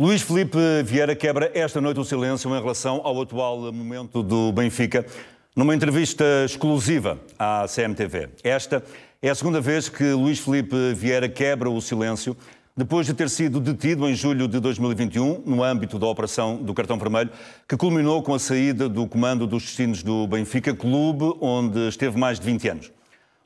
Luís Felipe Vieira quebra esta noite o silêncio em relação ao atual momento do Benfica numa entrevista exclusiva à CMTV. Esta é a segunda vez que Luís Felipe Vieira quebra o silêncio depois de ter sido detido em julho de 2021 no âmbito da operação do cartão vermelho, que culminou com a saída do comando dos destinos do Benfica, clube onde esteve mais de 20 anos.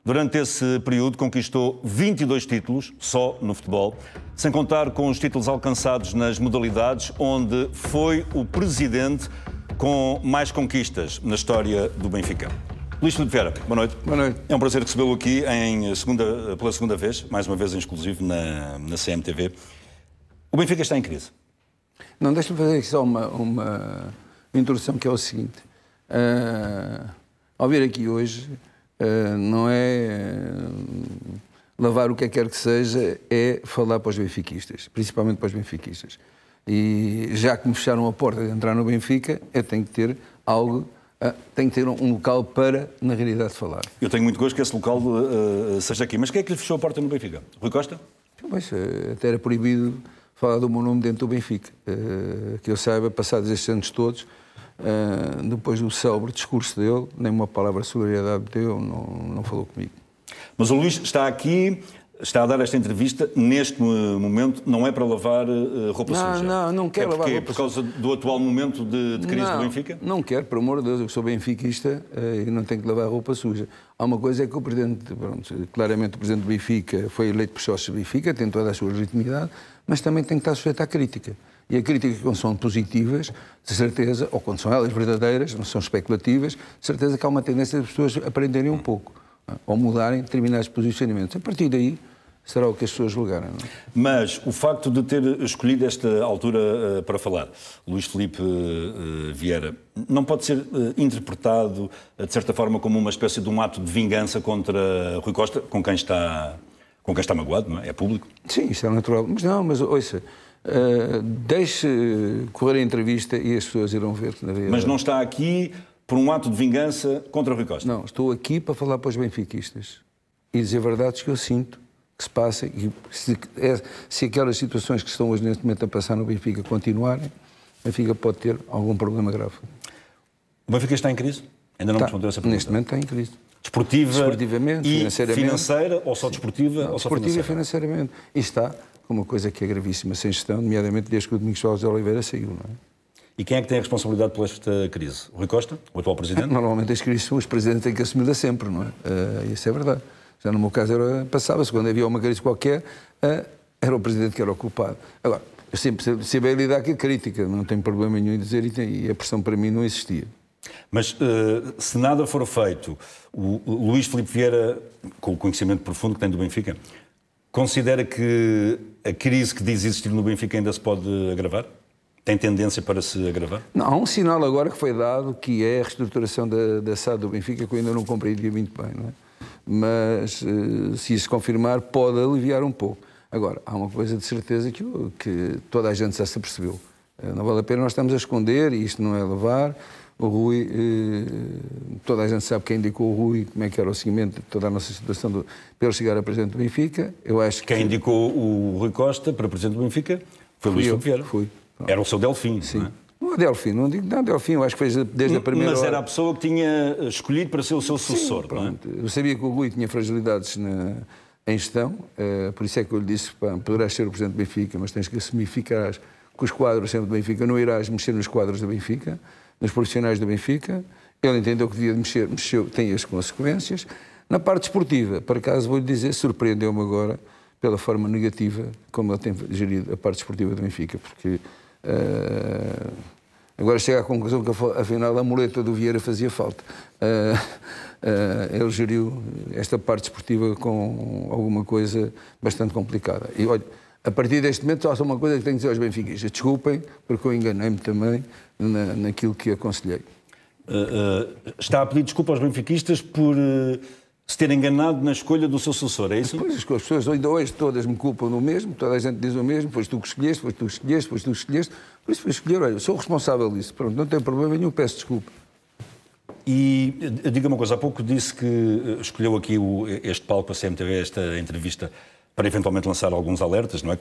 Durante esse período conquistou 22 títulos, só no futebol, sem contar com os títulos alcançados nas modalidades onde foi o presidente com mais conquistas na história do Benfica. Luís de Vera, boa noite. Boa noite. É um prazer recebê-lo aqui em segunda, pela segunda vez, mais uma vez em exclusivo na, na CMTV. O Benfica está em crise. Não, deixa-me fazer só uma, uma introdução que é o seguinte. Uh, ao vir aqui hoje, eh, não é eh, lavar o que é quer que seja, é falar para os benfiquistas, principalmente para os benfiquistas. E já que me fecharam a porta de entrar no Benfica, eu tenho que ter algo eh, tem que ter um, local para, na realidade, falar. Eu tenho muito gosto que esse local uh, seja aqui. Mas quem é que lhe fechou a porta no Benfica? Rui Costa? Pois, então, até era proibido falar do meu nome dentro do Benfica. que eu saiba, passados estes anos todos, eh, depois do célebre discurso dele, nem uma palavra de solidariedade deu, não, não falou comigo. Mas o Luís está aqui, está a dar esta entrevista, neste momento, não é para lavar uh, roupa não, suja? Não, não quero é lavar é roupa Por causa do atual momento de, de crise não, do Benfica? Não quero, por amor de Deus, eu sou benfiquista uh, e não tenho que lavar roupa suja. Há uma coisa é que o Presidente, pronto, claramente o Presidente do Benfica foi eleito por sócios do Benfica, tem toda a sua legitimidade, mas também tem que estar sujeito à crítica. E a crítica, quando são positivas, de certeza, ou quando são elas verdadeiras, não são especulativas, de certeza que há uma tendência das pessoas aprenderem um pouco, é? ou mudarem determinados posicionamentos. A partir daí, será o que as pessoas julgarem. Não? É? Mas o facto de ter escolhido esta altura uh, para falar, Luís Felipe uh, eh, Vieira, não pode ser eh, interpretado, de certa forma, como uma espécie de um ato de vingança contra Rui Costa, com quem está, com quem está magoado, não é? É público. Sim, isso é natural. Mas não, mas ouça, eh, deixe correr a entrevista e as pessoas irão ver. na verdade... Mas não está aqui por um ato de vingança contra o Rui Costa? Não, estou aqui para falar para os benfiquistas e dizer verdades que eu sinto que se passa e se, é, se aquelas situações que estão hoje neste momento a passar no Benfica continuarem, o Benfica pode ter algum problema grave. O Benfica está em crise? Ainda não está, respondeu essa pergunta. Neste momento está em crise. Desportiva Desportivamente, financeiramente. financeira ou só desportiva? Não, ou só desportiva financeiramente. E está com uma coisa que é gravíssima, sem gestão, nomeadamente desde que o Domingos Soares de Oliveira saiu, não é? E quem é que tem a responsabilidade por esta crise? Rui Costa, o atual presidente? Normalmente as crises são os presidentes têm que assumir la sempre, não é? Uh, isso é verdade. Já no meu caso era passava-se, quando havia uma crise qualquer, uh, era o presidente que era o culpado. Agora, eu sempre sei lidar com a crítica, não tenho problema nenhum em dizer, e, tem, e a pressão para mim não existia. Mas uh, se nada for feito, o Luís Filipe Vieira, com o conhecimento profundo que tem do Benfica, Considera que a crise que diz existir no Benfica ainda se pode agravar? Tem tendência para se agravar? Não, há um sinal agora que foi dado que é a reestruturação da, da SAD do Benfica, que eu ainda não compreendia muito bem, não é? mas eh, se isso confirmar, pode aliviar um pouco. Agora, há uma coisa de certeza que, que toda a gente já se percebeu. Eh, não vale a pena nós estamos a esconder, e isto não é levar, o Rui, eh, toda a gente sabe quem indicou o Rui, como é que era o seguimento de toda a nossa situação do, para ele chegar a Presidente do Benfica. Eu acho que... Quem indicou o Rui Costa para Presidente do Benfica foi Luís eu, Vieira. Fui. Pronto. Era o seu Delfim, Sim. não é? Não é Delfim, não digo não, Delfim, eu acho que foi desde a primeira Mas hora. era a pessoa que tinha eh, escolhido para ser o seu sucessor, Sim, não é? Eu sabia que o Rui tinha fragilidades na, em gestão, uh, por isso é que eu lhe disse, pá, poderás ser o Presidente do Benfica, mas tens que assumir, ficarás com os quadros sempre do Benfica, não irás mexer nos quadros do Benfica nos profissionais do Benfica. Ele entendeu que devia mexer, mexeu, tem as consequências. Na parte esportiva, por acaso vou-lhe dizer, surpreendeu-me agora pela forma negativa como ele tem gerido a parte esportiva do Benfica, porque uh, agora chega à conclusão que afinal a muleta do Vieira fazia falta. Uh, uh, ele geriu esta parte esportiva com alguma coisa bastante complicada. E olha, a partir deste momento, só uma coisa que tenho que dizer aos benfiquistas. Desculpem, porque eu enganei-me também na, naquilo que aconselhei. Uh, uh, está a pedir desculpa aos benfiquistas por uh, se ter enganado na escolha do seu sucessor, é isso? Pois, as pessoas ainda hoje todas me culpam do mesmo, toda a gente diz o mesmo, pois tu que escolheste, pois tu que escolheste, pois tu que escolheste. Por isso, foi escolher, olha, sou responsável disso, pronto, não tem problema nenhum, peço desculpa. E diga uma coisa, há pouco disse que escolheu aqui o, este palco, a CMTV, esta entrevista para eventualmente lançar alguns alertas, não é?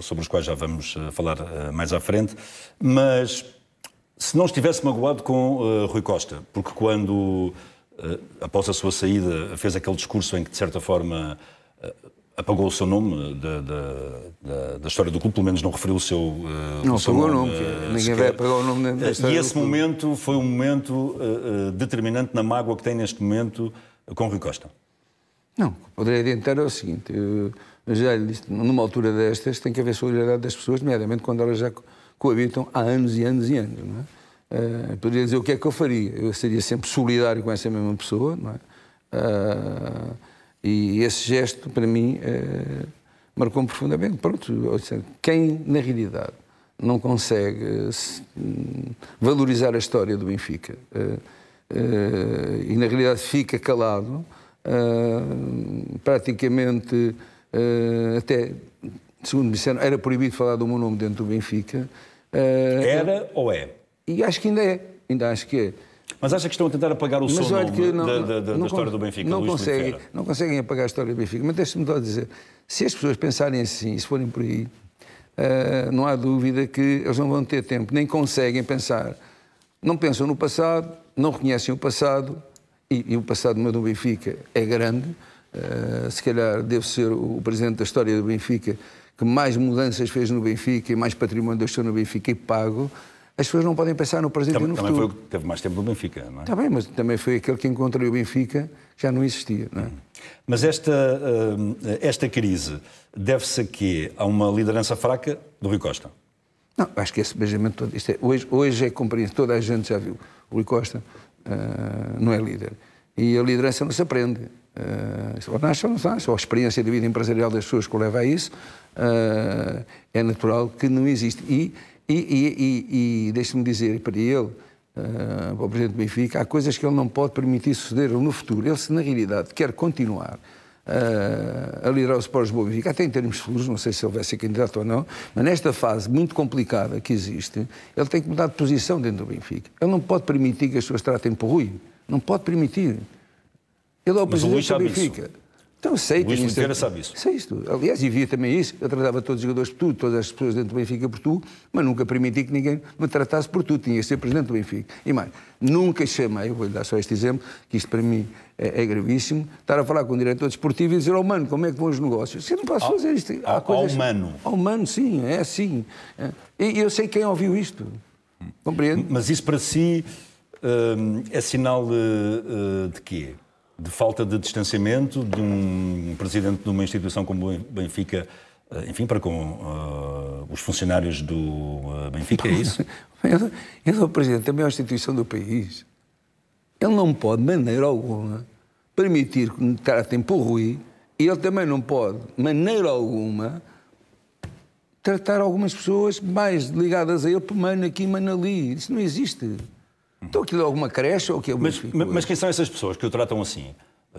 sobre os quais já vamos eh, falar eh, mais à frente, mas se não estivesse magoado com uh, Rui Costa, porque quando, uh, após a sua saída, fez aquele discurso em que, de certa forma, uh, apagou o seu nome da, da, da, história do clube, pelo menos não referiu o seu, não, o seu nome. Não, apagou o nome, ninguém vai apagar o nome E esse momento foi um momento determinante na mágoa que tem neste momento com Rui Costa. Não, o que poderia adiantar é o seguinte... Eu já lhe disse, numa altura destas, tem que haver solidariedade das pessoas, nomeadamente quando elas já coabitam há anos e anos e anos, não é? Uh, poderia dizer o que é que eu faria. Eu seria sempre solidário com essa mesma pessoa, não é? Uh, e esse gesto, para mim, uh, marcou-me profundamente. Pronto, seja, quem, na realidade, não consegue hum, valorizar a história do Benfica e, na realidade, fica calado, praticamente Uh, até, segundo me disseram, era proibido falar do meu nome dentro do Benfica. Uh, era eu, ou é? E acho que ainda é. Ainda acho que é. Mas acha que estão a tentar apagar o Mas seu nome não, da, da, da não, história do Benfica? Não, Luís conseguem, não conseguem apagar a história do Benfica. Mas deixe-me só dizer, se as pessoas pensarem assim, se forem por aí, uh, não há dúvida que eles não vão ter tempo, nem conseguem pensar. Não pensam no passado, não reconhecem o passado, e, e o passado do Benfica é grande, eh, se calhar devo ser o presidente da história do Benfica que mais mudanças fez no Benfica e mais património deixou no Benfica e pago, as pessoas não podem pensar no presente também, e no também futuro. Também foi, teve mais tempo no Benfica, não é? Também, tá mas também foi aquele que encontrou o Benfica, que já não existia, não é? Hum. Mas esta, eh, esta crise deve-se a quê? A uma liderança fraca do Rui Costa? Não, acho que esse beijamento todo, isto é, hoje, hoje é compreensível, toda a gente já viu, o Rui Costa uh, não é líder. E a liderança não se aprende uh, nasce ou não nasce, é? ou a experiência de vida empresarial das pessoas que o leva a isso, uh, é natural que não existe. E, e, e, e, e deixe-me dizer para ele, uh, para o Presidente do Benfica, há coisas que ele não pode permitir suceder no futuro. Ele, se na realidade quer continuar uh, a liderar o Sport Lisboa Benfica, até em termos futuros, não sei se ele vai ser candidato ou não, mas nesta fase muito complicada que existe, ele tem que mudar de posição dentro do Benfica. Ele não pode permitir que as pessoas tratem por ruim. Não pode permitir. Ele é o presidente do Benfica. Então sei Luís que Luís é- sabe isso. Sei isto. Aliás, e via também isso. Eu tratava todos os jogadores por tu, todas as pessoas dentro do Benfica por tu, mas nunca permiti que ninguém me tratasse por tu. Tinha que ser presidente do Benfica. E mais, nunca chamei, vou-lhe dar só este exemplo, que isto para mim é, é, gravíssimo, estar a falar com o diretor desportivo e dizer ao oh, mano, como é que vão os negócios? Você não pode fazer isto. Há ao, coisas... ao mano. Ao mano, sim, é assim. É. E eu sei quem ouviu isto. Compreende? Mas isso para si hum, é sinal de, eh, de quê? de falta de distanciamento de um presidente de uma instituição como o Benfica, eh, enfim, para com uh, os funcionários do eh, Benfica, é então, isso? Ele é o presidente da é maior instituição do país. Ele não pode, de maneira alguma, permitir que me tratem por ruim e ele também não pode, de maneira alguma, tratar algumas pessoas mais ligadas a ele, por mano aqui, mano ali. Isso não existe. Então aquilo é alguma creche ou que é mas, mas quem são essas pessoas que o tratam assim?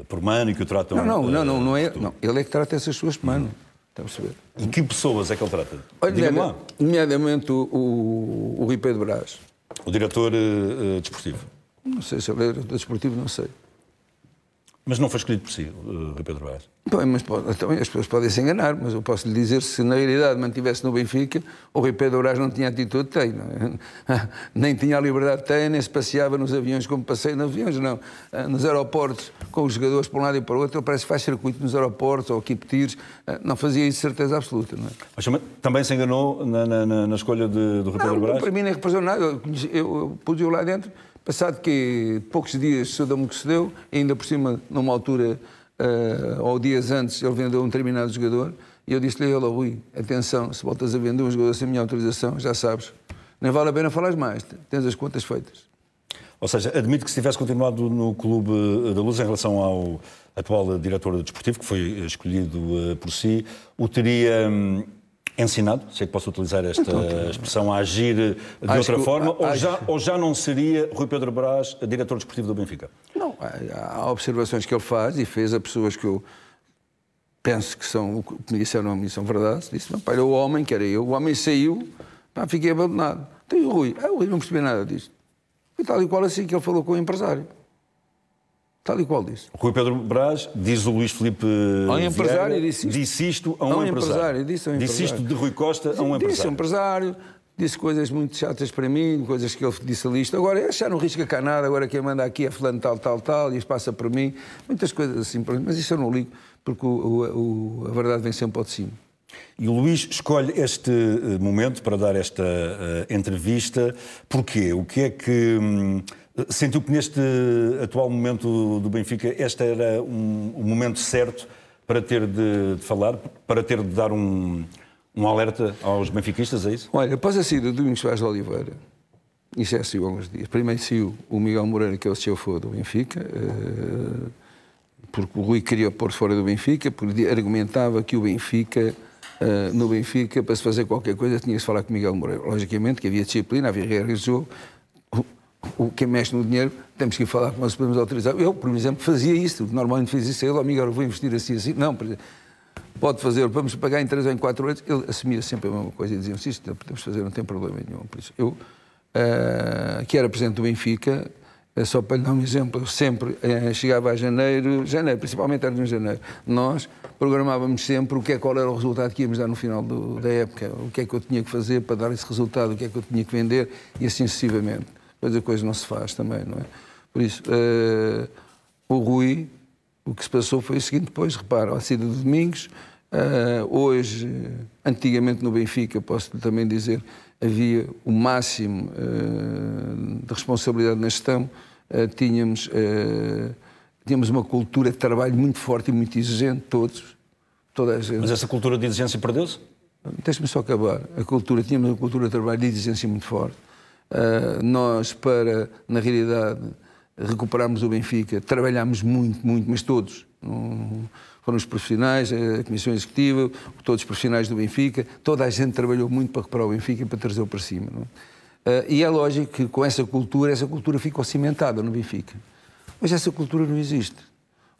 Por mano e que o tratam. Não, não, não, não, não é. Eh, não, ele é que trata essas pessoas por mano. Está a perceber? E que pessoas é que ele trata? Olha, nomeadamente o, o, o Rui Pedro Brás. O diretor uh, desportivo. Não sei se ele é desportivo, não sei. Mas não foi escrito por si, uh, Pedro Baez. Bem, mas pode, então, as pessoas podem se enganar, mas eu posso lhe dizer se na realidade mantivesse no Benfica, o Rui Pedro Brás não tinha atitude tem, é? nem tinha a liberdade tem, nem se passeava nos aviões como passei nos aviões, não. Eh, nos aeroportos, com os jogadores para um lado e para o outro, parece que faz circuito nos aeroportos ou aqui petires, eh, não fazia isso de certeza absoluta. Não é? Mas também se enganou na, na, na escolha de, do Rui Pedro Brás? Não, para mim nem representou nada, eu, eu, eu lá dentro Passado que poucos dias soube-me que se deu, ainda por cima, numa altura, uh, ou dias antes, ele vendeu um determinado jogador, e eu disse-lhe a ele, oh, Rui, atenção, se voltas a vender um jogador sem minha autorização, já sabes, nem vale a pena falares mais, tens as contas feitas. Ou seja, admito que se tivesse continuado no Clube eh, da Luz em relação ao atual eh, diretor desportivo, que foi escolhido por si, o teria hum, ensinado, sei é que posso utilizar esta então, expressão, a agir de acho outra que, forma, acho... ou, já, ou já não seria Rui Pedro Brás, diretor desportivo do Benfica? Não, há observações que ele faz e fez a pessoas que eu penso que são, que me disseram a mim são verdade, disse, meu pai o homem, que era eu, o homem saiu, pá, fiquei abandonado. Tem então, o Rui, ah, o Rui não percebi nada disso. e tal e qual assim que ele falou com o empresário. Tal e qual disse. Rui Pedro Brás, diz o Luís Filipe a um empresário disse, isto. disse isto a um, a um empresário. empresário. Disse, a um disse empresário. isto de Rui Costa a um empresário. Disse a um empresário, disse coisas muito chatas para mim, coisas que ele disse ali. Isto agora, é achar não risca cá nada, agora quem manda aqui é fulano tal, tal, tal, e isto passa por mim. Muitas coisas assim, mas isso eu não ligo, porque o, o, a verdade vem sempre ao de cima. E o Luís escolhe este eh, momento para dar esta uh, entrevista. Porquê? O que é que... Hum, Sentiu que neste atual momento do Benfica este era um, o momento certo para ter de, de, falar, para ter de dar um, um alerta aos benfiquistas, é isso? Olha, após a saída do Domingos Soares de Oliveira, isso é assim alguns dias. Primeiro saiu o Miguel Moreira, que é o seu fã do Benfica, eh, porque o Rui queria pôr fora do Benfica, porque argumentava que o Benfica, eh, no Benfica, para se fazer qualquer coisa, tinha-se falar com o Miguel Moreira. Logicamente que havia disciplina, havia regras de jogo, o, quem é mexe no dinheiro, temos que ir falar com a podemos autorizar. Eu, por exemplo, fazia isso, normalmente fiz isso, ele, amigo, oh, agora vou investir assim, assim. Não, pode fazer, vamos pagar em 3 ou em 4 anos. Ele assumia sempre a mesma coisa e assim, isto podemos fazer, não tem problema nenhum. Por isso, eu, uh, que era presidente do Benfica, eh, só para lhe dar um exemplo, eu sempre eh, chegava a janeiro, janeiro, principalmente era de janeiro, nós programávamos sempre o que é, qual era o resultado que íamos dar no final do, da época, o que é que eu tinha que fazer para dar esse resultado, o que é que eu tinha que vender e assim sucessivamente mas a coisa não se faz também, não é? Por isso, uh, o Rui, o que se passou foi o seguinte, depois, repara, a sido de Domingos, uh, hoje, antigamente no Benfica, posso também dizer, havia o máximo uh, de responsabilidade na gestão, tínhamos, tínhamos uma cultura de trabalho muito forte e muito exigente, todos, toda a gente. Mas essa cultura de exigência perdeu-se? Deixa-me só acabar. A cultura, tínhamos uma cultura de trabalho de exigência muito forte ah, nós, para, na realidade, recuperarmos o Benfica, trabalhámos muito, muito, mas todos. Foram os profissionais, a Comissão Executiva, todos os profissionais do Benfica, toda a gente trabalhou muito para recuperar o Benfica e para trazer o para cima. É? Ah, e é lógico que com essa cultura, essa cultura ficou cimentada no Benfica. mas essa cultura não existe.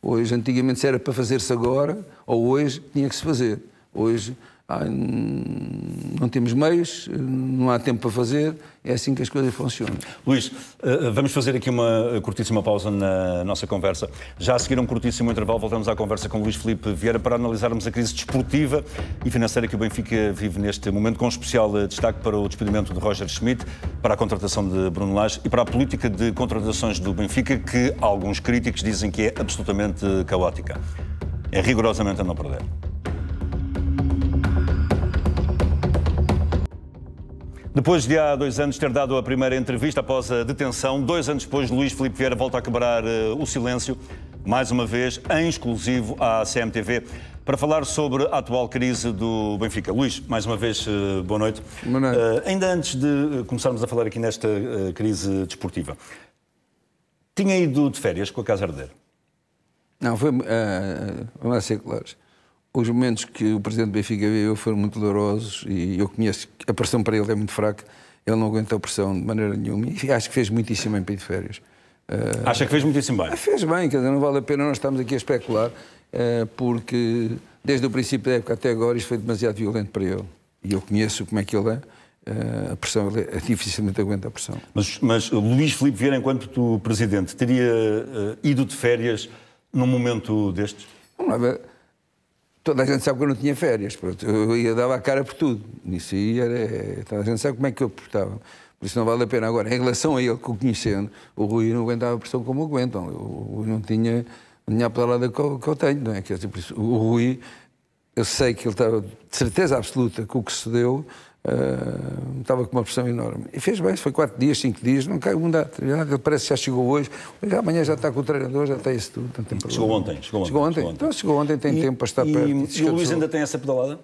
Hoje, antigamente, se era para fazer-se agora, ou hoje, tinha que se fazer. Hoje, ah, não temos meios, não há tempo para fazer, é assim que as coisas funcionam. Luís, eh, vamos fazer aqui uma curtíssima pausa na nossa conversa. Já a seguir um curtíssimo intervalo, voltamos à conversa com Luís Felipe Vieira para analisarmos a crise desportiva e financeira que o Benfica vive neste momento, com especial eh, destaque para o despedimento de Roger Schmidt, para a contratação de Bruno Lage e para a política de contratações do Benfica, que alguns críticos dizem que é absolutamente caótica. É rigorosamente a não perder. Depois de há dois anos ter dado a primeira entrevista após a detenção, dois anos depois, Luís Filipe Vieira volta a quebrar uh, o silêncio, mais uma vez, em exclusivo à CMTV, para falar sobre a atual crise do Benfica. Luís, mais uma vez, uh, boa noite. Boa noite. Uh, ainda antes de começarmos a falar aqui nesta crise desportiva, tinha ido de férias com a Casa Arder? Não, foi. Uh, vamos ser claros os momentos que o presidente Benfica viveu foram muito dolorosos e eu conheço que a pressão para ele é muito fraca. Ele não aguenta a pressão de maneira nenhuma e acho que fez muitíssimo em ir de férias. Uh, Acha que fez muitíssimo bem? Ah, fez bem, quer dizer, não vale a pena nós estamos aqui a especular, uh, porque desde o princípio da época até agora isto foi demasiado violento para ele. E eu conheço como é que ele é. Uh, a pressão, ele é, dificilmente aguenta a pressão. Mas, mas eh, Luís Filipe Vieira, enquanto tu, presidente, teria eh, ido de férias num momento destes? Não, não, Toda a gente sabe que eu não tinha férias, pronto. Eu ia dava a cara por tudo. Nisso aí era. É, toda a gente sabe como é que eu portava. Por isso não vale a pena. Agora, em relação a ele, que o conhecendo, o Rui não aguentava a pressão como aguentam. O Rui não tinha, não tinha a pedalada que, eu, que eu tenho, não é? Quer dizer, por isso, o Rui, eu sei que ele estava de certeza absoluta que o que se deu Uh, estava com uma pressão enorme. E fez bem, foi quatro dias, cinco dias, não caiu um da treinada, ele parece que já chegou hoje, amanhã já está com o treinador, já está isso tudo. Chegou ontem, chegou ontem, chegou ontem. Chegou ontem. Então chegou ontem, tem e, tempo para estar e, perto. E, e o Luís ainda tem essa pedalada?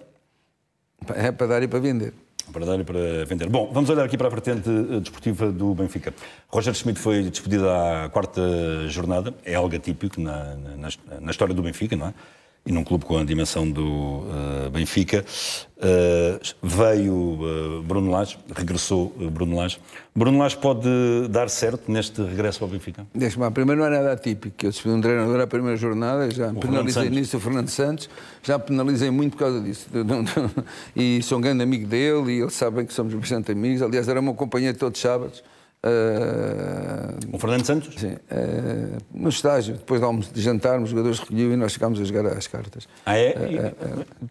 É para dar e para vender. Para dar e para vender. Bom, vamos olhar aqui para a vertente eh, desportiva do Benfica. Roger Schmidt foi despedido à quarta jornada, é algo atípico na, na, na história do Benfica, não é? e num clube com a dimensão do uh, Benfica. Uh, veio uh, Bruno Lage, regressou Bruno Lage. Bruno Lage pode dar certo neste regresso ao Benfica? Deixa-me, primeiro não é nada atípico. Eu despedi um treinador à primeira jornada, já o penalizei nisso o Fernando Santos, já penalizei muito por causa disso. E sou um grande amigo dele e eles sabem que somos bastante amigos. Aliás, era meu companheiro todos os sábados. Uh, o Fernando Santos? Sim. Uh, no estágio, depois de, almoço, de jantarmos, os jogadores recolhiam e nós ficámos a jogar as cartas. Ah, é? Uh,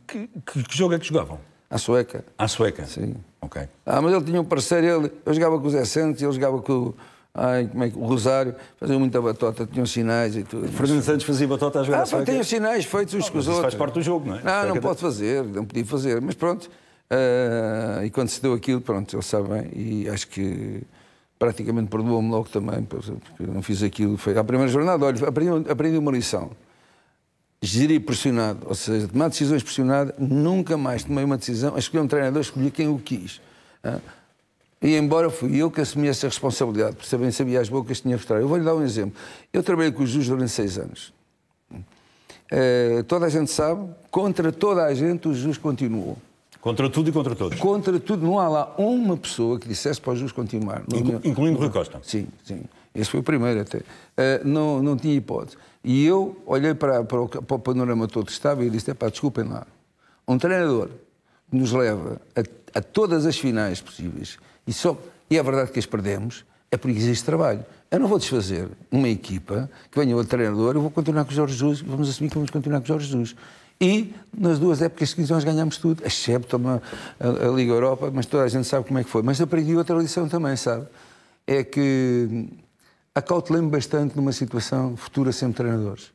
que, que, jogo é que jogavam? À sueca. À sueca? Sim. Ok. Ah, mas ele tinha um parceiro, ele, eu jogava com o Zé Santos, ele jogava com o, ai, como é que, o Rosário, faziam muita batota, tinham sinais e tudo. Fernando Santos fazia batota às jogar ah, sim, tinha sinais feitos uns oh, com os outros. faz parte do jogo, não é? Não, não pode fazer, não podia fazer, mas pronto. e quando se deu aquilo, pronto, ele sabe bem, e acho que praticamente perdoou-me logo também, porque eu não fiz aquilo. Foi a primeira jornada, olha, aprendi, aprendi uma lição. Gerir pressionado, ou seja, tomar decisões pressionadas, nunca mais tomei uma decisão, escolhi um treinador, escolhi quem o quis. E embora fui eu que assumi essa responsabilidade, porque também sabia as bocas que tinha a mostrar. Eu vou-lhe dar um exemplo. Eu trabalhei com o Jus durante seis anos. Eh, toda a gente sabe, contra toda a gente, o Jus continuou. Contra tudo e contra todos. Contra tudo. Não há lá uma pessoa que dissesse para o juiz continuar. Inclu meu... Incluindo Rui Costa. Sim, sim. Esse foi o primeiro até. Uh, não, não tinha hipótese. E eu olhei para, para, o, para o panorama todo que estava e disse: pá, desculpem lá. Um treinador que nos leva a, a todas as finais possíveis e, só, e é verdade que as perdemos, é porque existe trabalho. Eu não vou desfazer uma equipa que venha outro treinador, eu vou continuar com o Jorge Jesus, vamos assumir que vamos continuar com o Jorge Jesus e nas duas épocas seguintes nós ganhámos tudo, excepto uma, a, a, Liga Europa, mas toda a gente sabe como é que foi. Mas aprendi outra lição também, sabe? É que acautelei-me bastante numa situação futura sempre treinadores.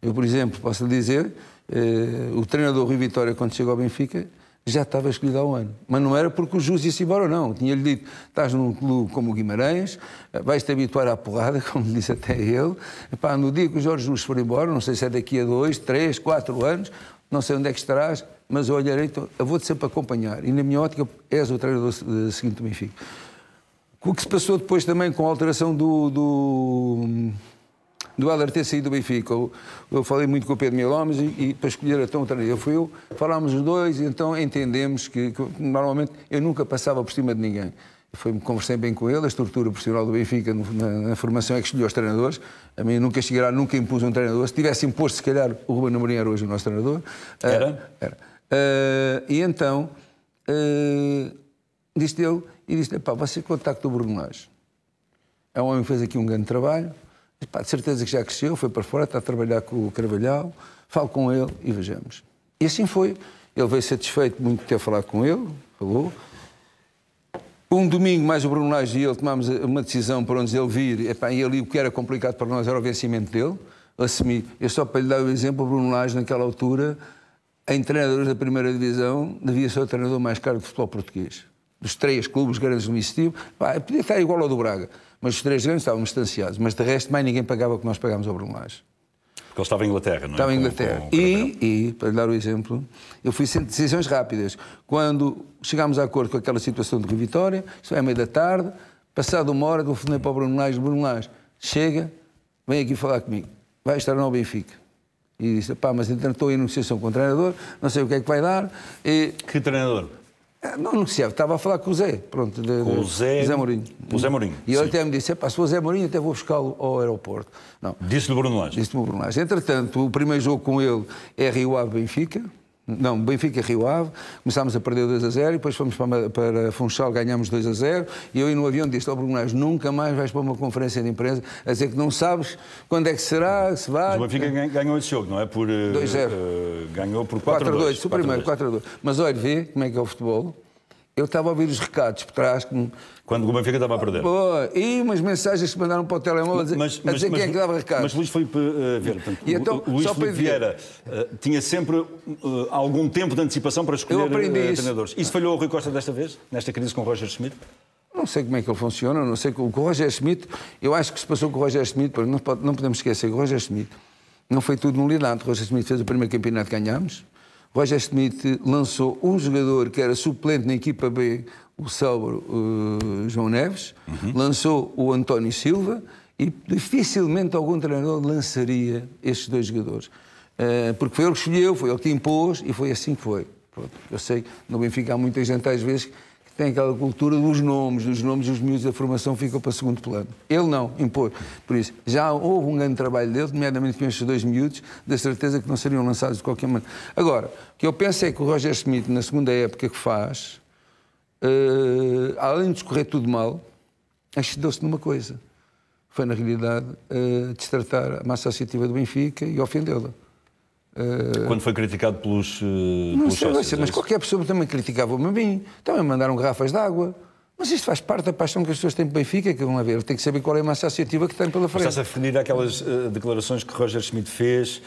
Eu, por exemplo, posso dizer, eh, o treinador Rui Vitória, quando chegou ao Benfica, já estava escolhido há um ano. Mas não era porque o juiz disse embora ou não. Tinha-lhe dito: estás num clube como o Guimarães, vais-te habituar à porrada, como disse até ele. Epá, no dia que o Jorge Luz for embora, não sei se é daqui a dois, três, quatro anos, não sei onde é que estarás, mas eu olharei, então, eu vou-te sempre acompanhar. E na minha ótica, és o treinador seguinte do Benfica. O que se passou depois também com a alteração do, do do LRT sair do Benfica. Eu, eu, falei muito com o Pedro Miguel e, e para escolher a tão treinador fui eu, falámos os dois e então entendemos que, que normalmente eu nunca passava por cima de ninguém foi, conversei bem com ele, a estrutura profissional do Benfica na, na formação é que escolheu os treinadores. A mim nunca chegará, nunca impus um treinador. Se tivesse imposto, se calhar, o Ruben Amorim era hoje o nosso treinador. Ah, era? Uh, era. Uh, e então, uh, ah, disse ele, e disse, pá, você contacta o Bruno Lage. É um homem que fez aqui um grande trabalho, Pá, de certeza que já cresceu, foi para fora, está a trabalhar com o Carvalhal, falo com ele e vejamos. E assim foi. Ele veio satisfeito muito de ter falado com ele, falou. Um domingo, mais o Bruno Lage e ele tomámos uma decisão para onde ele vir, epá, e ali o que era complicado para nós era o vencimento dele, assumi. Eu só para lhe dar o exemplo, o Bruno Lage, naquela altura, em treinadores da primeira divisão, devia ser o treinador mais caro do futebol português. Dos três clubes grandes do município, pá, podia estar igual ao do Braga. Mas os três grandes estavam distanciados, mas de resto mais ninguém pagava o que nós pagámos ao Bruno Lage. Porque ele estava em Inglaterra, não é? Estava em Inglaterra. Com, com e, e, para lhe dar o exemplo, eu fui sem decisões rápidas. Quando chegámos a acordo com aquela situação de Vitória, isso é meio da tarde, passado uma hora, telefonei para o Bruno Lage, Bruno Lage, chega, vem aqui falar comigo, vai estar no Benfica. E disse, pá, mas entretanto estou em negociação com o treinador, não sei o que é que vai dar. E... Que treinador? É, não anunciava, estava a falar com o Zé, pronto, de, com o Zé, Zé Mourinho. O Zé Mourinho. E ele até me disse: se for Zé Mourinho, até vou buscá-lo ao aeroporto. Não. Disse-lhe Bruno Lange. Disse-me Bruno Lange. Entretanto, o primeiro jogo com ele é Rio Ave Benfica, não, Benfica Rio Ave, começámos a perder 2 a 0 e depois fomos para, para Funchal, ganhámos 2 a 0 e eu ia no avião disse ao oh, Bruno nunca mais vais para uma conferência de imprensa a dizer que não sabes quando é que será, se vai. Mas o Benfica ganhou esse jogo, não é? Por 2-0. Eh, eh, ganhou por 4 a 2. 4 a 2, o primeiro, 4 a 2. Mas olha, vê como é que é o futebol. Eu estava a ouvir os recados por trás, que me quando o Benfica estava a perder. Boa. E umas mensagens que mandaram para o telemóvel mas, mas, a dizer mas, quem é que dava recado. Mas Luís foi uh, eh, ver. Portanto, e então, Luís só Filipe Vieira uh, tinha sempre uh, algum tempo de antecipação para escolher uh, treinadores. Isso falhou o Rui Costa desta vez, nesta crise com o Roger Schmidt? Não sei como é que ele funciona, não sei. Com o Roger Schmidt, eu acho que se passou com o Roger Schmidt, não, não podemos esquecer que o Roger Schmidt não foi tudo nulidade. O Roger Schmidt fez o primeiro campeonato que ganhámos. Roger Schmidt lançou um jogador que era suplente na equipa B, o Sauber uh, eh, João Neves, uhum. lançou o António Silva e dificilmente algum treinador lançaria estes dois jogadores. Uh, porque foi ele que escolheu, foi ele que impôs e foi assim que foi. Pronto, eu sei, no Benfica há muita gente às vezes tem aquela cultura dos nomes, dos nomes dos miúdos da formação ficam para segundo plano. Ele não, impôs. Por isso, já houve um grande trabalho dele, nomeadamente com estes dois miúdos, da certeza que não seriam lançados de qualquer maneira. Agora, o que eu penso é que o Roger Smith, na segunda época que faz, uh, além de escorrer tudo mal, excedeu-se numa coisa. Foi, na realidade, uh, destratar a massa associativa do Benfica e ofendê-la. Eh, Quando foi criticado pelos. Eh, não pelos sei, sócios, sei, mas é qualquer pessoa também criticava-me a mim. Também mandaram garrafas de água. Mas isto faz parte da paixão que as pessoas têm por Benfica, que vão a ver. Tem que saber qual é a massa associativa que tem pela frente. Estás a referir aquelas uh, eh, declarações que Roger Schmidt fez,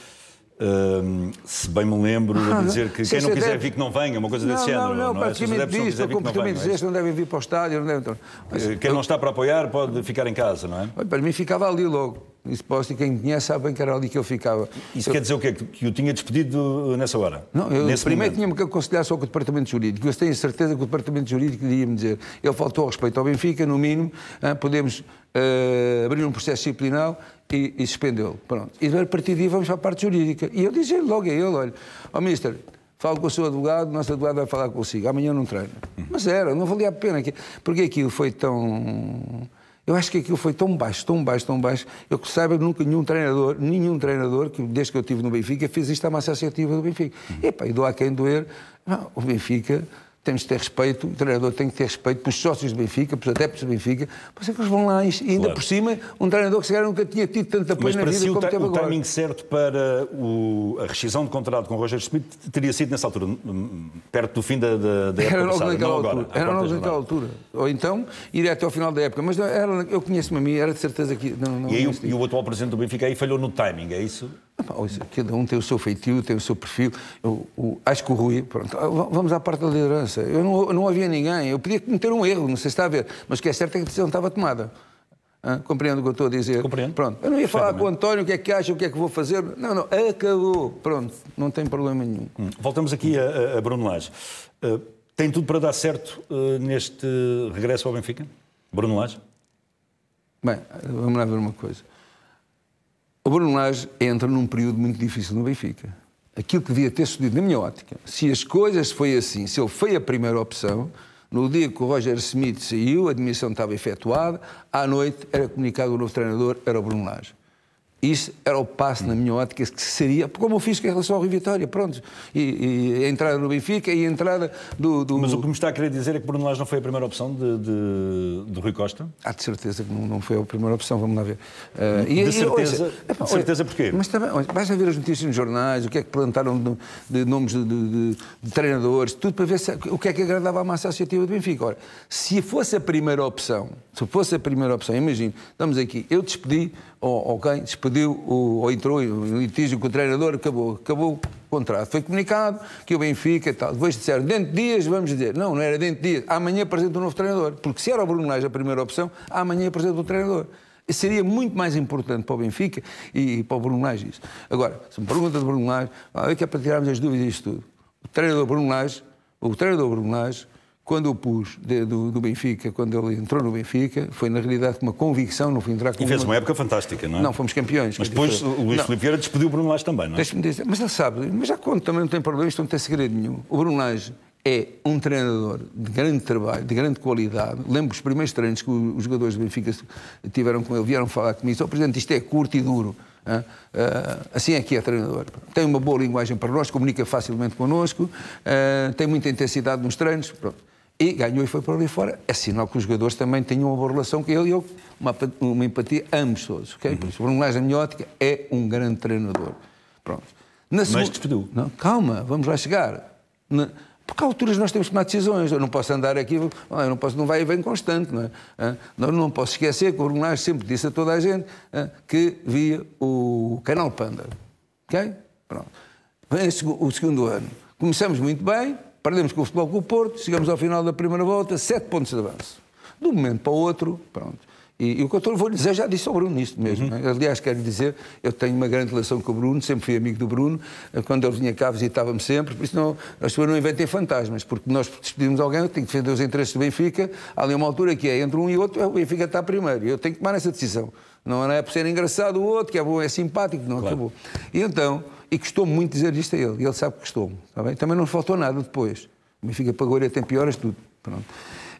ehm, se bem me lembro, ah, a dizer que quem não quiser deve... vir que não venha, uma coisa não, desse não, Não, é? não, praticamente diz, estão completamente destes, não devem vir para o estádio. Não devem... Mas, quem eu... não está para apoiar pode ficar em casa, não é? Olha, para mim ficava ali logo exposto e quem me conhece sabe bem que era ali que eu ficava. Isso eu... quer dizer o quê? Que o tinha despedido eh, nessa hora? Não, eu Nesse primeiro tinha-me que aconselhar só com o Departamento Jurídico. Eu tenho a certeza que o Departamento Jurídico iria-me dizer ele faltou ao respeito ao Benfica, no mínimo, eh, podemos uh, abrir um processo disciplinar e, e suspendê-lo. Pronto. E a partir daí vamos para a parte jurídica. E eu dizia logo a ele, olha, ó oh, Mister, falo com o seu advogado, o nosso advogado vai falar consigo, amanhã não treino. Hum. Mas era, não valia a pena. Porque aquilo foi tão eu acho que aquilo foi tão baixo, tão baixo, tão baixo. Eu que saiba, nunca nenhum treinador, nenhum treinador, que, desde que eu estive no Benfica, fez isto à massa associativa do Benfica. Uhum. Epa, e doa quem doer. Não, o Benfica temos de ter respeito, o treinador tem que ter respeito pelos sócios do Benfica, pelos adeptos do Benfica, para é que eles vão lá e ainda claro. por cima um treinador que se calhar nunca tinha tido tanta apoio Mas na para vida si, como teve agora. o timing certo para o, a rescisão de contrato com o Roger Smith teria sido nessa altura, hum, hum, perto do fim da, da, da época era logo naquela altura, agora, Era logo naquela altura. Ou então iria até ao final da época. Mas era, eu conheço-me a mim, era de certeza que... Não, não e, aí, é o, assim. e o atual presidente do Benfica aí falhou no timing, é isso? Ah, cada um tem o seu feitio, tem o seu perfil. Eu, eu, acho que o Rui, pronto, ah, vamos à parte da liderança. Eu não, não havia ninguém, eu podia cometer um erro, não sei se está a ver, mas o que é certo é que a decisão estava tomada. Ah, compreendo o que eu estou a dizer? Compreendo. Pronto, eu não ia falar com o António o que é que acha, o que é que vou fazer. Não, não, acabou. Pronto, não tem problema nenhum. Hum. Voltamos aqui a, a Bruno Lage. Uh, tem tudo para dar certo uh, neste regresso ao Benfica? Bruno Lage? Bem, vamos lá ver uma coisa. O Bruno Lage entra num período muito difícil no Benfica. Aquilo que devia ter sucedido, na minha ótica, se as coisas foi assim, se ele foi a primeira opção, no dia que o Roger Smith saiu, a admissão estava efetuada, à noite era comunicado o novo treinador, era o Bruno Lage. Isso era o passo, na minha ótica, que seria, como eu fiz em relação ao Rio Vitória, pronto. E, e, a entrada no Benfica e a entrada do, do... Mas o que me está a querer dizer é que Bruno Lage não foi a primeira opção de, de, de Rui Costa? Há de certeza que não, não foi a primeira opção, vamos lá ver. Uh, de, e, certeza, e, é, pá, de certeza porquê? Mas também, vais a ver as notícias nos jornais, o que é que plantaram de, de nomes de, treinadores, tudo para ver se, o que é que agradava à massa associativa do Benfica. Ora, se fosse a primeira opção, se fosse a primeira opção, imagino, estamos aqui, eu despedi, ou, ou quem despedi pediu ou entrou em litígio com o treinador, acabou, acabou o contrato. Foi comunicado que o Benfica e tal. Depois disseram, dentro de dias vamos dizer. Não, não era dentro de dias. Amanhã apresenta um novo treinador. Porque se era o Bruno Lage a primeira opção, amanhã apresenta o treinador. Seria muito mais importante para o Benfica e para o Bruno Lage isso. Agora, se me pergunta do Bruno Lage, ah, é que é para tirarmos as dúvidas disto tudo. O treinador Bruno Lage, o treinador Bruno Lage, quando o pus de, do, do, Benfica, quando ele entrou no Benfica, foi na realidade uma convicção, no fim entrar com E fez uma... época fantástica, não é? Não, fomos campeões. Mas depois o Luís não. Filipe Vieira despediu o Bruno Lage também, não é? Deixa-me dizer, mas ele sabe, mas já conto, também não tem problema, isto não tem segredo nenhum. O Bruno Lage é um treinador de grande trabalho, de grande qualidade. Lembro os primeiros treinos que os jogadores do Benfica tiveram com ele, vieram falar comigo, oh, Presidente, isto é curto e duro. Uh, assim é que é treinador. Tem uma boa linguagem para nós, comunica facilmente connosco, uh, tem muita intensidade nos treinos, pronto e ganhou e foi para ali fora. É sinal que os jogadores também tinham uma boa relação com ele e eu, uma, uma empatia, ambos todos. Okay? Uhum. Por isso, o Bruno Lage, na minha ótica, é um grande treinador. Pronto. Na segunda... Mas despediu. Não, calma, vamos lá chegar. Na... Porque há alturas nós temos que tomar decisões. Eu não posso andar aqui, ah, eu não, posso, não vai e vem constante. Não, é? Ah, não, não posso esquecer que o Bruno Lage sempre disse a toda a gente ah, que via o Canal Panda. Ok? Pronto. Vem o segundo ano. Começamos muito bem, Perdemos com o Futebol com o Porto, chegamos ao final da primeira volta, sete pontos de avanço. De um momento para o outro, pronto. E, e o que eu estou, vou dizer, já disse ao Bruno isto mesmo. Uhum. Né? Aliás, quero dizer, eu tenho uma grande relação com o Bruno, sempre fui amigo do Bruno. Eh, quando ele vinha cá, visitava-me sempre. Por isso, não, pessoas não inventem fantasmas, porque nós despedimos alguém, eu tenho que defender os interesses do Benfica. Há ali uma altura que é entre um e outro, é o Benfica está primeiro. E eu tenho que tomar essa decisão. Não é por ser engraçado o outro, que é bom, é simpático, não claro. acabou. E então, e custou muito dizer isto a ele, e ele sabe que custou-me, está bem? Também não faltou nada depois. O Benfica pagou ele até piores tudo, pronto.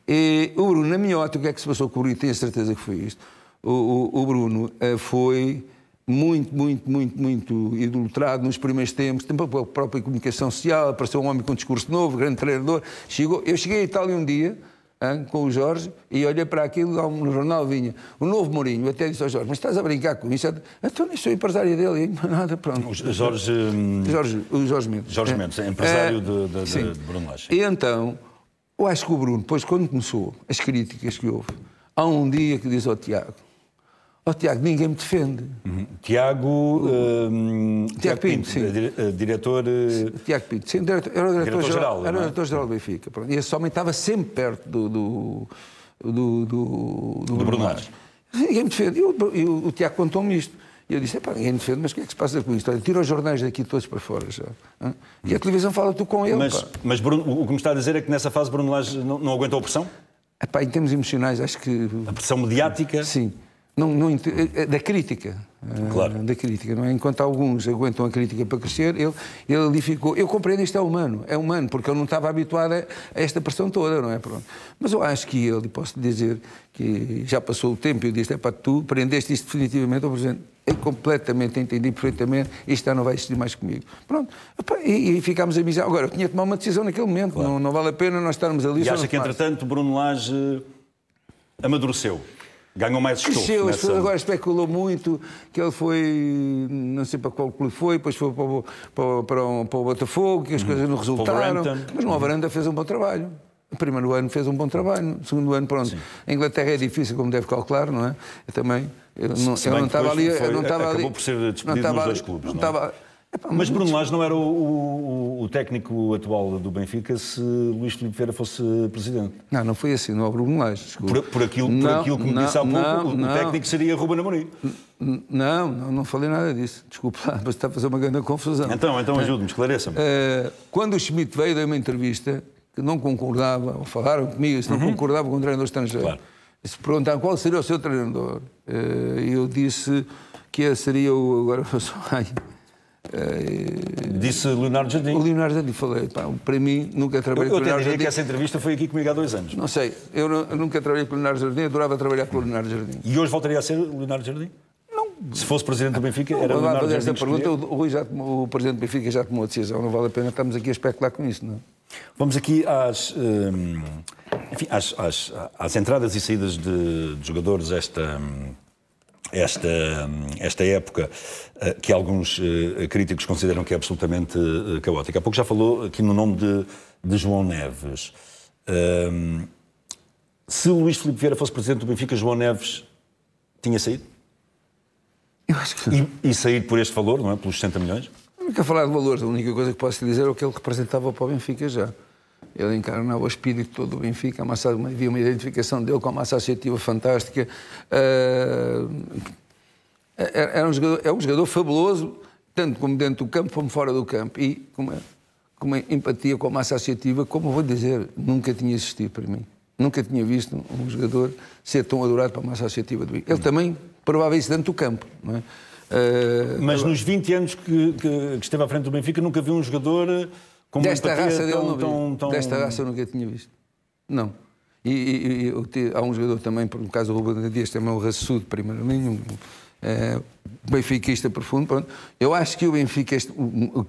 E o Bruno, na minha ótica, o que é que se passou com o Bruno? Tenho certeza que foi isto. O, o, o Bruno eh, foi muito, muito, muito, muito idolatrado nos primeiros tempos, também pela própria comunicação social, apareceu um homem com um discurso novo, grande treinador. Chegou, eu cheguei a Itália um dia, hein, com o Jorge e olhei para aquilo, no jornal vinha o novo Mourinho, até disse ao Jorge, mas estás a brincar com isso? Então nem sou empresário dele, nada, pronto. O Jorge... Hum, Jorge, o Jorge Mendes. Jorge é. Mendes, é empresário é, de, de, sim. de Bruno Lage. E então, eu acho que o Bruno, depois quando começou as críticas que houve, há um dia que diz ao Tiago, Oh, Tiago, ninguém me defende. Uhum. Tiago, uhum. Ehm, Tiago, Tiago Pinto, Pinto sim. Eh, diretor. Eh, Tiago Pinto, sim, diretor, era o diretor-geral era o é? diretor geral do Benfica. Pronto. E esse homem estava sempre perto do. do, do, do, do, do Bruno Ninguém me defende. E o, Tiago contou-me isto. E eu disse: ninguém me defende, mas o que é que se passa com isto? Olha, tira os jornais daqui todos para fora já. E a televisão fala tu com ele. Mas, mas Bruno, o que me está a dizer é que nessa fase Bruno Lage não, não aguentou a pressão? Epá, em termos emocionais, acho que. A pressão mediática? Sim não, não, eh, eh, da crítica. Eh, claro. Da crítica, não é? Enquanto alguns aguentam a crítica para crescer, ele, ele ali ficou. Eu compreendo, isto é humano, é humano, porque eu não estava habituado a, esta pressão toda, não é? Pronto. Mas eu acho que ele, posso dizer que já passou o tempo, e eu disse: é para tu prendeste isto definitivamente ao Presidente. Eu completamente entendi perfeitamente, isto já não vai existir mais comigo. Pronto, e, e ficámos avisados. Agora, eu tinha de tomar uma decisão naquele momento, claro. não, não, vale a pena nós estarmos ali. E acha que, entretanto, Bruno Lage amadureceu? ganham mais estofo. Cresceu, agora especulou muito que ele foi, não sei para qual clube foi, depois foi para o, para, para, um, para o Botafogo, que as uhum. coisas não resultaram. Mas no Alvaranda fez um bom trabalho. O primeiro ano fez um bom trabalho, o segundo ano, pronto. Sim. A Inglaterra é difícil, como deve calcular, não é? Eu também. Eu não, eu não estava ali. Foi, eu não estava acabou ali, por ser despedido não estava, nos dois clubes. Não, não, não é? estava, Epá, é mas Bruno Lage não era o, o, o, técnico atual do Benfica se Luís Filipe Vieira fosse presidente. Não, não foi assim, não é o Bruno Lage, Por, por, aquilo, não, por aquilo que me não, disse há pouco, não, o, o técnico seria Ruben Amorim. Não, não, não falei nada disso. Desculpa lá, mas está a fazer uma grande confusão. Então, então é. ajude-me, esclareça-me. Eh, quando o Schmidt veio, dei uma entrevista que não concordava, ou falaram comigo, se não uhum. concordava com o treinador estrangeiro. Claro. Se perguntaram qual seria o seu treinador. Eh, eu disse que seria o. Agora, Eh, Disse Leonardo Jardim. O Leonardo Jardim, falei, pá, para mim, nunca trabalhei eu, eu com o Leonardo Jardim. que essa entrevista foi aqui comigo há dois anos. Não sei, eu, não, eu nunca trabalhei com o Leonardo Jardim, adorava trabalhar com o Leonardo Jardim. E hoje voltaria a ser o Leonardo Jardim? Não. Se fosse presidente do Benfica, não, era não, Leonardo fazer Jardim. Esta pergunta, o, Rui já, o presidente do Benfica já tomou a decisão, não vale a pena estarmos aqui a especular com isso, não é? Vamos aqui às, hum, enfim, às, às, às, entradas e saídas de, de jogadores esta. Hum, esta, esta época, eh, que alguns eh, críticos consideram que é absolutamente eh, caótica. Há pouco já falou aqui no nome de, de João Neves. Um, ehm, se Luís Filipe Vieira fosse presidente do Benfica, João Neves tinha saído? Eu acho que E, e saído por este valor, não é? Pelos 60 milhões? Nunca falar de valores, a única coisa que posso dizer é o que ele representava para o Benfica já. Ele encarnava o espírito todo do Benfica, massa, havia uma identificação dele com a massa associativa fantástica. Eh, eh, era um jogador, é um jogador fabuloso, tanto como dentro do campo como fora do campo. E com uma, com uma empatia com a massa associativa, como vou dizer, nunca tinha existido para mim. Nunca tinha visto um jogador ser tão adorado para a massa associativa do Benfica. Ele também provava isso dentro do campo. Não é? Uh, Mas nos 20 anos que, que, que, esteve à frente do Benfica, nunca vi um jogador desta raça dele não tão, tão... Desta raça eu nunca tinha visto. Não. E, e, e te, há um jogador também, por um caso o Ruben Dias, também é um raçudo, primeiro linha, um, é, benfiquista profundo. Pronto. Eu acho que o Benfica, este,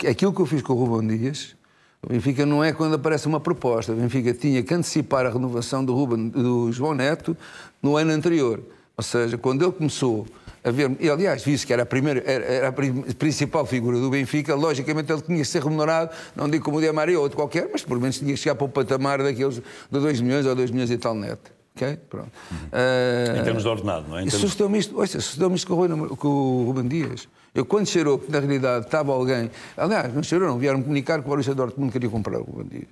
aquilo que eu fiz com o Ruben Dias, o Benfica não é quando aparece uma proposta. O Benfica tinha que antecipar a renovação do, Ruben, do João Neto no ano anterior. Ou seja, quando ele começou e, aliás, visto que era a, primeira, era, era a principal figura do Benfica, logicamente ele tinha que ser remunerado, não digo como o Di Maria ou outro qualquer, mas pelo menos tinha que chegar para o patamar daqueles de 2 milhões ou 2 milhões e tal neto. ok Pronto. Uhum. Uh... em termos de ah, ordenado, não é? Termos... Assustou-me isto, ouça, assustou-me isto com o, com o Ruben Dias. Eu, quando cheirou que na realidade estava alguém. Aliás, não cheirou, não. Vieram comunicar que o Borussia Dortmund queria comprar o Ruben Dias.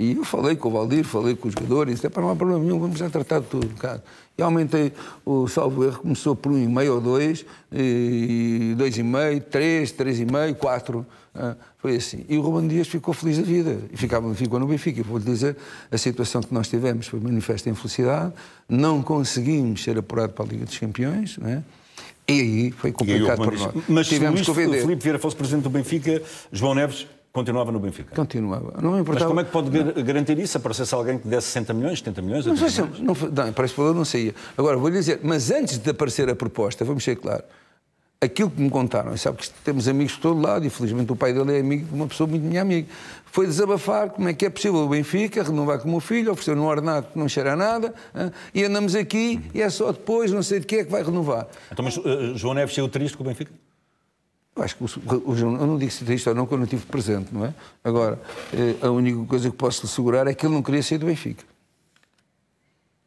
E eu falei com o Valdir, falei com os jogadores, disse, para não há problema nenhum, vamos já tratar de tudo. Cara. E aumentei, o salvo erro começou por um e meio ou dois, e dois e meio, três, três e meio, quatro. foi assim. E o Romano Dias ficou feliz da vida, e ficava, ficou no Benfica. E vou-lhe dizer, a situação que nós tivemos foi manifesta infelicidade, não conseguimos ser apurado para a Liga dos Campeões, não é? E aí foi complicado aí, para nós. Mas Tivemos se o Felipe Vieira fosse presidente do Benfica, João Neves Continuava no Benfica? Continuava. Não importava. Mas como é que pode não. garantir isso? Aparecesse alguém que desse 60 milhões, 70 milhões? Não sei se... Não, não, para valor não saía. Agora, vou lhe dizer, mas antes de aparecer a proposta, vamos ser claros, aquilo que me contaram, sabe que temos amigos de todo lado, e felizmente o pai dele é amigo de uma pessoa muito minha amiga, foi desabafar como é que é possível o Benfica renovar com o meu filho, oferecer lhe um ordenado que não cheira a nada, e andamos aqui, e é só depois, não sei de que é que vai renovar. Então, mas uh, João Neves saiu triste com o Benfica? Eu acho que o, eu não digo se tem isto ou não, que eu não tive presente, não é? Agora, eh, a única coisa que posso lhe assegurar é que ele não queria sair do Benfica.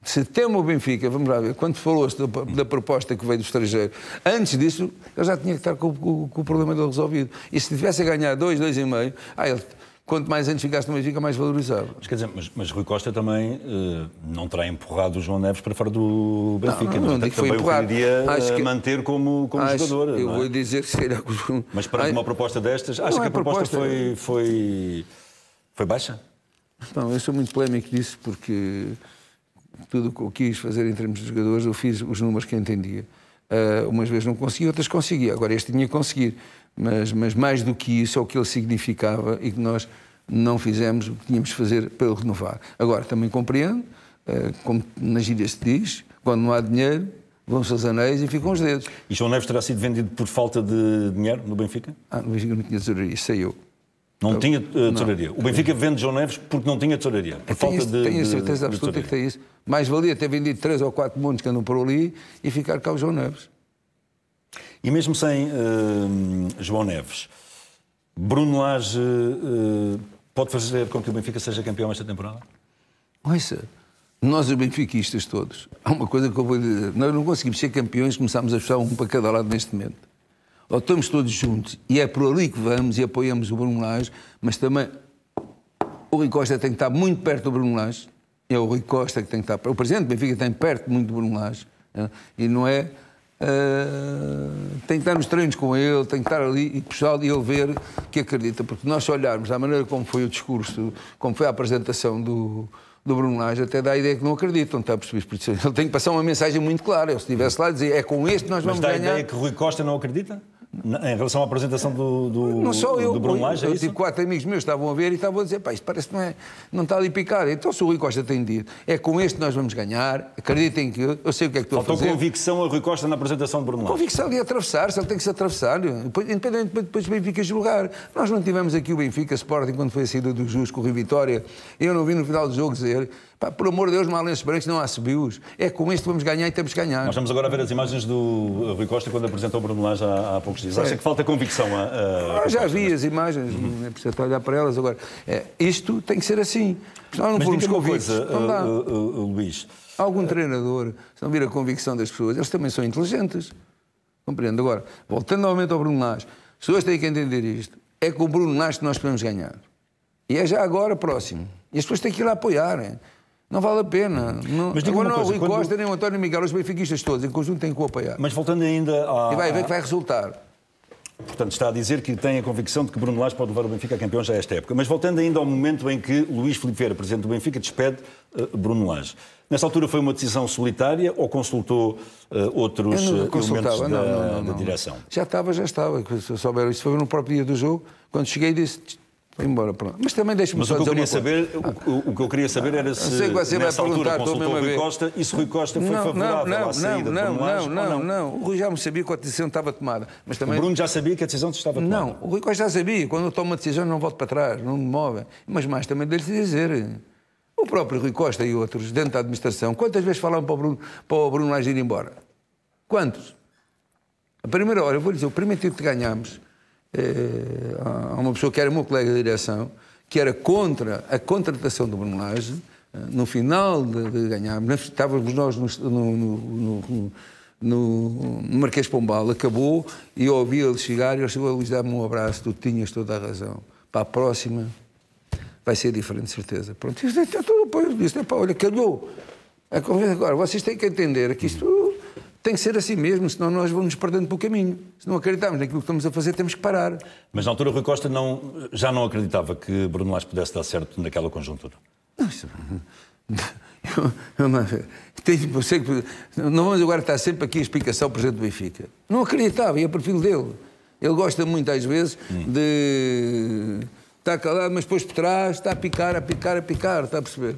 Se tem o Benfica, vamos lá ver, quando falou-se da, da, proposta que veio do estrangeiro, antes disso, ele já tinha que estar com, com, com o problema dele resolvido. E se tivesse a ganhar 2, dois, 2,5, meio ah, ele quanto mais anos ficasse no Benfica, mais valorizado. Mas, quer dizer, mas, mas Rui Costa também uh, não terá empurrado o João Neves para fora do Benfica. Não, não, não, não que foi empurrado. Eh, acho que manter como, como acho, jogador. Eu é? vou dizer que seria. Mas para uma proposta destas, acho é que a proposta, proposta, foi, foi, foi baixa? Não, eu sou muito polémico disso porque tudo o que eu quis fazer em termos de jogadores, eu fiz os números que eu entendia. Uh, umas vezes não consegui, outras consegui. Agora este tinha que conseguir mas, mas mais do que isso é o que ele significava e que nós não fizemos o que tínhamos de fazer para ele renovar. Agora, também compreendo, eh, como nas ilhas se diz, quando não há dinheiro, vão-se aos anéis e ficam os dedos. E João Neves terá sido vendido por falta de dinheiro no Benfica? Ah, no Benfica não tinha tesouraria, saiu. É não eu, tinha eh, tesouraria. O Benfica vende João Neves porque não tinha tesouraria. Por é, falta isso, de, tenho a certeza de, absoluta de que tem isso. Mais valia ter vendido três ou quatro mundos que andam por ali e ficar cá o João Neves. E mesmo sem uh, João Neves, Bruno Lage uh, pode fazer com que o Benfica seja campeão esta temporada? Ouça, é. nós os benfiquistas todos, há uma coisa que eu vou dizer, nós não conseguimos ser campeões, começámos a fechar um para cada lado neste momento. Ou estamos todos juntos e é por ali que vamos e apoiamos o Bruno Lage, mas também o Rui Costa tem que estar muito perto do Bruno Lage, é o Rui Costa que tem que estar o Presidente do Benfica tem perto muito do Bruno Lage, né? e não é ah, tem que estar nos treinos com ele, tem que estar ali e puxar e ele ver que acredita. Porque nós se olharmos da maneira como foi o discurso, como foi a apresentação do, do Bruno Lage, até dá a ideia que não acreditam, está a perceber? Por isso, ele tem que passar uma mensagem muito clara. Eu, se estivesse lá, dizia, é com este que nós Mas vamos ganhar. Mas dá a ideia que Rui Costa não acredita? em relação à apresentação do, do Não só eu, do Bruno Lage, é eu, eu, tive quatro amigos meus que estavam a ver e estavam a dizer, pá, isto parece que não, é, não está ali picado. Então se o Rui Costa tem dito, é com este nós vamos ganhar, acreditem que eu, eu sei o que é que estou Faltou a fazer. Faltou convicção a Rui Costa na apresentação do Bruno Lage. Convicção de atravessar, se ele tem que se atravessar, independente de depois do Benfica julgar. Nós não tivemos aqui o Benfica Sporting quando foi a saída do Jusco, o Rui Vitória. Eu não vi no final do jogo dizer Pá, por amor de Deus, Marlene Branco não há subios. É com isto que vamos ganhar e temos que ganhar. Nós vamos agora ver as imagens do eh, Rui Costa quando apresentou o Bruno Lage há, há poucos dias. Acha que falta convicção? A, a... Ah, ah, ah já vi mas... as imagens, uhum. não é preciso olhar para elas agora. É, isto tem que ser assim. Nós não mas fomos Coisa, não dá. Uh, uh, uh, Luís. Algum treinador, se não vir a convicção das pessoas, eles também são inteligentes. Compreendo. Agora, voltando novamente ao Bruno Lage, as pessoas têm que entender isto. É com o Bruno Lage que nós podemos ganhar. E é já agora próximo. E as pessoas têm que ir lá apoiar. Hein? Não vale a pena. Não, mas agora não coisa, o Rui quando... Costa nem o António Miguel, os benfiquistas todos, em conjunto, têm que o apoiar. Mas voltando ainda a. E vai ver que vai resultar. Portanto, está a dizer que tem a convicção de que Bruno Lage pode levar o Benfica a campeão já esta época. Mas voltando ainda ao momento em que Luís Filipe Vieira, presidente do Benfica, despede uh, Bruno Lage. Nesta altura foi uma decisão solitária ou consultou uh, outros eh, elementos da, não, não, não, da direção? Já estava, já estava. Se souberam isso, foi no próprio dia do jogo. Quando cheguei disse, foi embora, pronto. Mas também deixe-me só que dizer queria saber, O, o, que eu queria saber era ah, se, sei que você nessa vai perguntar, altura, consultou Rui Costa e se Rui Costa foi não, favorável não, não, à saída não, não, não, não, não, O Rui já me sabia que a decisão estava tomada. Mas também... O Bruno já sabia que a decisão estava tomada. Não, o Rui Costa já sabia. Quando eu tomo uma decisão não volto para trás, não me move. Mas mais também deles dizer... O próprio Rui Costa e outros dentro da administração, quantas vezes falaram para o Bruno, para o Bruno Lage ir embora? Quantos? A primeira hora, eu vou lhe dizer, o primeiro dia que ganhámos a eh, uma pessoa que era meu colega de direção, que era contra a contratação do Bruno eh, no final de, de ganharmos, estávamos nós no, no, no, no, Marquês Pombal, acabou e eu ouvi ele chegar e ele chegou a lhes dar-me um abraço, tu tinhas toda a razão. Para a próxima vai ser diferente, certeza. Pronto, isto é, é tudo, pois, isto é para, olha, calhou. É agora, vocês têm que entender que isto tem que ser assim mesmo, senão nós vamos nos perdendo pelo caminho. Se não acreditamos naquilo que estamos a fazer, temos que parar. Mas na altura o Rui Costa não, já não acreditava que Bruno Lage pudesse dar certo naquela conjuntura? Não, isso... Eu, eu, não, não vamos agora estar sempre aqui a explicação ao Presidente do Benfica. Não acreditava, e é perfil dele. Ele gosta muito, às vezes, hum. de estar calado, mas depois por trás está a picar, a picar, a picar, está a perceber?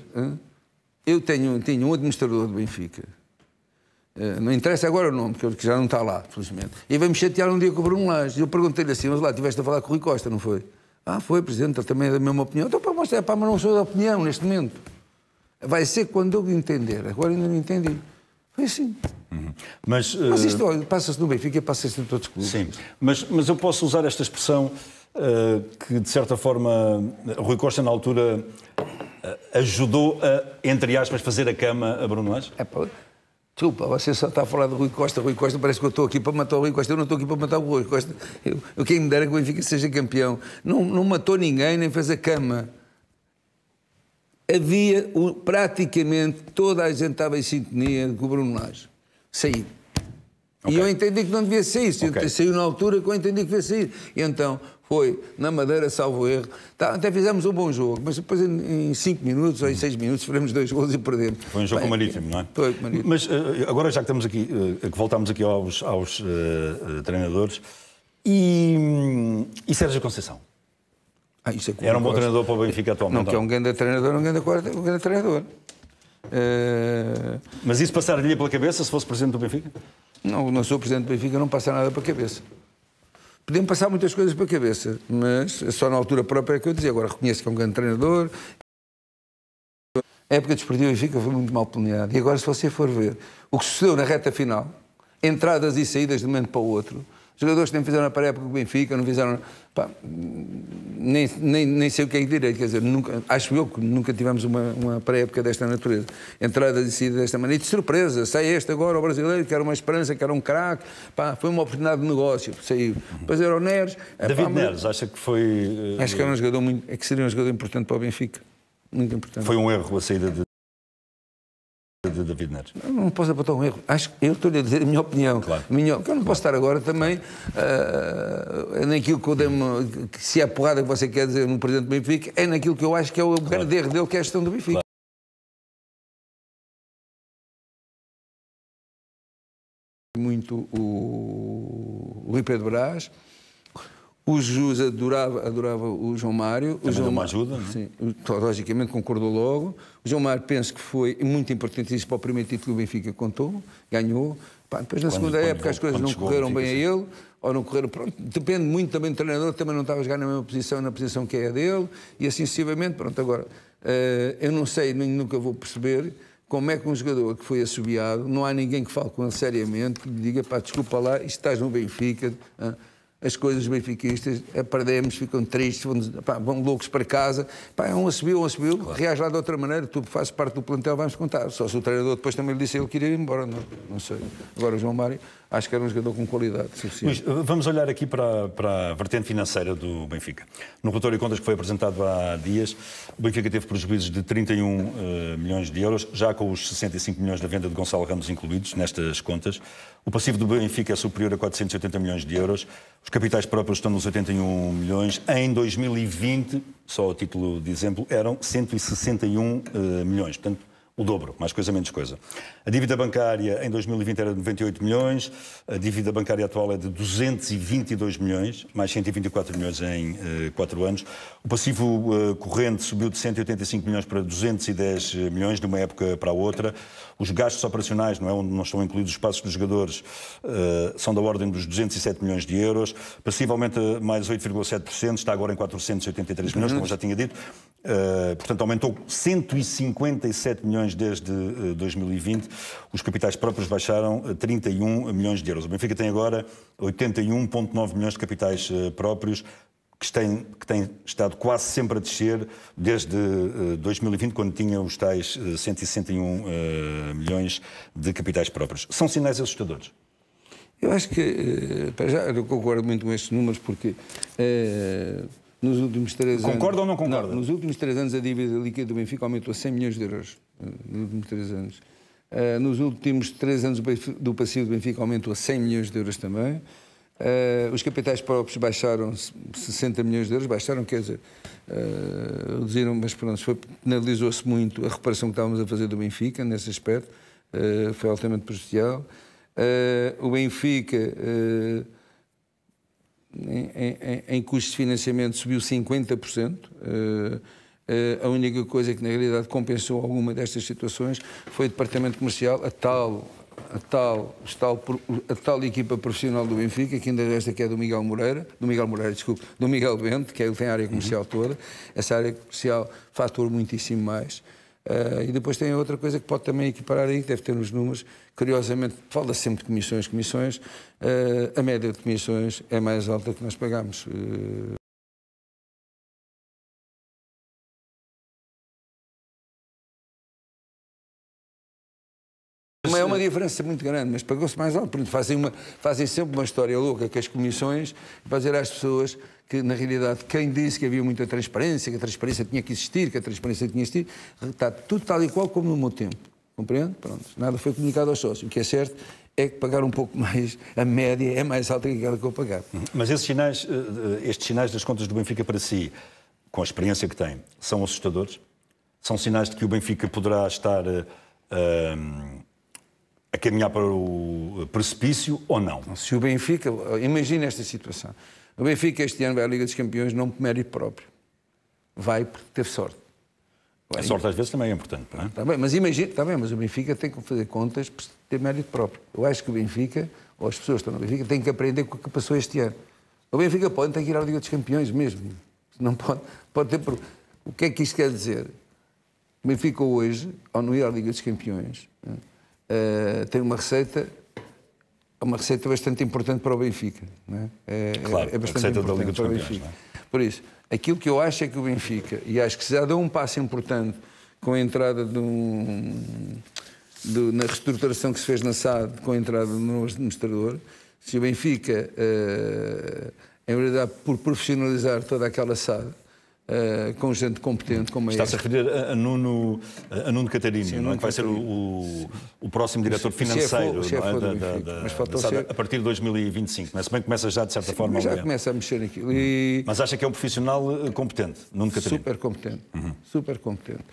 Eu tenho, tenho um administrador do Benfica, eh, não interessa agora o nome, que já não está lá, felizmente. E veio-me chatear um dia com o Bruno Lage. E eu perguntei-lhe assim, mas lá, estiveste a falar com o Rui Costa, não foi? Ah, foi, Presidente, ele também é da mesma opinião. Então, para mostrar, é, pá, mas não sou da opinião neste momento. Vai ser quando eu entender. Agora ainda não entendi. Foi assim. Uhum. Mas, eh, mas isto passa-se no Benfica e passa-se em todos os clubes. Sim, mas, mas eu posso usar esta expressão uh, que, de certa forma, Rui Costa, na altura, uh, ajudou a, entre aspas, fazer a cama a Bruno Lage? É, pode. Desculpa, você só está a falar de Rui Costa, Rui Costa, parece que eu estou aqui para matar o Rui Costa. Eu não estou aqui para matar o Rui Costa. Eu, eu quem me dera é que o Benfica seja campeão. Não, não matou ninguém, nem fez a cama. Havia praticamente toda a gente estava em sintonia com o Bruno Lage. Saí. Okay. E eu entendi que não devia sair. Okay. Saiu na altura que eu entendi que devia sair. E então, foi na Madeira, salvo erro. Tá, até fizemos um bom jogo, mas depois em 5 minutos ou em 6 minutos sofremos dois gols e perdemos. Foi um jogo Bem, marítimo, não é? Foi marítimo. Mas eh, agora já que estamos aqui, eh, que voltamos aqui aos, aos uh, treinadores, e, hum, e Sérgio Conceição? Ah, é Era um bom treinador para o Benfica atualmente. Não, que é um grande treinador, um grande, um grande treinador. Uh... Mas isso passar-lhe pela cabeça se fosse presidente do Benfica? Não, não sou presidente do Benfica, não passa nada pela cabeça podemos passar muitas coisas para a cabeça, mas é só na altura própria é que eu dizia. Agora reconheço que é um grande treinador. A época desportiva e fica foi muito mal planeada. E agora, se você for ver o que sucedeu na reta final, entradas e saídas de um momento para o outro, Jogadores que nem fizeram a pré-época o Benfica, não fizeram. Pá, nem, nem, nem sei o que é direito, quer dizer, nunca, acho eu que nunca tivemos uma, uma pré-época desta natureza. Entrada e saída desta maneira. E de surpresa, sai este agora, o brasileiro, que era uma esperança, que era um craque, foi uma oportunidade de negócio, saiu. Depois era o Neres. É, David pá, Neres, acha que foi. Acho que, era um eh, jogador muito, é que seria um jogador importante para o Benfica. Muito importante. Foi um erro a saída de de David Neres? Não, não posso apontar um erro. Acho que eu estou-lhe a dizer a minha opinião. Claro. Minha, eu não posso estar agora também uh, naquilo que eu demo, que se é a porrada que você quer dizer no Presidente do Benfica, é naquilo que eu acho que é o grande erro dele, que é a gestão do Benfica. Claro. Muito o, o Rui Pedro Brás, o Jus adorava, adorava o João Mário. o João uma ajuda, não é? Sim, logicamente concordou logo. O João Mário penso que foi muito importante isso para o primeiro título que o Benfica contou, ganhou. Pá, depois na quando, segunda quando, época as coisas não correram bem a ele, ou não correram. Pronto, depende muito também do treinador, também não estava a jogar na mesma posição, na posição que é a dele, e assim sucessivamente. Pronto, agora, uh, eu não sei, nem, nunca vou perceber como é que um jogador que foi assobiado, não há ninguém que fale com ele seriamente, que lhe diga, pá, desculpa lá, estás no Benfica. Uh, as coisas benfiquistas, eh, perdemos, ficam tristes, vão, pá, vão loucos para casa. Pá, é um assumiu, é um assumiu, claro. reage lá de outra maneira, tu fazes parte do plantel, vamos contar. Só se o treinador depois também lhe disse ele queria ir embora, não, não sei. Agora o João Mário, acho que era um jogador com qualidade suficiente. Eh, vamos olhar aqui para, para a vertente financeira do Benfica. No relatório de contas que foi apresentado há dias, o Benfica teve prejuízos de 31 uh, eh, milhões de euros, já com os 65 milhões da venda de Gonçalo Ramos incluídos nestas contas. O passivo do Benfica é superior a 480 milhões de euros. Os capitais próprios estão nos 81 milhões. Em 2020, só a título de exemplo, eram 161 uh, eh, milhões. Portanto, o dobro, mais coisa menos coisa. A dívida bancária em 2020 era de 98 milhões, a dívida bancária atual é de 222 milhões, mais 124 milhões em 4 eh, anos. O passivo eh, corrente subiu de 185 milhões para 210 milhões de uma época para a outra. Os gastos operacionais, não é, onde não estão incluídos os passos dos jogadores, eh, são da ordem dos 207 milhões de euros. Passivo aumenta mais 8,7%, está agora em 483 milhões, como já tinha dito. Eh, portanto, aumentou 157 milhões desde 2020. Eh, os capitais próprios baixaram 31 milhões de euros. O Benfica tem agora 81,9 milhões de capitais próprios, que tem, que tem estado quase sempre a descer desde 2020, eh, quando tinha os tais 161 eh, eh, milhões de capitais próprios. São sinais assustadores. Eu acho que, para já, eu concordo muito com estes números, porque é, nos últimos três concordo anos... Concorda ou não concorda? Não, nos últimos três anos a dívida líquida do Benfica aumentou a 100 milhões de euros, nos últimos três anos. Nos últimos três anos do passivo do Benfica aumentou a 100 milhões de euros também. Uh, os capitais próprios baixaram 60 milhões de euros, baixaram, quer dizer, uh, reduziram, mas pronto, penalizou-se muito a reparação que estávamos a fazer do Benfica, nesse aspecto, uh, foi altamente prejudicial. o Benfica, em, em, em, custos de financiamento, subiu 50%. a única coisa que, na realidade, compensou alguma destas situações foi o departamento comercial, a tal a tal, tal, a tal equipa profissional do Benfica, que ainda resta que é do Miguel Moreira, do Miguel Moreira, desculpe, do Miguel Bento, que é, tem a área comercial uhum. toda, essa área comercial fatura muitíssimo mais. Uh, e depois tem outra coisa que pode também equiparar aí, que deve ter nos números. Curiosamente, fala sempre de comissões, comissões. Uh, a média de comissões é mais alta que nós pagamos. Uh... uma diferença muito grande, mas pagou-se mais alto. Portanto, fazem, uma, fazem sempre uma história louca com as comissões para dizer às pessoas que, na realidade, quem disse que havia muita transparência, que a transparência tinha que existir, que a transparência tinha que existir, está tudo tal e qual como no meu tempo. Compreende? Pronto. Nada foi comunicado aos sócios. O que é certo é que pagar um pouco mais, a média é mais alta que aquela que eu pagar. Uhum. Mas esses sinais, eh, eh, estes sinais das contas do Benfica para si, com a experiência que tem, são assustadores? São sinais de que o Benfica poderá estar uh, a caminhar para o eh, precipício ou não? Se o Benfica, eh, imagina esta situação. O Benfica este ano vai à Liga dos Campeões não por mérito próprio. Vai porque teve sorte. A sorte às vezes também é importante, não é? Está bem, mas imagina, está bem, mas o Benfica tem que fazer contas por ter mérito próprio. Eu acho que o Benfica, ou as pessoas que estão no Benfica, têm que aprender com o que passou este ano. O Benfica pode, ter que ir à Liga dos Campeões mesmo. Não pode, pode ter... O que é que isto quer dizer? O Benfica hoje, ao não ir à Liga dos Campeões, uh, tem uma receita, é uma receita bastante importante para o Benfica. Não é? É, é claro, é bastante a receita da Liga dos Campeões. É? Por isso, aquilo que eu acho é que o Benfica, e acho que se já deu um passo importante com a entrada de um, na reestruturação que se fez na SAD, com a entrada de um novo administrador, se o Benfica, uh, em verdade, por profissionalizar toda aquela SAD, eh, com gente competente como é Está-se a referir a Nuno, a Nuno Catarino, Sim, não é? que vai ser o, o próximo diretor é financeiro é não é? da, da, da, ser... a partir de 2025. Mas é? bem começa já, de certa Sim, forma, mas já começa a mexer naquilo. E... Mas acha que é um profissional eh, competente, Nuno Catarino? Super competente, uhum. super competente.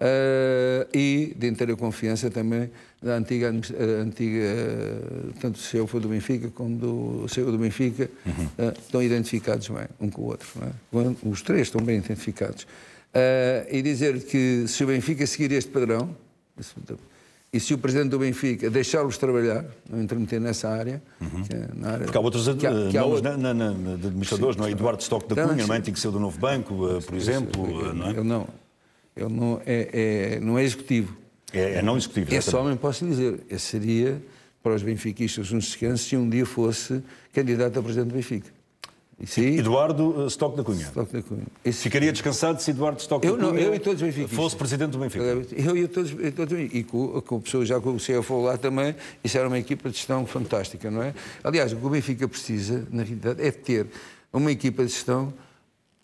Uh, e de inteira confiança também da antiga, eh, antiga eh, tanto o CEO foi do Benfica como do o do Benfica, uhum. uh, estão identificados bem, um com o outro. É? Os três estão bem identificados. Uh, e dizer que se o Benfica seguir este padrão, e se o presidente do Benfica deixá-los trabalhar, não intermeter nessa área, uhum. é, na área. Porque há outros que há, que há nomes outro... na, na, na, de administradores, sim, não é? Eduardo Stock da Cunha, não é? que ser do Novo Banco, por exemplo, não é? Eu não. Ele não é, é não é executivo. É, é não executivo. é Esse homem, posso lhe dizer, esse seria, para os benfiquistas, um descanso se um dia fosse candidato a presidente do Benfica. Sim. Eduardo eh, Stock da Cunha. Stock da Cunha. Esse... Ficaria descansado se Eduardo Stock eu, da Cunha eu e todos fosse presidente do Benfica. Eu e todos, eu todos E com, com pessoas já com o CFO lá também, isso era uma equipa de gestão fantástica, não é? Aliás, o que o Benfica precisa, na realidade, é ter uma equipa de gestão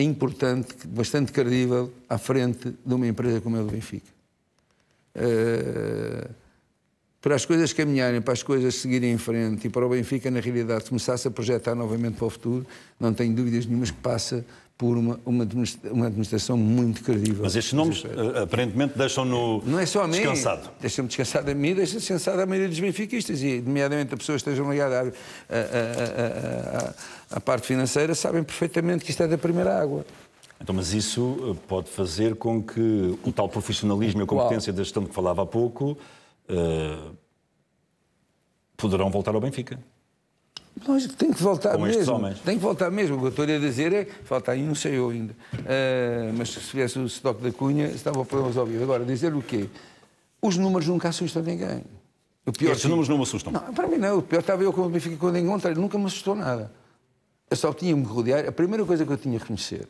importante, bastante credível, à frente de uma empresa como a do Benfica. Uh, para as coisas caminharem, para as coisas seguirem em frente e para o Benfica, na realidade, começasse a projetar novamente para o futuro, não tenho dúvidas nenhumas que passa por uma, uma, uma administração muito credível. Mas estes nomes, é- eh, aparentemente, deixam-no Não é só a mim, descansado. Deixam-me descansado a mim, deixam descansado a maioria dos benfiquistas, e, nomeadamente, a pessoas que estejam ligadas à parte financeira, sabem perfeitamente que isto é da primeira água. Então, mas isso eh, pode fazer com que o tal profissionalismo e a competência Qual? da gestão que falava há pouco uh, poderão voltar ao Benfica. Lógico, tem que voltar Com mesmo. Tem que voltar mesmo. O que eu estou a dizer é falta aí, não eu ainda. Uh, eh, mas se tivesse o stop da Cunha, estava o problema resolvido. Agora, dizer o quê? Os números nunca assustam ninguém. O pior Estes que... números não me assustam? Não, para mim não. O pior estava eu quando, fiquei quando encontrei. Nunca me assustou nada. Eu só tinha me rodear. A primeira coisa que eu tinha que reconhecer,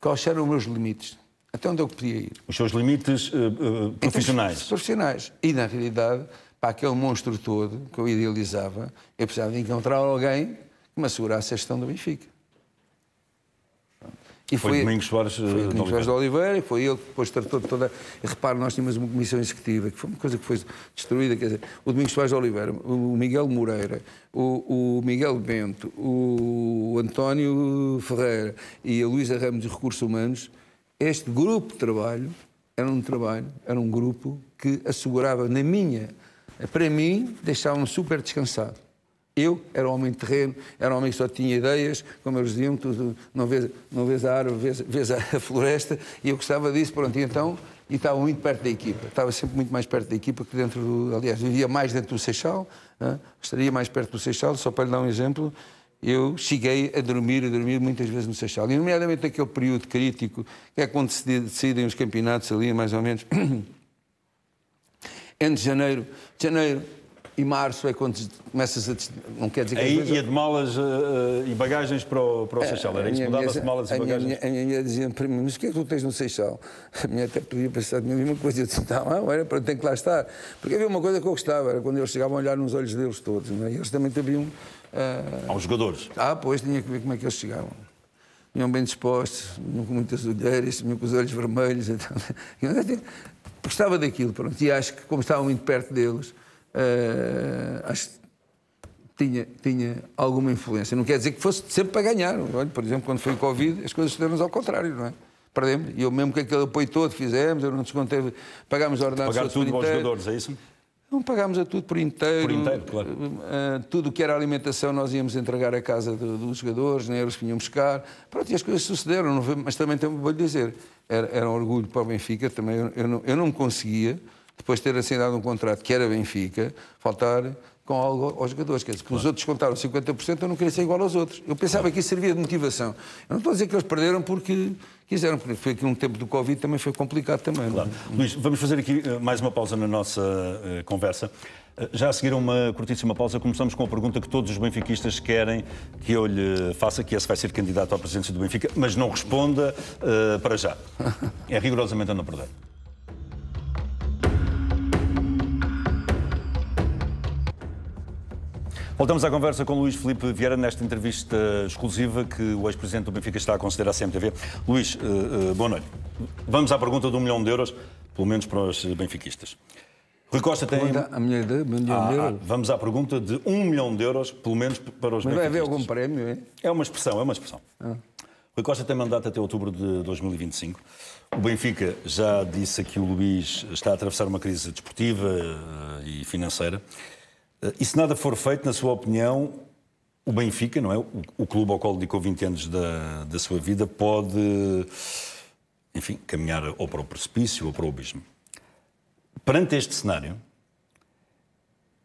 quais eram os meus limites. Até onde eu podia ir. Os seus limites uh, uh, profissionais. Então, profissionais. E, na realidade, para aquele monstro todo que eu idealizava, eu precisava de encontrar alguém que me assegurasse a gestão do Benfica. E foi, foi Domingos Soares foi eh, Domingos de, Oliveira. de Oliveira e foi ele que depois tratou de toda. Repare, nós tínhamos uma comissão executiva, que foi uma coisa que foi destruída. Quer dizer, o Domingos Soares de Oliveira, o Miguel Moreira, o, o Miguel Bento, o António Ferreira e a Luísa Ramos de Recursos Humanos, este grupo de trabalho era um trabalho, era um grupo que assegurava, na minha é, para mim, deixavam-me super descansado. Eu era um homem de terreno, era um homem que só tinha ideias, como eles diziam, tu não vês, não vês a árvore, vês, vês, a floresta, e eu gostava disso, pronto, e então, e estava muito perto da equipa, estava sempre muito mais perto da equipa que dentro do, aliás, vivia mais dentro do Seixal, né? estaria mais perto do Seixal, só para lhe dar um exemplo, eu cheguei a dormir, a dormir muitas vezes no Seixal, e nomeadamente naquele período crítico, que é quando se decidem os campeonatos ali, mais ou menos... entre janeiro, janeiro e março é quando começas a. Não quer dizer que. Aí ia de malas uh, e bagagens para o, para o é, Seixal, era isso? Mudava-se malas e bagagens? Minha, a minha dizia para mim: Mas o que é que tu tens no Seixal? A minha até podia pensar de mim uma coisa. Eu disse: Não, era para ter que lá estar. Porque havia uma coisa que eu gostava, era quando eles chegavam a olhar nos olhos deles todos. Não é? E eles também sabiam. Uh... Aos jogadores? Ah, pois, tinha que ver como é que eles chegavam vinham bem dispostos, com muitas olheiras, com os olhos vermelhos. Então, gostava daquilo, pronto. E acho que, como estava muito perto deles, uh, acho que tinha, tinha alguma influência. Não quer dizer que fosse sempre para ganhar. Olha, por exemplo, quando foi o Covid, as coisas deram ao contrário, não é? Perdemos. E eu mesmo com aquele apoio todo fizemos, eu não descontei, pagámos ordenados. Pagar tudo aos jogadores, é isso? Não pagámos a tudo por inteiro. Por inteiro, claro. Uh, tudo o que era alimentação nós íamos entregar à casa do, dos jogadores, nem né, eles vinham buscar. Pronto, e as coisas sucederam, mas também vou-lhe dizer, era, era, um orgulho para o Benfica, também eu, eu, não, eu não conseguia, depois de ter assinado um contrato que era Benfica, faltar com algo aos jogadores. Quer dizer, que claro. os outros contaram 50%, eu não queria ser igual aos outros. Eu pensava claro. que isso servia de motivação. Eu não estou a dizer que eles perderam porque quiseram, porque foi aqui um tempo do Covid também foi complicado também. É? Claro. Luís, vamos fazer aqui eh, mais uma pausa na nossa uh, conversa. Eh, já a seguir uma curtíssima pausa, começamos com a pergunta que todos os benfiquistas querem que eu lhe faça, que esse é se vai ser candidato à presidência do Benfica, mas não responda uh, para já. É rigorosamente a não perder. Voltamos à conversa com Luís Felipe Vieira nesta entrevista exclusiva que o ex-presidente do Benfica está a conceder à CMTV. Luís, uh, uh, boa noite. Vamos à pergunta de um milhão de euros, pelo menos para os benfiquistas. Rui Costa tem. A minha ideia, milhão ah, de ah, euros. Vamos à pergunta de um milhão de euros, pelo menos para os Mas benfiquistas. Vai haver algum prémio, é? É uma expressão, é uma expressão. Ah. Rui Costa tem mandato até outubro de 2025. O Benfica já disse que o Luís está a atravessar uma crise desportiva eh, e financeira. Eh, e se nada for feito, na sua opinião, o Benfica, não é? O, o clube ao qual dedicou 20 anos da, da sua vida, pode, enfim, caminhar ou para o precipício ou para o abismo. Perante este cenário,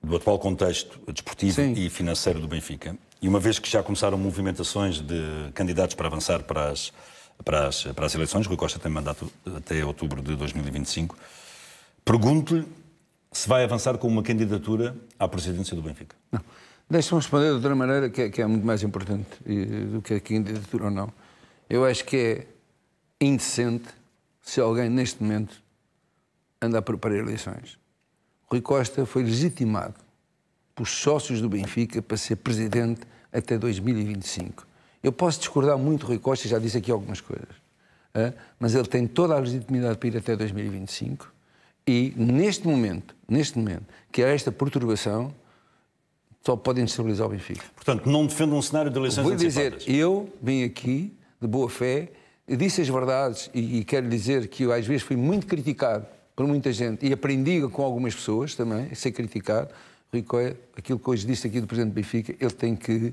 do atual contexto desportivo Sim. e financeiro do Benfica, e uma vez que já começaram movimentações de candidatos para avançar para as, para as, para as eleições, Rui Costa tem mandato até outubro de 2025, pergunto-lhe se vai avançar com uma candidatura à presidência do Benfica. Não. Deixa-me responder de outra maneira, que é, que é muito mais importante do que a candidatura ou não. Eu acho que é indecente se alguém neste momento anda a preparar eleições. Rui Costa foi legitimado pelos sócios do Benfica para ser presidente até 2025. Eu posso discordar muito de Rui Costa, já disse aqui algumas coisas, mas ele tem toda a legitimidade para ir até 2025 e, neste momento, neste momento, que é esta perturbação, só podem destabilizar o Benfica. Portanto, não defendo um cenário de eleições Vou dizer, eu vim aqui de boa fé, disse as verdades e, e quero dizer que eu às vezes fui muito criticado por muita gente e aprendi com algumas pessoas também, a ser criticado. Rico, aquilo que hoje disse aqui do Presidente do Benfica, ele tem que.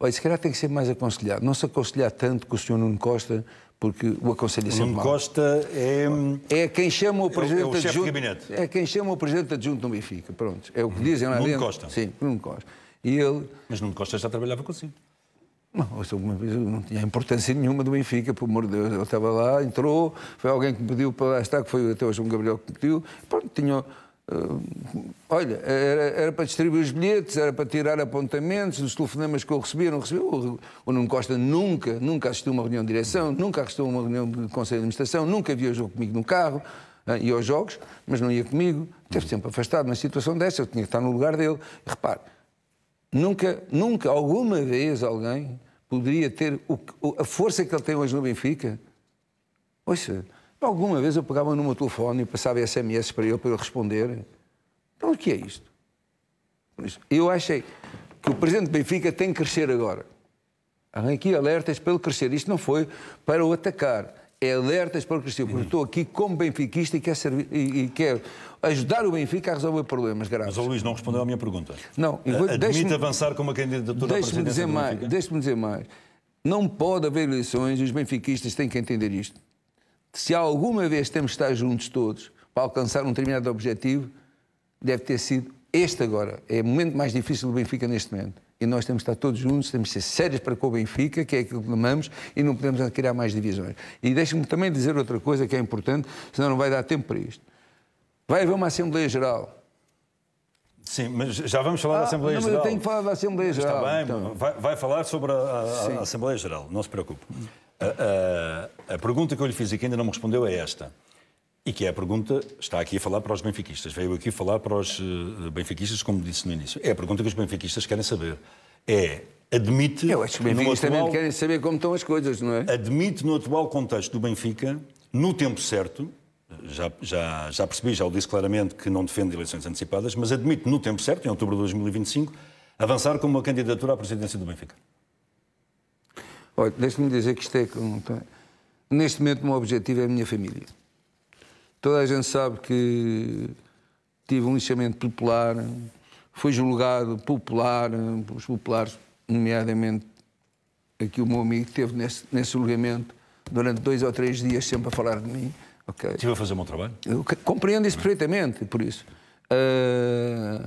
Olha, se calhar tem que ser mais aconselhado. Não se aconselhar tanto com o Sr. Nuno Costa porque o aconselho é sempre Nuno Costa é... É quem chama o é Presidente é o, é o adjunto... É quem chama o Presidente adjunto do Benfica, pronto. É o que uhum. dizem lá é Nuno dentro. Costa. Sim, Nuno Costa. E ele... Mas Nuno Costa já trabalhava consigo. Não, alguma vez não tinha importância nenhuma do Benfica, por amor de Deus. Eu estava lá, entrou, foi alguém que me pediu para lá estar, que foi até hoje um Gabriel que me pediu. Pronto, tinha Uh, olha, era, era, para distribuir os bilhetes, era para tirar apontamentos os telefonemas que eu recebia, não recebia. O, o Nuno Costa nunca, nunca assistiu a uma reunião de direção, nunca assistiu a uma reunião de Conselho de Administração, nunca viajou comigo no carro uh, e aos jogos, mas não ia comigo. Esteve sempre afastado numa situação dessa, eu tinha que estar no lugar dele. repare, nunca, nunca, alguma vez alguém poderia ter o, a força que ele tem hoje no Benfica. Ouça, Alguma vez eu pegava no meu telefone e passava SMS para ele para responder. Então o que é isto? Por isso, eu achei que o presidente do Benfica tem que crescer agora. aqui alertas para ele crescer. Isto não foi para o atacar. É alertas para o crescer. Porque estou aqui como benfiquista e quero, servir, e, e quero ajudar o Benfica a resolver problemas graves. Mas o Luís não respondeu à minha pergunta. Não. Vou, Admite avançar como uma candidatura à presidência dizer mais, Deixe-me dizer mais. Não pode haver eleições e os benfiquistas têm que entender isto se alguma vez temos de estar juntos todos para alcançar um determinado objetivo, deve ter sido este agora. É o momento mais difícil do Benfica neste momento. E nós temos de estar todos juntos, temos de ser sérios para com o Benfica, que é aquilo que amamos, e não podemos criar mais divisões. E deixe-me também dizer outra coisa que é importante, senão não vai dar tempo para isto. Vai haver uma Assembleia Geral. Sim, mas já vamos falar ah, da Assembleia não, Geral. Mas eu tenho que falar da Assembleia Geral. Está bem, então. vai, vai, falar sobre a, a, a Assembleia Geral, não se preocupe. A, a, pergunta que eu lhe fiz e que ainda não me respondeu é esta. E que é a pergunta, está aqui a falar para os benfiquistas, veio aqui falar para os uh, benfiquistas, como disse no início. É a pergunta que os benfiquistas querem saber. É, admite... Eu acho que os benfiquistas atual, também querem saber como estão as coisas, não é? Admite no atual contexto do Benfica, no tempo certo, já, já, já percebi, já o disse claramente, que não defende eleições antecipadas, mas admite no tempo certo, em outubro de 2025, avançar com uma candidatura à presidência do Benfica. Olha, deixe-me dizer que isto é Neste momento, o meu objetivo é a minha família. Toda a gente sabe que tive um lixamento popular, fui julgado popular, os populares, nomeadamente aqui o meu amigo, teve nesse, nesse julgamento durante dois ou três dias sempre a falar de mim. Okay. Estive a fazer um bom trabalho? Eu compreendo isso perfeitamente, por isso. Uh,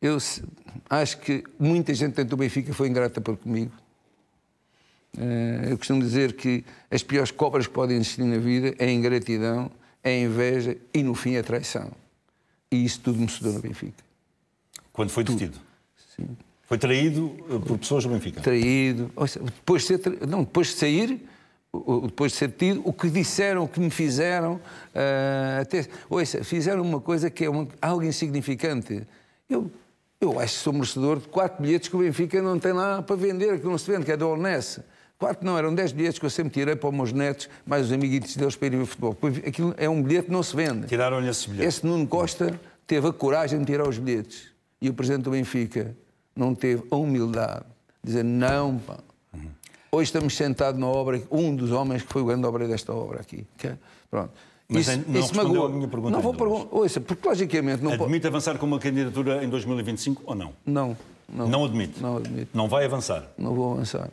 eu acho que muita gente dentro do Benfica foi ingrata por comigo. Eh, eu costumo dizer que as piores cobras que podem existir na vida é a ingratidão, é a inveja e, no fim, a traição. E isso tudo me cedeu no Benfica. Quando foi detido? Sim. Foi traído eh, por pessoas do Benfica? Traído. Depois de, ser tra... Não, depois de sair, depois de ser detido, o que disseram, o que me fizeram, uh, até, ouça, fizeram uma coisa que é uma, algo insignificante. Eu, eu acho que sou merecedor de quatro bilhetes que o Benfica não tem lá para vender, que não se vende, que é do Onesse. Claro que não, eram 10 bilhetes que eu sempre tirei para os meus netos, mais os amiguitos deles para ir ver futebol. Aquilo é um bilhete que não se vende. Tiraram-lhe esse bilhete. Esse Nuno Costa teve a coragem de tirar os bilhetes. E o Presidente do Benfica não teve a humildade de dizer não, pá. Uhum. Hoje estamos sentados na obra, um dos homens que foi o grande obra desta obra aqui. É, pronto. Mas isso, não isso magoou. a minha pergunta. Não vou perguntar. Ouça, porque logicamente não Admite pode... avançar com uma candidatura em 2025 ou não? Não. Não, não admite. Não admite. Não vai avançar. Não vou avançar.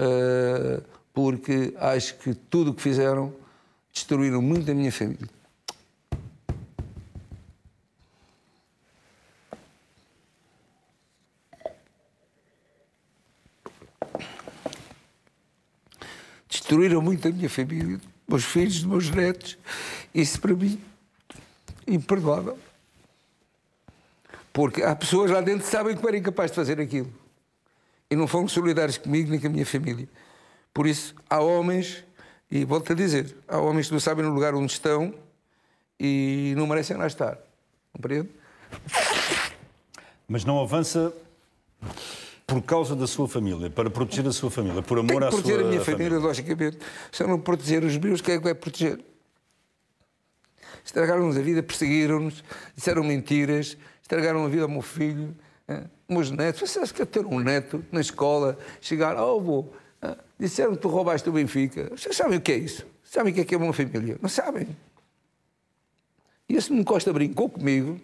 Ah, porque acho que tudo o que fizeram destruíram muito da minha família. Destruíram muito a minha família, dos meus filhos, dos meus netos. Isso para mim é imperdoável. Porque há pessoas lá dentro que sabem que eu era incapaz de fazer aquilo e não foram solidários comigo nem com a minha família. Por isso, há homens, e volto a dizer, há homens que não sabem no lugar onde estão e não merecem lá estar. Compreende? Mas não avança por causa da sua família, para proteger a sua família, por amor à sua família. proteger a minha família, família, logicamente. Se eu não proteger os meus, quem é que vai proteger? Estragaram-nos a vida, perseguiram-nos, disseram mentiras, estragaram a vida ao meu filho, é. meus netos, você acha que é ter um neto na escola, chegar, oh avô, ah, disseram que tu roubaste o Benfica. Vocês sabem o que é isso? Sabem o que é que é uma família? Não sabem. E esse me Costa brincou comigo,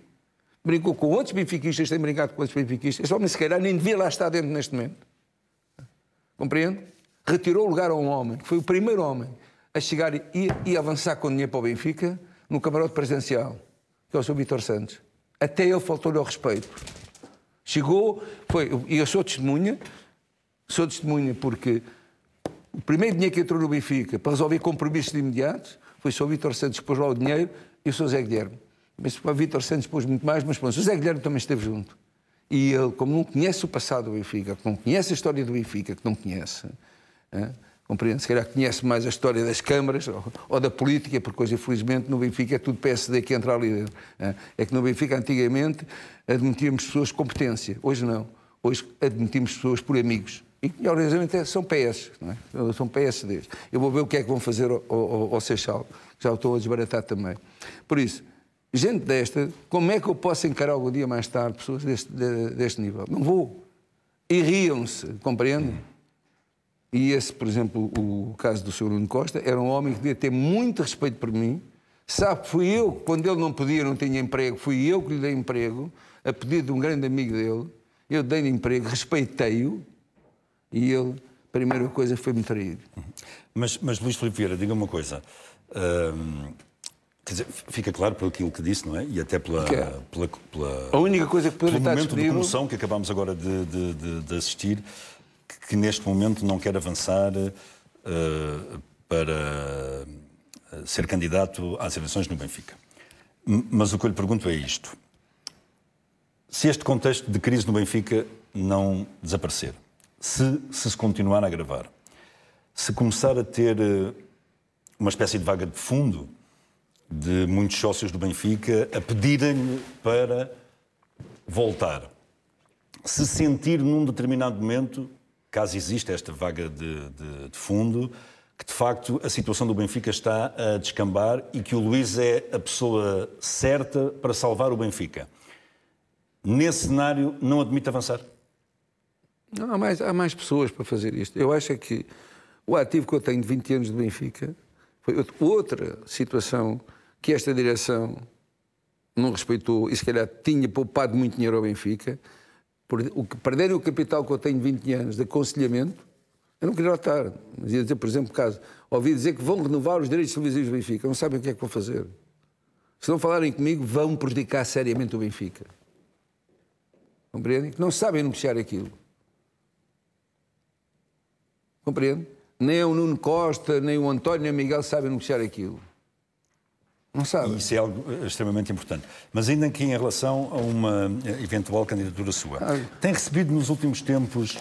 brincou com outros benfiquistas, tem brincado com outros benfiquistas. Esse homem, se calhar, nem devia lá estar dentro neste momento. Compreende? Retirou o lugar a um homem, que foi o primeiro homem a chegar e, e avançar com dinheiro para o Benfica, no camarote presidencial, que é o Sr. Vitor Santos. Até ele faltou-lhe ao respeito. Chegou, foi, e eu sou testemunha, sou testemunha porque o primeiro dinheiro que entrou no Benfica para resolver compromissos de imediato foi só o Vítor Santos que pôs lá o dinheiro e o Sr. Zé Guilherme. Mas o Vítor Santos pôs muito mais, mas pronto, o Zé Guilherme também esteve junto. E ele, como não conhece o passado do Benfica, que não conhece a história do Benfica, que não conhece, é? compreende? Se calhar conhece mais a história das câmaras ou, ou, da política, porque hoje, infelizmente, no Benfica é tudo PSD que entra ali dentro. É? é que no Benfica, antigamente, admitíamos pessoas de competência. Hoje não. Hoje admitimos pessoas por amigos. E que, curiosamente, é, são PS, não é? são PSDs. Eu vou ver o que é que vão fazer ao, ao, ao Seixal, que já o estão a desbaratar também. Por isso, gente desta, como é que eu posso encarar algum dia mais tarde pessoas deste, de, deste nível? Não vou. E riam-se, compreendem? E esse, por exemplo, o caso do Sr. Nuno Costa, era um homem que devia ter muito respeito por mim. Sabe, fui eu, quando ele não podia, não tinha emprego, fui eu que lhe dei emprego a pedido de um grande amigo dele, eu dei-lhe emprego, respeitei-o e ele, a primeira coisa, foi-me traído. Uhum. Mas, mas Luís Filipe Vieira, diga uma coisa. quer dizer, fica claro pelo aquilo que disse, não é? E até pela. É. pela, pela a única coisa que pelo estar momento de comoção que acabámos agora de, de, de, de assistir, que, que, neste momento não quer avançar uh, para eh, ser candidato às eleições no Benfica. Mas o que eu lhe pergunto é isto se este contexto de crise no Benfica não desaparecer, se se, continuar a agravar, se começar a ter eh, uma espécie de vaga de fundo de muitos sócios do Benfica a pedirem-lhe para voltar, se sentir num determinado momento, caso exista esta vaga de, de, de fundo, que de facto a situação do Benfica está a descambar e que o Luís é a pessoa certa para salvar o Benfica nesse cenário, não admite avançar? Não, há mais, há mais pessoas para fazer isto. Eu acho é que o ativo que eu tenho de 20 anos de Benfica foi outra situação que esta direção não respeitou e se calhar tinha poupado muito dinheiro ao Benfica. Perderem o capital que eu tenho de 20 anos de aconselhamento, eu não queria votar. Mas ia dizer, por exemplo, caso, ouvi dizer que vão renovar os direitos televisivos do Benfica, não sabem o que é que vão fazer. Se não falarem comigo, vão prejudicar seriamente o Benfica. Compreendem? Que não sabem negociar aquilo. Compreendem? Nem o Nuno Costa, nem o António, nem o Miguel sabem negociar aquilo. Não sabem. Isso é algo eh, extremamente importante. Mas ainda aqui em relação a uma eh, eventual candidatura sua. Ah. Tem recebido nos últimos tempos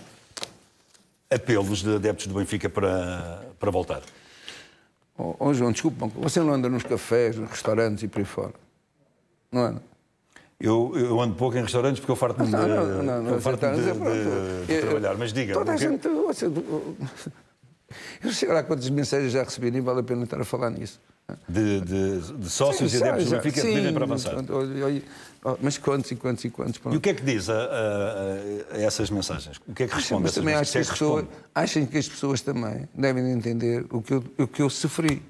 apelos de adeptos do Benfica para, para voltar? Oh, oh João, desculpa, você não anda nos cafés, nos restaurantes e por aí fora? Não anda? Eu, eu, ando pouco em restaurantes porque eu farto-me de, não, não, não, farto é de, de, de, trabalhar. Mas diga. Toda a gente. Ouça, eu sei lá quantas mensagens já recebi, nem vale a pena estar a falar nisso. De, de sócios sim, e adeptos do Benfica que pedem para avançar. Mas quantos e quantos e quantos? Pronto. E o que é que diz a, a, a essas mensagens? O que é que responde Mas também acho que, que, as é pessoas, acham que as pessoas também devem entender o que eu, o que eu sofri.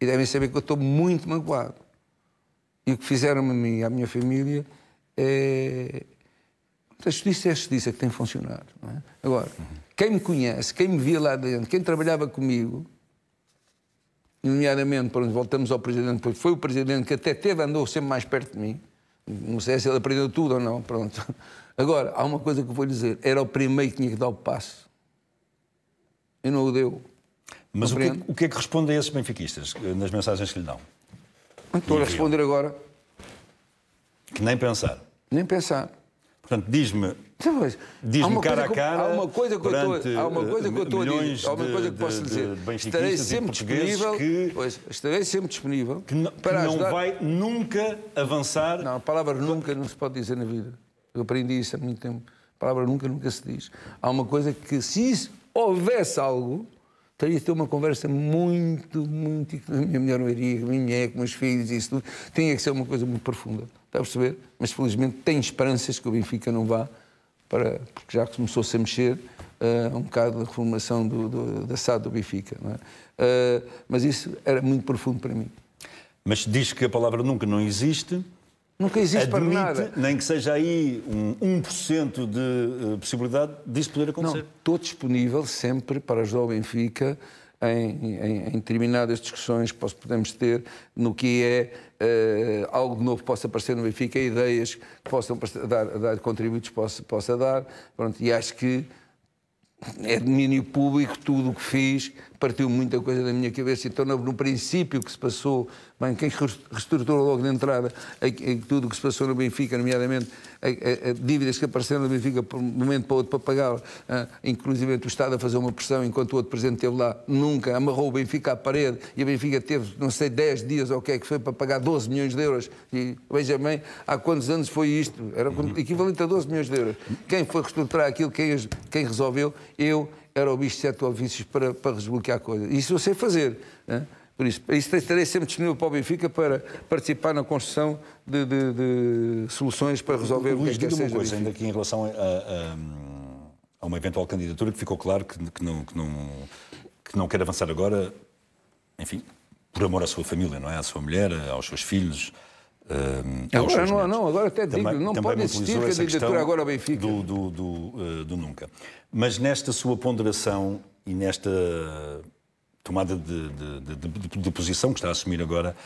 E devem saber que eu estou muito magoado. E o que fizeram a mim e à minha família é. A justiça é a justiça que tem funcionado. É? Agora, quem me conhece, quem me via lá dentro, quem trabalhava comigo, nomeadamente, por voltamos ao presidente, foi o presidente que até teve, andou sempre mais perto de mim, não sei se ele aprendeu tudo ou não, pronto. Agora, há uma coisa que eu vou lhe dizer, era o primeiro que tinha que dar o passo. E não o deu. Mas o que, é, o que, é que responde a esses benfiquistas eh, nas mensagens que lhe dão? Estou a responder agora. Que nem pensar. Nem pensar. Portanto, diz-me. Então, diz-me cara a cara. Há uma coisa que eu estou Há uma coisa que eu estou a dizer. Há uma coisa que posso dizer. Estarei sempre disponível. Que, pois, estarei sempre disponível. Que não, para que não ajudar. vai nunca avançar. Não, a palavra nunca não se pode dizer na vida. Eu aprendi isso há muito tempo. A palavra nunca, nunca se diz. Há uma coisa que, se houvesse algo, teria de ter uma conversa muito, muito. A minha mulher não iria, a minha mulher, com meus filhos, isso tudo. Tinha é que ser uma coisa muito profunda. Está a perceber? Mas felizmente tem esperanças que o Benfica não vá, para, porque já começou-se a mexer uh, um bocado da reformação do, do, da SAD do Benfica. É? Uh, mas isso era muito profundo para mim. Mas diz que a palavra nunca não existe. Nunca existe Admite, para nada. nem que seja aí um 1% de eh, possibilidade disso poder acontecer. Não, estou disponível sempre para ajudar o Benfica em, em, em, determinadas discussões que podemos ter no que é uh, algo novo que possa aparecer no Benfica, ideias que possam dar, dar contributos possa, possa dar. Pronto, e acho que é domínio público tudo o que fiz partiu muita coisa da minha cabeça. Então, no, no princípio que se passou, bem, quem reestruturou logo de entrada a, é a, é tudo o que se passou no Benfica, nomeadamente a, é, dívidas que apareceram no Benfica de um momento para o outro para pagar, ah, inclusive o Estado a fazer uma pressão enquanto o outro presidente esteve lá, nunca amarrou o Benfica à parede e o Benfica teve, não sei, 10 dias ou o que é que foi para pagar 12 milhões de euros. E veja bem, há quantos anos foi isto? Era equivalente a 12 milhões de euros. Quem foi reestruturar aquilo, quem, quem resolveu? Eu era o bicho de sete ofícios para, para desbloquear coisas. Isso eu sei fazer. Né? Por isso, isso estarei sempre disponível para o Benfica para participar na construção de, de, de soluções para resolver Luís, o que é que uma coisa, ainda aqui em relação a, a, a, uma eventual candidatura que ficou claro que, que, não, que, não, que não quer avançar agora, enfim, por amor à sua família, não é? À sua mulher, aos seus filhos. Uh, agora não, não, agora até digo, também, não também pode existir candidatura agora ao Benfica. Do, do, do, eh, do, nunca. Mas nesta sua ponderação e nesta tomada de, de, de, de posição que está a assumir agora,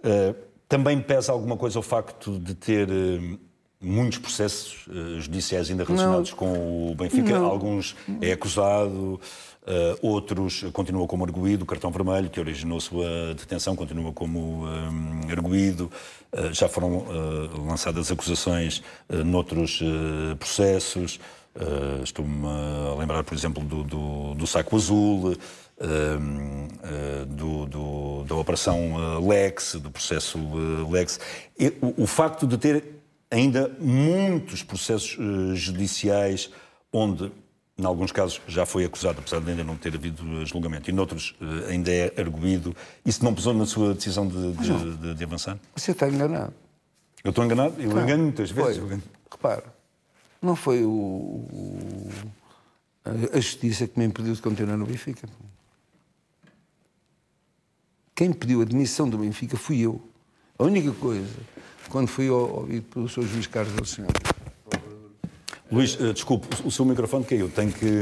uh, também pesa alguma coisa o facto de ter uh, muitos processos judiciais ainda relacionados não. com o Benfica. Não. Alguns é acusado, Uh, outros continuam como arguído, o cartão vermelho que originou sua detenção continua como um, ehm, arguído. Eh, já foram eh, lançadas acusações eh, noutros processos. Estou-me a lembrar, por exemplo, do, do, do Saco Azul, ehm, do, do, da Operação Lex, do processo Lex. E, o, o facto de ter ainda muitos processos judiciais onde em alguns casos já foi acusado, apesar de ainda não ter havido eh, julgamento, e noutros eh, ainda é arguído. Isso não pesou na sua decisão de, de, de, de avançar? Você está enganado. Eu estou enganado? Eu claro. engano muitas vezes. Engano. Repara, não foi o, o, a justiça que me impediu de continuar no Benfica. Quem pediu a demissão do Benfica fui eu. A única coisa, quando fui ouvido pelo Sr. Juiz Carlos Alexandre, Luís, uh, desculpe, o seu microfone caiu. Tem que,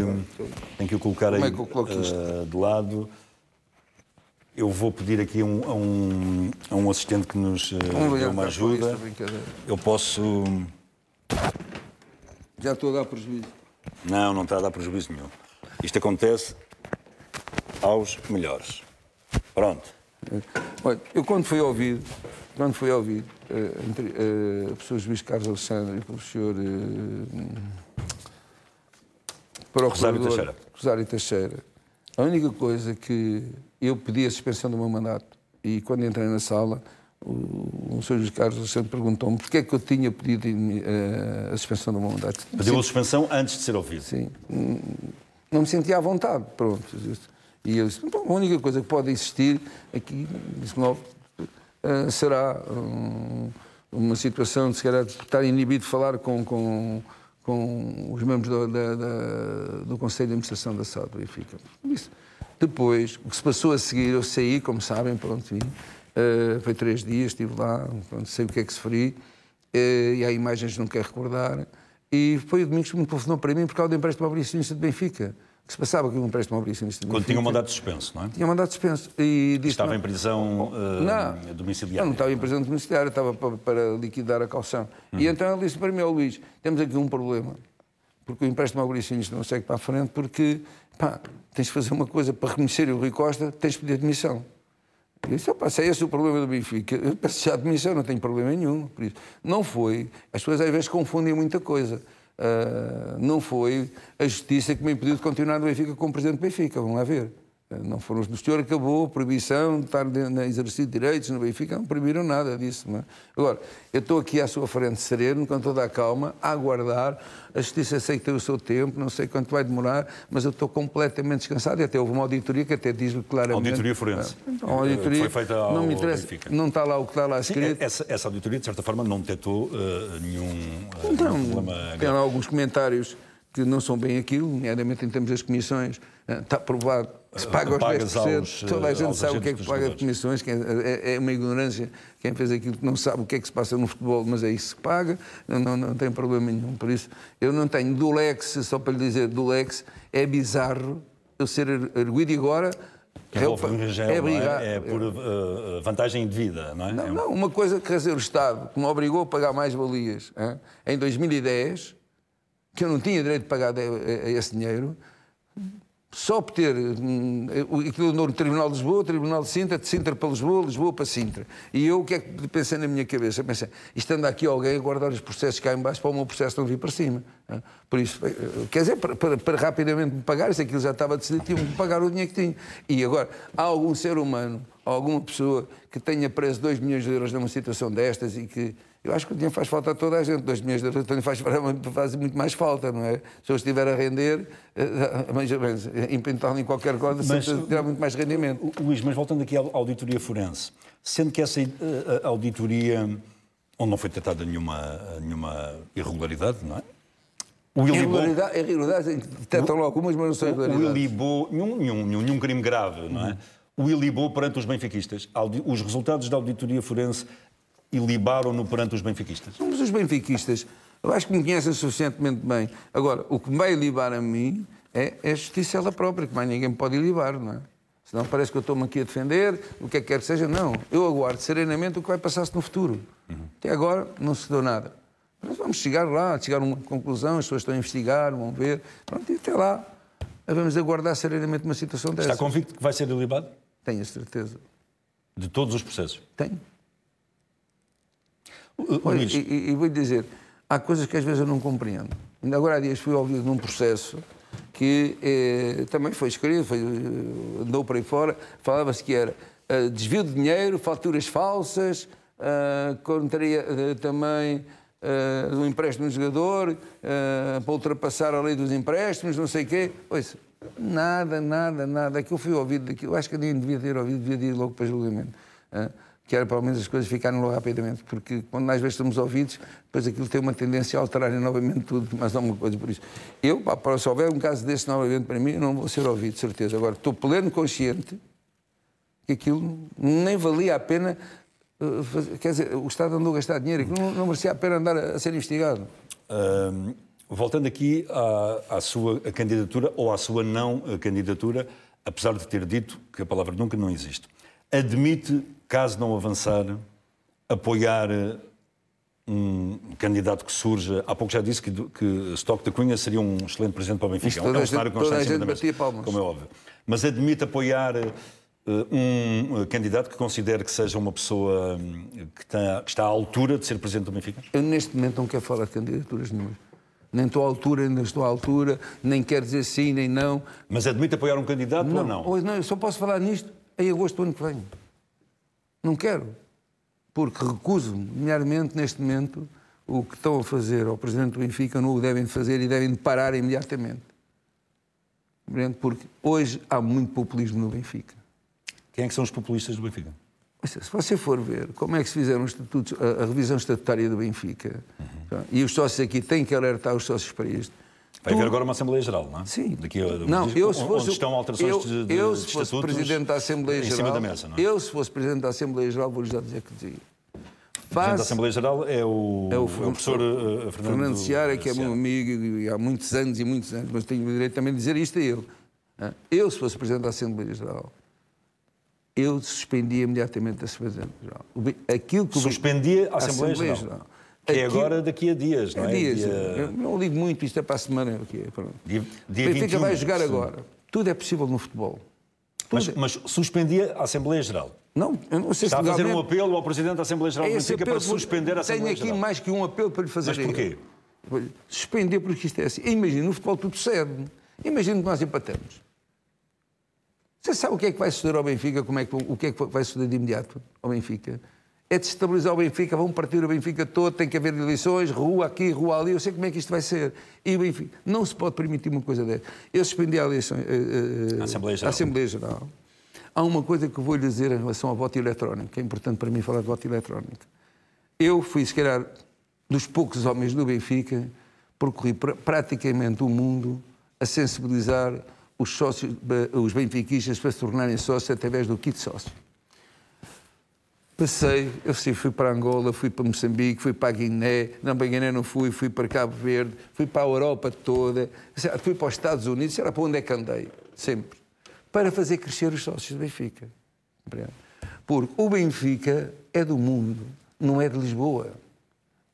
tenho que o colocar Como é aí é que eu uh, de lado. Eu vou pedir aqui um, a, um, a um assistente que nos uh, eh, dê uma é ajuda. Eu posso. Já estou a dar prejuízo. Não, não está a dar prejuízo nenhum. Isto acontece aos melhores. Pronto. Olha, eu quando fui ouvido, quando fui ouvido, eh, entre uh, eh, professor Juiz Carlos Alexandre e o professor. Eh, para o Rosário Teixeira. Rosário Teixeira. A única coisa que eu pedi a suspensão do meu mandato e quando entrei na sala, o, o Sr. Carlos Alexandre perguntou-me porquê é que eu tinha pedido uh, a suspensão do meu mandato. Pediu a suspensão antes de ser ouvido? Sim. Não me sentia à vontade, pronto. E eu disse, a única coisa que pode existir aqui, disse logo, eh, será um, uma situação de se calhar estar inibido de falar com, com, com os membros do, da, da, do Conselho de Administração da SAD do Benfica. Isso. Depois, o que se passou a seguir, eu saí, como sabem, pronto, vim. Uh, eh, foi três dias, estive lá, pronto, sei o que é que sofri, uh, eh, e há imagens que não quero recordar. E foi o domingo que me telefonou para mim por causa do empréstimo ao Bricinista de Benfica que se passava com um empréstimo obrigacionista. Quando tinha um mandato suspenso, não é? Tinha um mandato suspenso. E disse, estava não, em prisão eh, não, domiciliária. Não, não estava em prisão domiciliária, estava para, para liquidar a calção. Uhum. E hum. então ele disse para mim, oh, Luís, temos aqui um problema, porque o empréstimo obrigacionista não segue para a frente, porque, pá, tens de fazer uma coisa para reconhecer o Rui Costa, tens de pedir admissão. Eu disse, opa, se é esse o problema do Benfica, eu peço já admissão, não tenho problema nenhum. Por isso. Não foi. As pessoas às vezes confundem muita coisa. Ah, não foi a justiça que me impediu de continuar no Benfica como presidente do Benfica, vamos lá ver. Eh, não foram os do senhor, acabou a proibição de estar a exercício de direitos no Benfica, não proibiram nada disso. É? Agora, eu estou aqui à sua frente sereno, com toda a calma, a aguardar. A justiça sei que tem o seu tempo, não sei quanto vai demorar, mas eu estou completamente descansado. E até houve uma auditoria que até diz claramente. Auditoria forense. É. auditoria, foi feita ao não me interessa, Benfica. Não está lá o que está lá escrito. Sim, essa, essa, auditoria, de certa forma, não detectou uh, nenhum, uh, então, problema. Tem lá alguns comentários que não são bem aquilo, nomeadamente em termos das comissões, ah, está provado, se paga os 10%, aos, toda a gente sabe o que é que paga de comissões, é, é, é, uma ignorância, quem fez aquilo não sabe o que é que se passa no futebol, mas é isso que se paga, não, não, não tem problema nenhum, por isso eu não tenho, do Lex, só para lhe dizer, do Lex, é bizarro eu ser arguido er-, agora, é, é, é, é por uh, vantagem devida, não é? Não, é não, uma coisa que quer dizer, o Estado que me obrigou a pagar mais valias hein? em 2010 que eu não tinha direito de pagar eh, eh, esse dinheiro, só obter hum, o aquilo no Tribunal de Lisboa, Tribunal de Sintra, de Sintra para Lisboa, Lisboa para Sintra. E eu o que é que pensei na minha cabeça? Pensei, estando aqui alguém a guardar os processos cá em baixo para o meu processo não vir para cima. Né? Por isso, eh, quer dizer, para, para, para rapidamente me pagar, isso aquilo já estava decidido, tive de pagar o dinheiro que tinha. E agora, há algum ser humano, alguma pessoa que tenha preso 2 milhões de euros numa situação destas e que eu acho que o dinheiro faz falta a toda a gente. dois milhões de euros faz, faz muito mais falta, não é? Se eu estiver a render, eh, mas, mas empentá-lo em qualquer coisa, mas, terá muito mais rendimento. Luís, mas voltando aqui à auditoria forense, sendo que essa eh, auditoria, onde não foi detectada nenhuma, nenhuma irregularidade, não é? O Ilibô... Irregularidades, detectam algumas, mas não são irregularidades. O Ilibô, nenhum, nenhum, nenhum crime grave, não é? Uhum. O Ilibô perante os benfiquistas. Os resultados da auditoria forense e libaram-no perante os benfiquistas? Não, mas os benfiquistas, eu acho que me conhecem é suficientemente bem. Agora, o que me vai libar a mim é, é, a justiça ela própria, que mais ninguém pode libar, não é? Senão parece que eu estou-me aqui a defender, o que é que quer que seja. Não, eu aguardo serenamente o que vai passar-se no futuro. Uhum. Até agora não se deu nada. Mas vamos chegar lá, chegar a uma conclusão, as pessoas estão a investigar, vão ver. Pronto, e até lá. Vamos aguardar serenamente uma situação dessa. Está convicto que vai ser delibado? Tenho a certeza. De todos os processos? Tenho e, e, vou dizer, há coisas que às vezes eu não compreendo. Ainda agora há dias fui ouvido num processo que eh, também foi escrito, foi, eh, andou por aí fora, falava-se que era eh, desvio de dinheiro, faturas falsas, eh, eh também uh, um empréstimo de jogador, para ultrapassar a lei dos empréstimos, não sei o quê. Pois, nada, nada, nada. Aquilo fui ouvido daquilo. Acho que nem devia ter ouvido, devia ir logo para julgamento que era pelo menos as coisas ficarem logo rapidamente, porque quando mais vezes estamos ouvidos, depois aquilo tem uma tendência a alterar novamente tudo, mas alguma coisa por isso. Eu, para se houver um caso desse novamente para mim, não vou ser ouvido, certeza. Agora, estou pleno consciente que aquilo nem valia a pena, eh, quer dizer, o Estado andou a gastar dinheiro, que não, não merecia a pena andar a, ser investigado. voltando aqui à, à sua candidatura ou à sua não eh, candidatura, apesar de ter dito que a palavra nunca não existe, admite caso não avançar, apoiar eh, um candidato que surja. Há pouco já disse que, que Stock da Cunha seria um excelente presidente para o Benfica. Isto é um cenário constante. não está em como é óbvio. Mas admite apoiar uh, um eh, candidato que considere que seja uma pessoa hum, que, tá, que, está à altura de ser presidente do Benfica? Eu neste momento não quero falar de candidaturas nenhuma. Nem estou à altura, nem estou à altura, nem quero dizer sim, nem não. Mas admite apoiar um candidato não, ou não? não, eu só posso falar nisto em agosto do ano que vem. Não quero, porque recuso-me, nomeadamente neste momento, o que estão a fazer ao Presidente do Benfica não o devem fazer e devem parar imediatamente. Porque hoje há muito populismo no Benfica. Quem é que são os populistas do Benfica? Se você for ver como é que se fizeram a, a revisão estatutária do Benfica, uhum. e os sócios aqui têm que alertar os sócios para isto, Vai haver agora uma Assembleia Geral, não é? Sim. Daqui a, não, eu, se fosse, onde estão alterações eu, de, de, eu, se fosse Presidente da Assembleia Geral, em cima da mesa, não é? Eu, se fosse Presidente da Assembleia Geral, vou-lhes já dizer que dizia. Faz... Presidente da Assembleia Geral é o, é o, é o professor eh, eh, Fernando, Fernando Ciara, que é Ciara. meu amigo há muitos anos e muitos anos, mas tenho o direito também de dizer isto a ele. Né? Eu, se fosse Presidente da Assembleia Geral, eu suspendia imediatamente a Assembleia Geral. Aquilo que Suspendia a Assembleia, Assembleia Geral. Geral. Que é agora daqui a dias, não é? Dias. Dia... Não ligo muito, isto é para a semana. Aqui, Dia, dia Benfica vai jogar sim. agora. Tudo é possível no futebol. Mas, é. mas, suspendia a Assembleia Geral. Não, eu não sei Está se Está a fazer um apelo ao Presidente da Assembleia Geral é do Benfica para suspender a Assembleia Geral. Tenho aqui mais que um apelo para lhe fazer. Mas porquê? Suspender porque isto é assim. Imagina, no futebol tudo cede. Imagina que nós empatamos. Você sabe o que é que vai suceder ao Benfica? Como é que, o que é que vai suceder de imediato ao Benfica? é estabilizar o Benfica, vão partir o Benfica todo, tem que haver eleições, rua aqui, rua ali, eu sei como é que isto vai ser. E o Benfica, não se pode permitir uma coisa dessa. Eu suspendi a, eleição, eh, eh, Assembleia, Geral. Assembleia Geral. Há uma coisa que vou lhe dizer em relação ao voto eletrónico, que é importante para mim falar de voto eletrónico. Eu fui, se calhar, dos poucos homens do Benfica, percorri pr praticamente o mundo a sensibilizar os, sócios, eh, os benfiquistas para se tornarem sócios através do kit sócio Passei, eu fui para Angola, fui para Moçambique, fui para a Guiné, não, para a Guiné não fui, fui para Cabo Verde, fui para a Europa toda, assim, fui para os Estados Unidos, era para onde é que andei, sempre, para fazer crescer os sócios do Benfica. Porque o Benfica é do mundo, não é de Lisboa.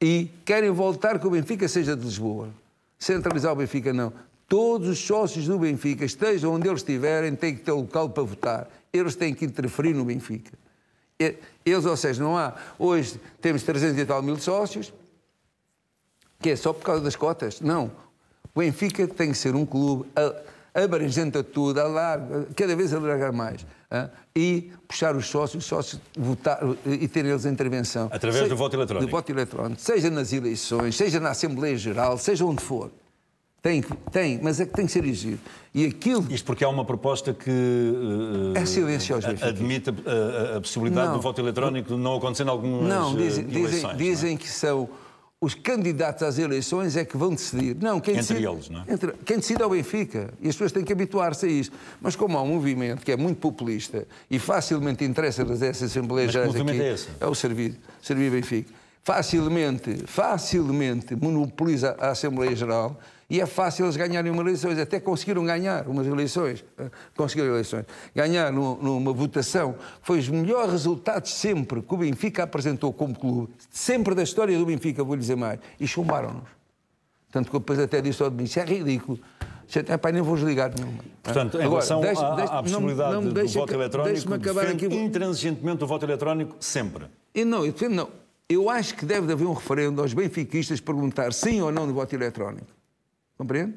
E querem voltar que o Benfica seja de Lisboa. Centralizar o Benfica, não. Todos os sócios do Benfica, estejam onde eles estiverem, têm que ter local para votar. Eles têm que interferir no Benfica eles, ou seja, não há. Hoje temos 300 e tal mil sócios, que é só por causa das cotas. Não. O Benfica tem que ser um clube abrangente a tudo, alarga, cada vez alargar mais. e puxar os sócios, os sócios votar e ter eles a intervenção. Através seja, do voto eletrónico. Do voto eletrónico, seja nas eleições, seja na Assembleia Geral, seja onde for. Tem, tem, mas é que tem que ser exigido. E aquilo... Isto porque há uma proposta que uh, é silenciosa, eh, admite a, a, a possibilidade não. do voto eletrónico não acontecer em algumas Não, eh, dizem, eleições, dizem, não é? que são os candidatos às eleições é que vão decidir. Não, quem entre decide, eles, não é? Entre, quem decide é o Benfica. E as pessoas têm que habituar-se a isto. Mas como há um movimento que é muito populista e facilmente interessa nas essa Assembleia Gerais aqui... É, esse? é o servir, servir Benfica. Facilmente, facilmente monopoliza a Assembleia Geral e é fácil eles ganharem umas eleições. Até conseguiram ganhar umas eleições. Eh, conseguiram eleições. Ganhar numa votação foi os melhores resultados sempre que o Benfica apresentou como clube, sempre da história do Benfica, vou lhe dizer mais. E chumbaram-nos. Tanto que eu depois até disse ao Domingos, isso é ridículo. É, pá, nem vou desligar nenhuma. Portanto, em Agora, relação deixe, à, deixe, à possibilidade não, não deixe, do voto eletrónico, acabar aqui... intransigentemente o voto eletrónico sempre. E não, eu, não, eu acho que deve haver um referendo aos benfiquistas perguntar sim ou não do voto eletrónico. Compreende?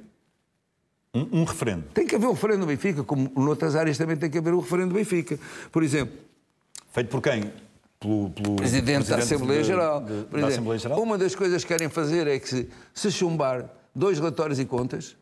Um, um, referendo. Tem que haver um referendo no Benfica, como noutras áreas também tem que haver um referendo no Benfica. Por exemplo. Feito por quem? Pelo, pelo presidente, presidente, da, Assembleia, de, Geral. De, da Assembleia Geral. Uma das coisas que querem fazer é que se, se chumbar dois relatórios e contas,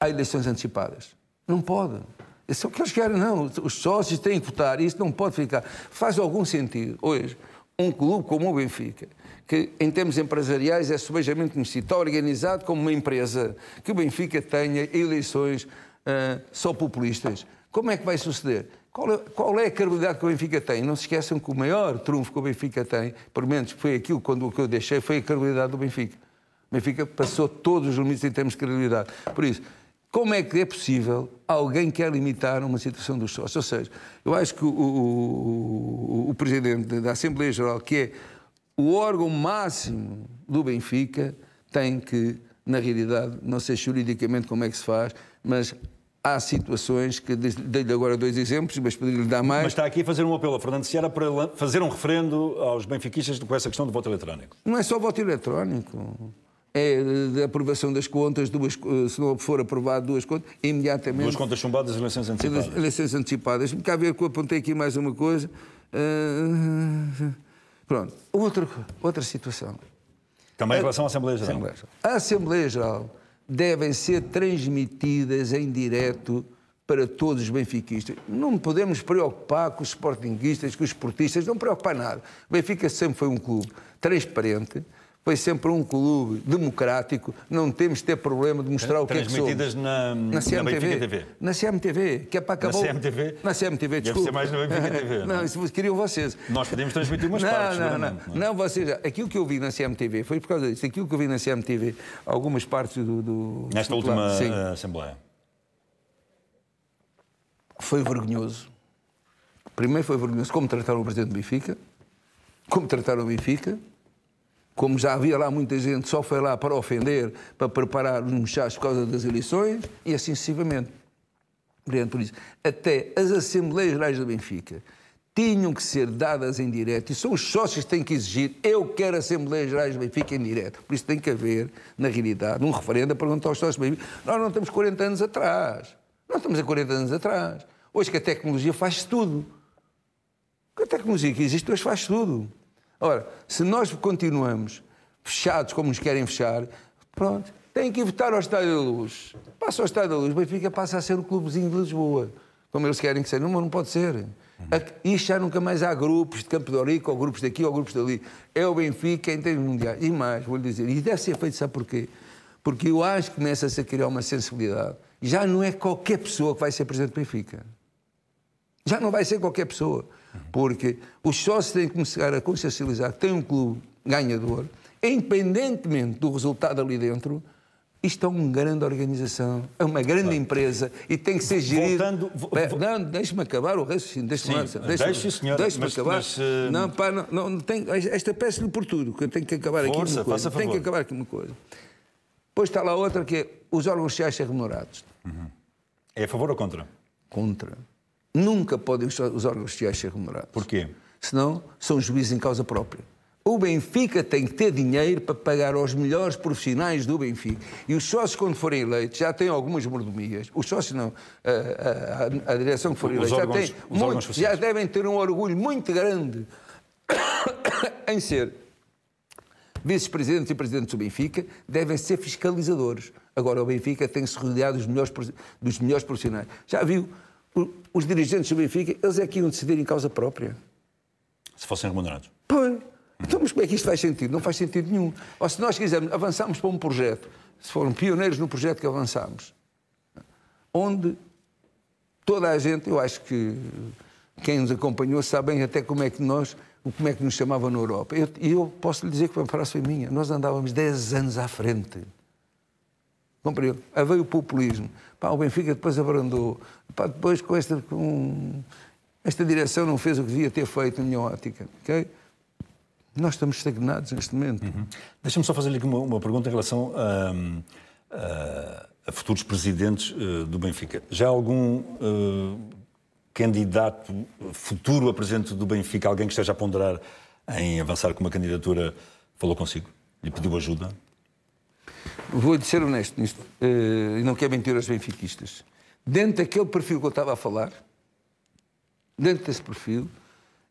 há eleições antecipadas. Não pode. Isso é o que eles querem, não. Os sócios têm que votar isso não pode ficar. Faz algum sentido hoje um clube como o Benfica, que em termos empresariais é subejamente conhecido, está organizado como uma empresa, que o Benfica tenha eleições uh, só populistas, como é que vai suceder? Qual é, qual é, a credibilidade que o Benfica tem? Não se esqueçam que o maior trunfo que o Benfica tem, pelo menos foi aquilo quando o que eu deixei, foi a credibilidade do Benfica. O Benfica passou todos os limites em termos de credibilidade. Por isso, como é que é possível alguém quer limitar uma situação dos sócios? Ou seja, eu acho que o, o, o Presidente da Assembleia Geral, que é o órgão máximo do Benfica, tem que, na realidade, não sei juridicamente como é que se faz, mas há situações que dei-lhe agora dois exemplos, mas poderia-lhe dar mais. Mas está aqui a fazer um apelo a Fernando Sierra para fazer um referendo aos benfiquistas com essa questão do voto eletrónico. Não é só voto eletrónico é da eh, aprovação das contas, duas, eh, se não for aprovado duas contas, imediatamente... Duas contas chumbadas e eleições antecipadas. Eleições antecipadas. Me cá ver que eu apontei aqui mais uma coisa. Uh, pronto. Outra, outra situação. Também em relação à Assembleia Geral. Assembleia A Assembleia Geral devem ser transmitidas em direto para todos os benfiquistas. Não podemos preocupar com os sportinguistas, com os esportistas, não preocupar nada. O Benfica sempre foi um clube transparente, foi sempre um clube democrático, não temos de ter problema de mostrar o que é que somos. Transmitidas na, na, CMTV, na TV. Na CMTV, que é para acabar... Na CMTV? Na CMTV, desculpa. Deve ser mais na Benfica TV. não, é? não, isso queriam vocês. Nós podíamos transmitir umas não, partes, não, não, não. É? Não, vocês... Aquilo que eu vi na CMTV, foi por causa disso, aquilo que eu vi na CMTV, algumas partes do... do Nesta última Sim. Eh, Assembleia. Foi vergonhoso. Primeiro foi vergonhoso como trataram o Presidente do Benfica, como trataram o Benfica, como já havia lá muita gente, só foi lá para ofender, para preparar os mexados por causa das eleições, e assim sucessivamente. Por isso, até as Assembleias Gerais da Benfica tinham que ser dadas em direto, e são os sócios que têm que exigir, eu quero Assembleias Gerais do Benfica em direto. Por isso tem que haver, na realidade, um referendo a perguntar aos sócios do Benfica. Nós não estamos 40 anos atrás. Nós estamos a 40 anos atrás. Hoje que a tecnologia faz tudo. A tecnologia que existe hoje faz tudo. Ora, se nós continuamos fechados como nos querem fechar, pronto, tem que votar ao Estádio da Luz. Passa ao Estádio da Luz, Benfica passa a ser o clubezinho de Lisboa, como eles querem que seja. Não, não pode ser. Uhum. Isto já nunca mais há grupos de Campo de Orico, ou grupos daqui, ou grupos dali. É o Benfica em termos mundiais. E mais, vou-lhe dizer, e deve ser feito, sabe porquê? Porque eu acho que começa-se a criar uma sensibilidade. Já não é qualquer pessoa que vai ser presidente do Benfica. Já não vai ser qualquer pessoa. Porque os sócios têm que começar a consciencializar que tem um clube ganhador, independentemente do resultado ali dentro, isto é uma grande organização, é uma grande claro. empresa e tem que ser gerido. Voltando, vo, vo... Não, deixe-me acabar o raciocínio. Deixe-me deixe deixe, deixe me acabar. Mas, eh, Não, pá, não, não tem, esta peço-lhe por tudo, que eu tenho que acabar Força, aqui uma coisa. Tenho que acabar aqui uma coisa. Depois está lá outra que é os órgãos sociais ser remunerados. Uhum. É a favor ou contra? Contra. Nunca podem os órgãos sociais ser remunerados. Porquê? Senão são juízes em causa própria. O Benfica tem que ter dinheiro para pagar aos melhores profissionais do Benfica. E os sócios, quando forem eleitos, já têm algumas mordomias. Os sócios, não. A, a, a direção que for eleita já tem. Muitos, já devem ter um orgulho muito grande em ser vice-presidentes e presidentes do Benfica devem ser fiscalizadores. Agora, o Benfica tem que se rodear dos melhores, dos melhores profissionais. Já viu os dirigentes do Benfica, eles é que iam decidir em causa própria. Se fossem remunerados. Pois. Então, mas como é que isto faz sentido? Não faz sentido nenhum. Ou se nós quisermos, avançarmos para um projeto, se foram pioneiros no projeto que avançamos, onde toda a gente, eu acho que quem nos acompanhou sabem até como é que nós, como é que nos chamavam na Europa. E eu, eu, posso lhe dizer que a frase foi minha. Nós andávamos 10 anos à frente. Compreendeu? Aí veio o populismo. Pá, o Benfica depois abrandou. Pá, depois com esta, com esta direção não fez o que devia ter feito, na minha ótica. Okay? Nós estamos estagnados neste momento. Uhum. Deixa-me só fazer-lhe aqui uma, uma, pergunta em relação a, a, a futuros presidentes uh, do Benfica. Já algum uh, candidato futuro a presidente do Benfica, alguém que esteja a ponderar em avançar com uma candidatura, falou consigo? Lhe pediu ajuda? Vou-lhe ser honesto nisto, eh, e uh, não quero mentir aos benfiquistas dentro daquele perfil que eu estava a falar, dentro desse perfil,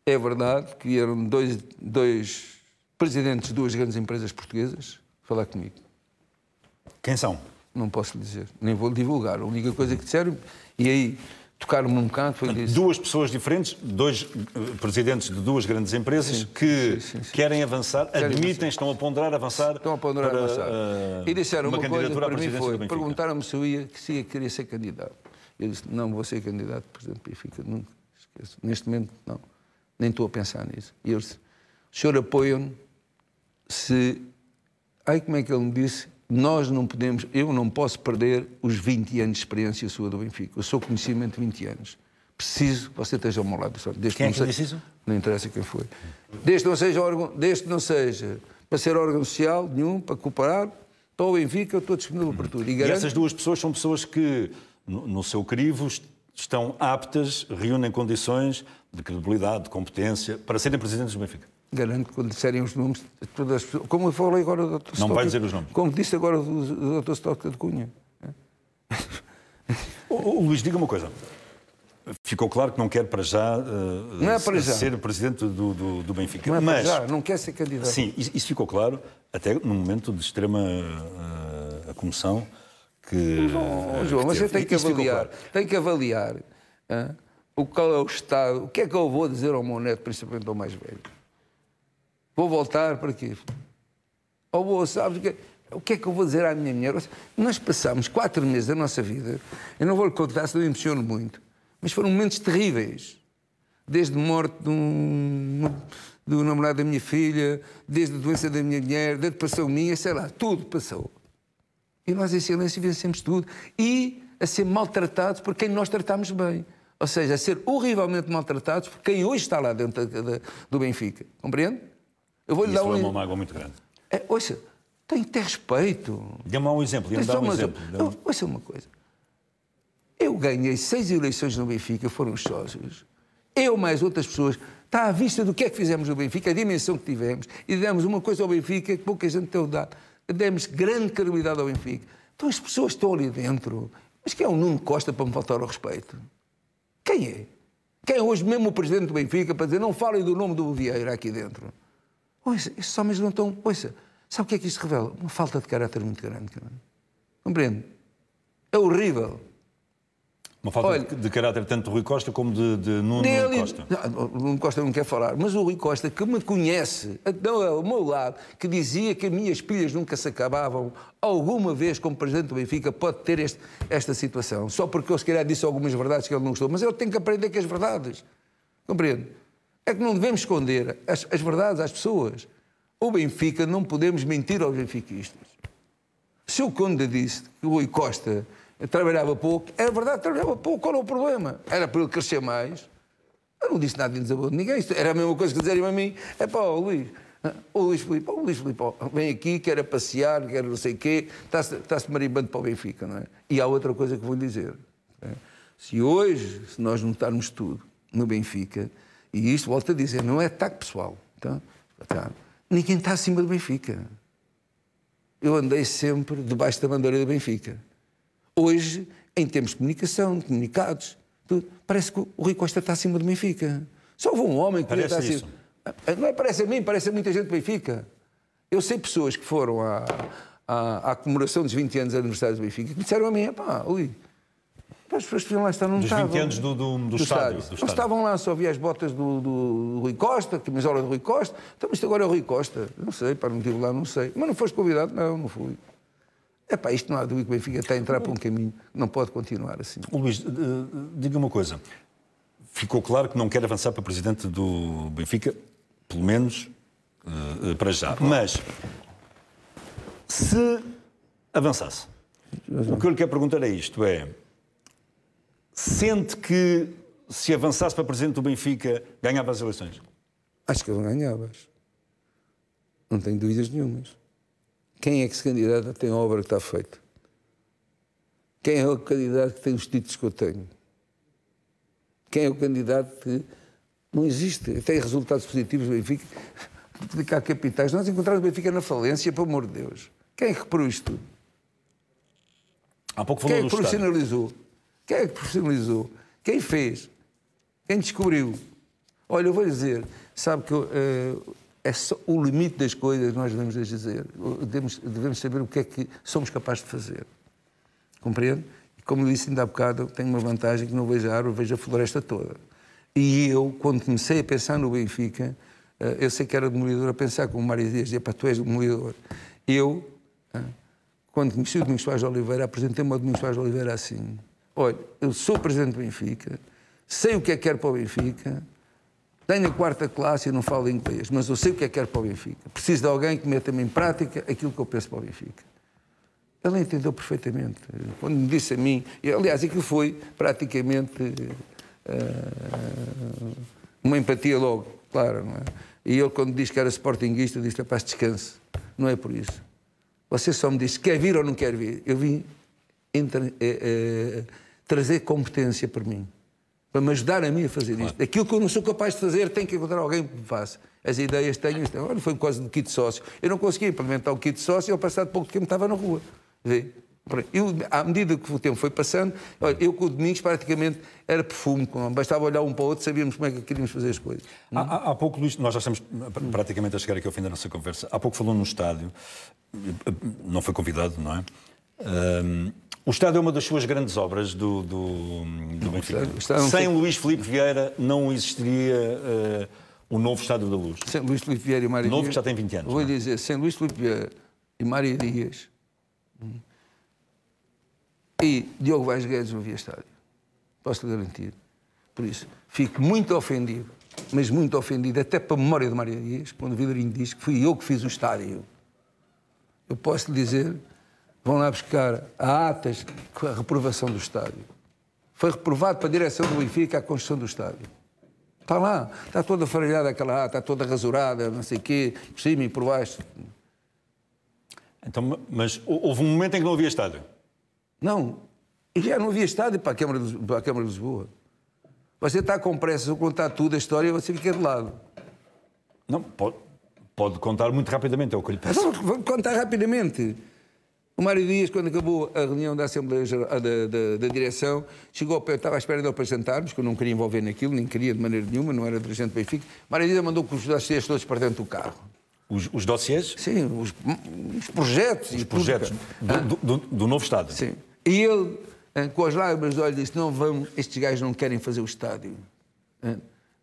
é verdade que vieram dois, dois presidentes de duas grandes empresas portuguesas falar comigo. Quem são? Não posso dizer, nem vou divulgar. A única coisa que disseram, e aí tocaram-me um bocado foi disso. Duas pessoas diferentes, dois eh, presidentes de duas grandes empresas sim, que sim, sim, querem avançar, querem admitem, avançar. estão a ponderar avançar. Estão a ponderar para, avançar. Eh, e disseram uma, uma coisa para mim foi, perguntaram-me se eu ia, se eu queria ser candidato. Eu disse, não vou ser candidato a presidente do Benfica, nunca, esqueço. Neste momento, não. Nem estou a pensar nisso. E ele disse, o senhor apoia-me se... Ai, como é que ele me disse? Nós não podemos, eu não posso perder os 20 anos de experiência sua do Benfica. Eu sou conhecimento de 20 anos. Preciso que você esteja ao meu lado. Desde quem é que não, não interessa quem foi. Desde que não seja órgão, desde não seja para ser órgão social nenhum, para cooperar, estou o Benfica, eu estou disponível para tudo. E, e essas duas pessoas são pessoas que no, seu crivo estão aptas, reúnem condições de credibilidade, de competência, para serem presidentes do Benfica? Garanto que quando disserem os nomes de todas as pessoas. Como eu falei agora do Dr. Não vai dizer os nomes. Como disse agora do Dr. Stock de Cunha. o, o Luís, diga uma coisa. Ficou claro que não quer para já, uh, não é para já. ser presidente do, do, do, Benfica. Não é para já, não quer ser candidato. Sim, isso ficou claro, até no momento de extrema uh, comoção que. Eh, João, mas você tem que avaliar. Tem que avaliar hein, o qual é o Estado. O que é que eu vou dizer ao meu neto, principalmente ao mais velho? Vou voltar para aqui. Ou vou, sabes o que o que é que eu vou dizer à minha mulher? Nós passámos quatro meses da nossa vida, eu não vou lhe contar, senão eu emociono muito, mas foram momentos terríveis. Desde a morte do, namorado da minha filha, desde a doença da minha mulher, desde depressão minha, sei lá, tudo passou e nós em silêncio vencemos tudo. E a ser maltratados por quem nós tratamos bem. Ou seja, a ser horrivelmente maltratados por quem hoje está lá dentro da, da, do Benfica. Compreende? Eu vou-lhe dar um... é uma mágoa muito grande. É, ouça, tem que ter respeito. Dê-me um exemplo. Dê-me um exemplo. Não, ouça uma coisa. Eu ganhei seis eleições no Benfica, foram sócios. Eu mais outras pessoas. Está à vista do que é que fizemos no Benfica, a dimensão que tivemos. E demos uma coisa ao Benfica que pouca gente tem dado demos grande credibilidade ao Benfica. Então as pessoas estão ali dentro. Mas quem é o Nuno Costa para me faltar ao respeito? Quem é? Quem é hoje mesmo o presidente do Benfica para dizer não falem do nome do Vieira aqui dentro? Ouça, estes homens não estão. Ouça, sabe o que é que isto revela? Uma falta de caráter muito grande. Compreende? É horrível. Uma falta Olha, de caráter tanto do Rui Costa como de, de Nuno dele, Costa. Ah, não, Nuno Costa não quer falar, mas o Rui Costa, que me conhece, não é ao meu lado, que dizia que as minhas pilhas nunca se acabavam, alguma vez como Presidente do Benfica pode ter este, esta situação. Só porque eu se calhar disse algumas verdades que ele não gostou, mas ele tem que aprender que as verdades. Compreendo? É que não devemos esconder as, as verdades às pessoas. O Benfica não podemos mentir aos benfiquistas. Se o Conde disse que o Rui Costa trabalhava pouco. Era verdade, trabalhava pouco. Qual era é o problema? Era para ele crescer mais. Eu não disse nada de desabou de ninguém. Era a mesma coisa que dizerem a mim: é pá, oh, Luís, o Luís Filipe, o Luís Filipe, vem aqui, quer a passear, quer não sei o quê, está-se está marimbando para o Benfica, não é? E há outra coisa que vou lhe dizer. É? Se hoje, se nós notarmos tudo no Benfica, e isto, volto a dizer, não é ataque pessoal, então, Tá. ninguém está acima do Benfica. Eu andei sempre debaixo da bandeira do Benfica. Hoje, em termos de comunicação, de comunicados, tudo, parece que o Rui Costa está acima do Benfica. Só houve um homem que podia estar acima. Isso. Ah, não é parece a mim, parece a muita gente do Benfica. Eu sei pessoas que foram à, à, à comemoração dos 20 anos do aniversário do Benfica que disseram a mim, pá, ui, então as pessoas que lá estar não Dos estavam. 20 anos do, do, do, do estádio. estádio. Não estavam lá, só vi as botas do, do Rui Costa, que camisola do Rui Costa. Então, isto agora é o Rui Costa. Não sei, para não digo lá, não sei. Mas não foste convidado? Não, não fui. Epá, isto não há dúvida que o Benfica está a entrar para um caminho, não pode continuar assim. Luís, diga uma coisa. Ficou claro que não quer avançar para presidente do Benfica, pelo menos eh, eh, para já. Mas, se avançasse, o que eu lhe quero perguntar é isto, é... Sente que se avançasse para presidente do Benfica, ganhava as eleições? Acho que não ganhavas. Não tenho dúvidas nenhumas. Quem é que se candidata tem a obra que está feita? Quem é o candidato que tem os títulos que eu tenho? Quem é o candidato que não existe? Tem resultados positivos, Benfica, duplicar capitais. Nós encontramos o Benfica na falência, pelo amor de Deus. Quem é que reparou isto Há pouco falou Quem é que profissionalizou? Estado. Quem é que profissionalizou? Quem fez? Quem descobriu? Olha, eu vou dizer, sabe que eu, uh, é só o limite das coisas nós devemos dizer. Devemos, devemos saber o que é que somos capazes de fazer. Compreende? Como disse ainda há bocado, tenho uma vantagem que não vejo a árvore, vejo a floresta toda. E eu, quando comecei a pensar no Benfica, eh, eu sei que era demolidor a pensar, como o Mário Dias dizia, para tu és demolidor. Eu, eh, quando conheci o Domingos Soares de Oliveira, apresentei-me ao Domingos Soares de Oliveira assim. Olha, eu sou presidente do Benfica, sei o que é que quero para o Benfica, tenho a quarta classe e não falo inglês, mas eu sei o que é que quero para o Benfica. Preciso de alguém que meta-me em prática aquilo que eu penso para o Benfica. Ele entendeu perfeitamente. Quando me disse a mim, aliás, aquilo foi praticamente uh, uma empatia logo, claro, não é? E ele, quando disse que era sportinguista, disse: rapaz, descanse. Não é por isso. Você só me disse: quer vir ou não quer vir? Eu vim entre, eh, eh, trazer competência para mim para me ajudar a mim a fazer claro. isto. Aquilo que eu não sou capaz de fazer, tenho que encontrar alguém que me faça. As ideias tenho. É, olha, foi quase um kit sócio. Eu não conseguia implementar o kit sócio e ao passar de pouco tempo estava na rua. Eu, à medida que o tempo foi passando, olha, eu com o Domingos praticamente era perfume, bastava olhar um para o outro, sabíamos como é que queríamos fazer as coisas. Há, há, há pouco, Luís, nós já estamos praticamente a chegar aqui ao fim da nossa conversa. Há pouco falou no estádio, eh, eh, não foi convidado, não é? Um, o Estado é uma das suas grandes obras do, do, do Benfica. É sem um... Luís Filipe Vieira não existiria uh, o novo Estádio da Luz. Sem Luís Filipe Vieira e Mário Novo que já tem 20 anos. Vou não? É? dizer, sem Luís Filipe Vieira e Mário Dias e Diogo Vaz Guedes não havia estádio. Posso-lhe garantir. Por isso, fico muito ofendido, mas muito ofendido, até para a memória de Mário Dias, quando o Vidorinho diz que fui eu que fiz o estádio. Eu posso lhe dizer vão lá buscar a atas com a reprovação do estádio. Foi reprovado para a direção do Benfica a construção do estádio. Está lá, está toda farelhada aquela ata, está toda rasurada, não sei o quê, por cima e por baixo. Então, mas houve um momento em que não havia estádio? Não, já não havia estádio para a Câmara de, para a Câmara de Lisboa. Você está com pressa, eu contar tudo a história, você fica de lado. Não, pode, pode contar muito rapidamente, é o que lhe peço. Não, vou contar rapidamente. O Mário Dias, quando acabou a reunião da Assembleia da, da, da Direção, chegou ao pé, estava à espera de apresentar jantar, porque eu não queria envolver naquilo, nem queria de maneira nenhuma, não era dirigente do Benfica. Mário Dias mandou com os dossiers todos para dentro do carro. Os, os dossiers? Sim, os, os projetos. Os projetos do, do, do, do, novo Estado. Sim. E ele, eh, com as lágrimas de olhos, disse, não vamos, estes gajos não querem fazer o estádio.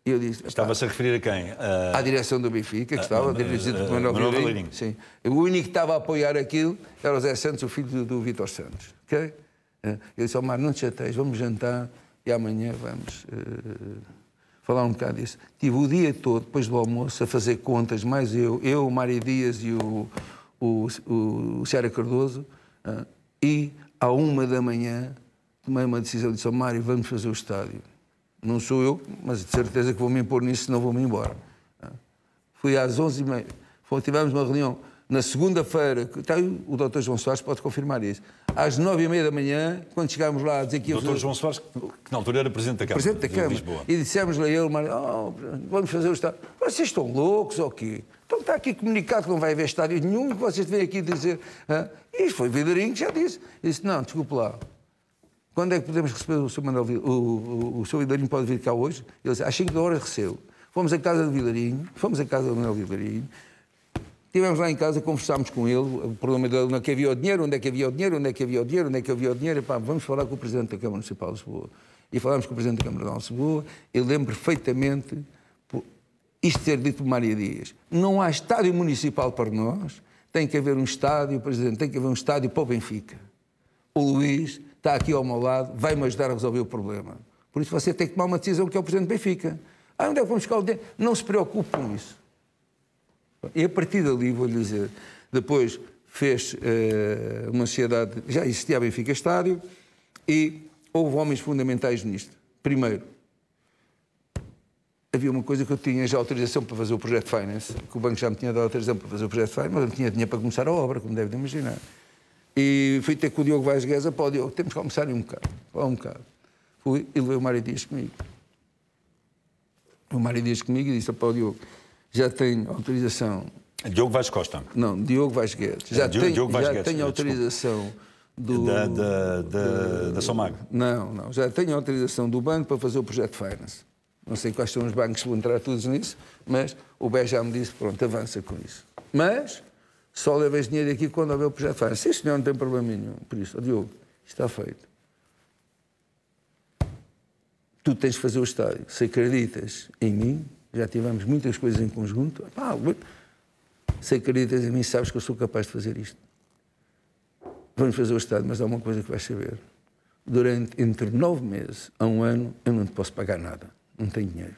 Eu disse, Estava-se a referir a quem? A... À direção do Benfica, que estava dirigido por Manuel, Manuel Sim. O único que estava a apoiar aquilo era o Zé Santos, o filho do, do Vitor Santos. ok eh, Eu disse, ao Mar não te chateias, vamos jantar e amanhã vamos uh, falar um bocado disso. Tive o dia todo, depois do almoço, a fazer contas, mais eu, eu, o Mário Dias e o, o, o, o Sérgio Cardoso, uh, e à uma da manhã tomei uma decisão, disse, Mário, vamos fazer o estádio. Não sou eu, mas de certeza que vou me impor nisso, senão vou-me embora. Fui às 11h30. Tivemos uma reunião na segunda-feira, tá o Dr. João Soares pode confirmar isso, às nove e meia da manhã, quando chegámos lá a dizer que... O Dr. João Soares, que na altura era Presidente da Câmara. Presidente da Câmara. Lisboa. E dissemos-lhe a ele, oh, vamos fazer o estádio. Vocês estão loucos ou quê? Então está aqui comunicado que não vai haver estádio nenhum, que vocês vêm aqui dizer... Ah? E foi Vidarinho que já disse. E disse, não, desculpe lá, quando é que podemos receber o Sr. Manuel, o, o, o Sr. Vilarinho pode vir cá hoje? Ele disse, às 5 da hora recebo. Fomos à casa do Vilarinho, fomos à casa do Manuel Vilarinho, Estivemos lá em casa, conversámos com ele, o problema dele, onde é que havia o dinheiro, onde é que havia o dinheiro, onde é que havia o dinheiro, onde é que havia o dinheiro, e pá, vamos falar com o Presidente da Câmara Municipal de Lisboa. E falámos com o Presidente da Câmara de Lisboa, eu lembro perfeitamente isto ter dito Maria Dias. Não há estádio municipal para nós, tem que haver um estádio, Presidente, tem que haver um estádio para o Benfica. O Luís está aqui ao meu lado, vai-me ajudar a resolver o problema. Por isso você tem que tomar uma decisão que é o Presidente do Benfica. Ah, onde é que vamos buscar o dinheiro? Não se preocupe com isso. E a partir dali, vou-lhe dizer, depois fez uh, uma sociedade, já existia a Benfica Estádio, e houve homens fundamentais nisto. Primeiro, havia uma coisa que eu tinha já autorização para fazer o projeto Finance, que o banco já me tinha dado autorização para fazer o projeto Finance, mas eu não tinha dinheiro para começar a obra, como deve imaginar. E fui ter com o Diogo Vaz Guesa, para o Diogo, temos que almoçar um bocado, um bocado. Fui e levei o Mário Dias comigo. O Mário Dias comigo e disse para o Diogo, já tenho autorização. Diogo Vaz Costa? Não, Diogo Vaz Guedes. Ah, já, tem, tenho, Diogo Vaz já Guedes, tenho autorização do, da, da, da, da Somag? Não, não. Já tenho autorização do banco para fazer o projeto Finance. Não sei quais são os bancos que vão entrar todos nisso, mas o BES já me disse, pronto, avança com isso. Mas só leva esse dinheiro aqui quando houver o projeto. Faz. se senhor, não tem problema nenhum. Por isso, oh, Diogo, está feito. Tu tens de fazer o estádio. Se acreditas em mim, já tivemos muitas coisas em conjunto. ah, se acreditas em mim, sabes que eu sou capaz de fazer isto. Vamos fazer o estádio, mas há uma coisa que vais saber. Durante entre nove meses a um ano, eu não te posso pagar nada. Não tenho dinheiro.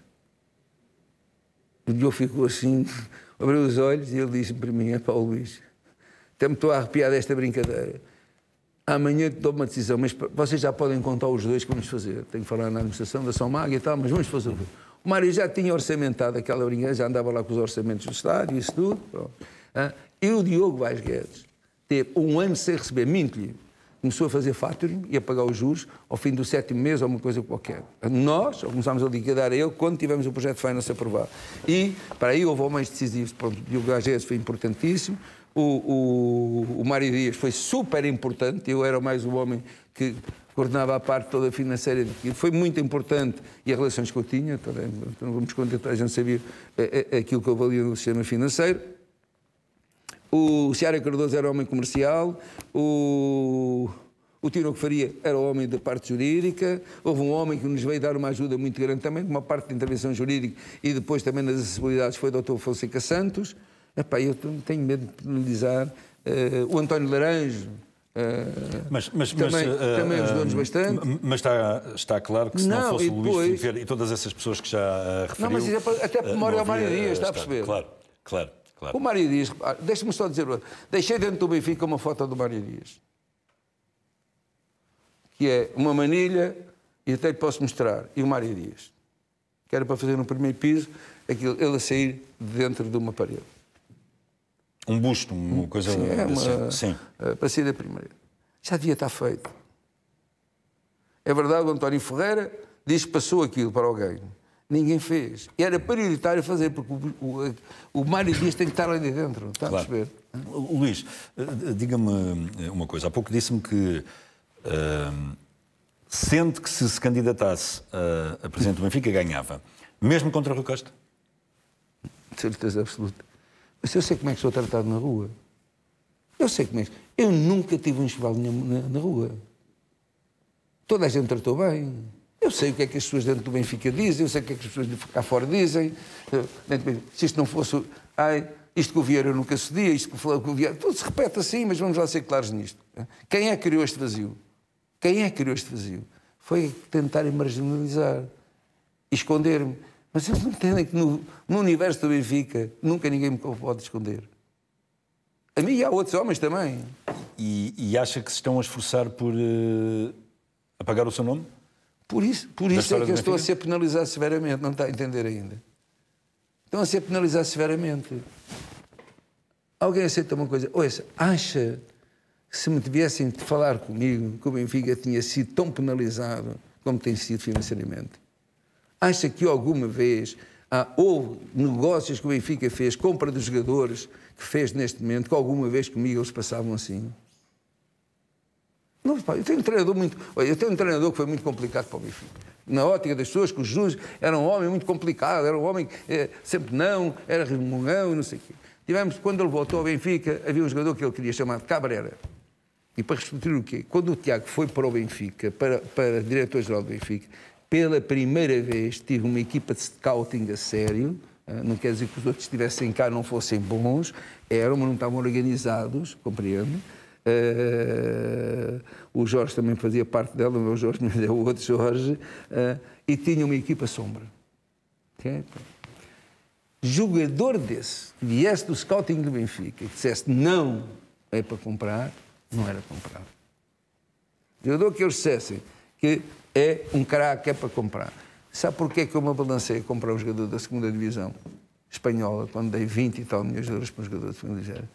E eu fico assim, abriu os olhos e ele disse-me para mim: É Paulo Luís, até me estou a arrepiar desta brincadeira. Amanhã tomo uma decisão, mas vocês já podem contar os dois que vamos fazer. Tenho que falar na administração da São Maga e tal, mas vamos fazer. O Mário já tinha orçamentado aquela brincadeira, já andava lá com os orçamentos do Estado, isso tudo. Pronto. E o Diogo Vaz Guedes teve um ano sem receber, minto-lhe, começou a fazer factoring e a pagar os juros ao fim do sétimo mês ou uma coisa qualquer. Nós começámos a liquidar a ele quando tivemos o projeto finance aprovado. E para aí houve homens decisivos. Pronto, o Diogo Gagés foi importantíssimo, o, o, o Mário Dias foi super importante, eu era mais o homem que coordenava a parte toda financeira, e foi muito importante, e as relações que eu tinha, também, não vamos contentar, a gente sabia eh, eh, aquilo que eu valia no sistema financeiro, o Ciara Cardoso era homem comercial, o, o Tino que Faria era homem da parte jurídica, houve um homem que nos veio dar uma ajuda muito grande também, uma parte de intervenção jurídica e depois também nas acessibilidades foi o Dr. Fonseca Santos. Epá, eu tenho medo de penalizar uh, o António Laranjo, Uh, mas, mas, também, mas, uh, eh, também ajudou-nos uh, bastante. Mas está, está claro que se não, não fosse o depois... Luís Oliveira e todas essas pessoas que já referiu... Não, mas é até, para, até memória à dia está, está a perceber? Claro, claro. Claro. O Mário Dias, ah, deixe-me só dizer, deixei dentro do Benfica uma foto do Mário Dias, que é uma manilha, e até lhe posso mostrar, e o Mário Dias, que era para fazer no primeiro piso, aquilo, ele a sair de dentro de uma parede. Um busto, uma coisa é Sim, é uma, Sim. para sair da primeira. Já devia estar feito. É verdade, o António Ferreira diz que passou aquilo para alguém ninguém fez. E era prioritário fazer, porque o, o, o Mário Dias tem que estar ali dentro, está claro. a perceber? Luís, eh, diga-me eh, uma coisa. Há pouco disse-me que uh, sente que se se candidatasse a, presidente do Benfica ganhava, mesmo contra Rui Costa? De certeza absoluta. Mas eu sei como é que sou tratado na rua. Eu sei como é que... Eu nunca tive um cheval na, na, na rua. Toda a gente tratou bem. Eu sei o que é que as pessoas dentro do Benfica dizem, eu sei o que é que as pessoas de cá fora dizem. Se isto não fosse. Ai, isto que o Vieira nunca cedia, isto que o Vieira. Tudo se repete assim, mas vamos lá ser claros nisto. Quem é que criou este vazio? Quem é que criou este vazio? Foi tentar marginalizar, esconder-me. Mas eles não entendem que no, no, universo do Benfica nunca ninguém me pode esconder. A mim e a outros homens também. E, e acha que se estão a esforçar por uh, apagar o seu nome? Por isso, por isso é que eles estão a ser penalizados severamente, não está a entender ainda. Estão a ser penalizados severamente. Alguém aceita uma coisa? Ouça, acha que se me tivessem de falar comigo que o Benfica tinha sido tão penalizado como tem sido financeiramente? Acha que alguma vez houve negócios que o Benfica fez, compra de jogadores que fez neste momento, que alguma vez comigo eles passavam assim? Não, eu tenho um treinador muito. Eu tenho um treinador que foi muito complicado para o Benfica. Na ótica das pessoas, que o Júlio era um homem muito complicado, era um homem é, sempre não, era resmungão e não sei o quê. Tivemos, quando ele voltou ao Benfica, havia um jogador que ele queria chamar de Cabrera. E para responder o quê? Quando o Tiago foi para o Benfica, para, para diretor-geral do Benfica, pela primeira vez tive uma equipa de scouting a sério, ah, não quer dizer que os outros estivessem cá não fossem bons, eram, mas não estavam organizados, compreendo Uh, o Jorge também fazia parte dela, o meu Jorge, mas é o outro Jorge. Uh, e tinha uma equipa sombra. Okay? Jogador desse, viesse do scouting do Benfica, que dissesse não é para comprar, não era comprado. Jogador que eles dissessem que é um craque, é para comprar. Sabe porquê que eu me balancei a comprar um jogador da segunda divisão espanhola, quando dei 20 e tal milhões de euros para um jogador da segunda divisão?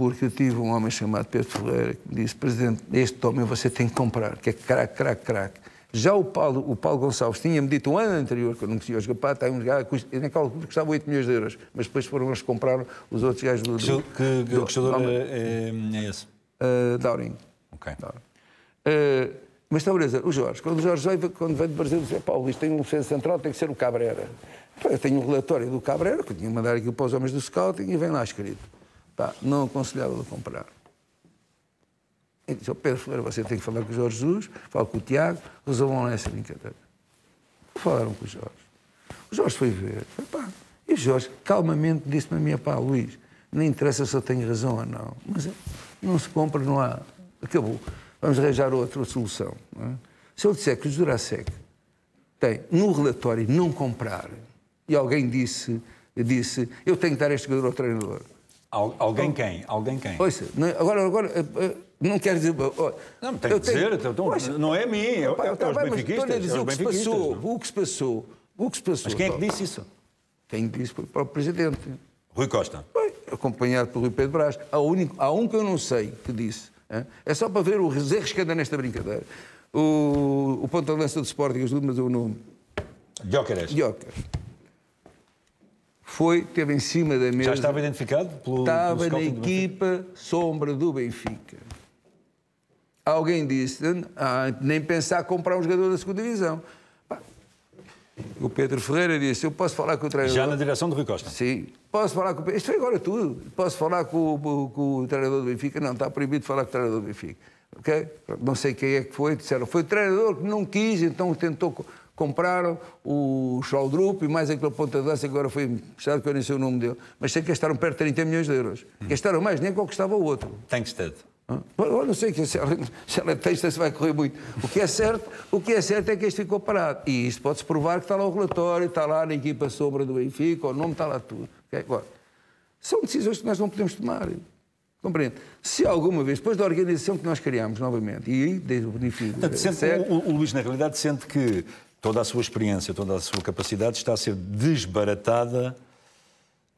porque eu tive um homem chamado Pedro Ferreira que me disse, Presidente, este homem você tem que comprar, que é craque, craque, craque. Já o Paulo, o Paulo Gonçalves tinha-me dito um ano anterior, que eu não conhecia os gapá, está gajos, lugar, naquela altura custava 8 milhões de euros, mas depois foram eles que compraram os outros gajos do... do que que, gostador é, é, é esse? Uh, Ok. Uh, mas está beleza, o Jorge, quando o Jorge veio, quando veio do Brasil, disse, é, Paulo, isto tem um centro central, tem que ser o Cabrera. Eu tenho um relatório do Cabrera, que eu tinha que mandar aqui para os homens do scouting, e vem lá escrito não aconselhava a comprar. Ele disse, oh Pedro Ferreira, você tem que falar com o Jorge Jesus, fala com o Tiago, resolvam essa brincadeira. Falaram com o Jorge. O Jorge foi ver. Foi, E o Jorge calmamente disse-me a minha pá, Luís, não interessa se eu tenho razão ou não, mas não se compra, não há. Acabou. Vamos arranjar outra solução. É? Se eu disser que o Jurasec tem no relatório não comprar, e alguém disse, disse eu tenho que dar este jogador ao treinador, alguém oh. quem? Alguém quem? Pois, agora, agora eh, eh, não quero dizer. Oh, oh, não, tem que dizer, então, não é mim, é, opa, é, tá é os benfiquistas. é o, que se passou, o que se passou, o que passou. Mas quem é que disse isso? Quem disse foi o próprio Presidente. Rui Costa. Bem, acompanhado pelo Rui Pedro Brás. Há, único, há um que eu não sei que disse. Hein? É só para ver o Zerres que anda nesta brincadeira. O, o de lança do Sporting, ajuda o nome. Jóqueres. Jóqueres foi, teve em cima da mesa. Já estava identificado pelo. Estava pelo na equipa sombra do Benfica. Alguém disse, ah, nem pensar comprar um jogador da segunda divisão. O Pedro Ferreira disse: Eu posso falar com o treinador. Já na direção do Rui Costa. Sim. Posso falar com o. Isto foi agora tudo. Posso falar com, com o treinador do Benfica? Não, está proibido falar com o treinador do Benfica. Ok? Não sei quem é que foi. Disseram: Foi o treinador que não quis, então tentou compraram o Scholdrup e mais aquele ponta de lança que agora foi mostrado, que eu nem sei o nome dele, mas sei que gastaram perto de 30 milhões de euros. Hum. Gastaram mais, nem qual custava o outro. Tankstead. Eu não sei se ela, se ela é texta, se vai correr muito. O que, é certo, o que é certo é que este ficou parado. E isto pode-se provar que está lá o relatório, está lá na equipa sobra do Benfica, o nome está lá tudo. Okay? Agora, são decisões que nós não podemos tomar. Compreende? Se alguma vez, depois da organização que nós criámos novamente, e aí desde o benefício. Portanto, é, o, o Luís, na realidade, sente que toda a sua experiência, toda a sua capacidade está a ser desbaratada,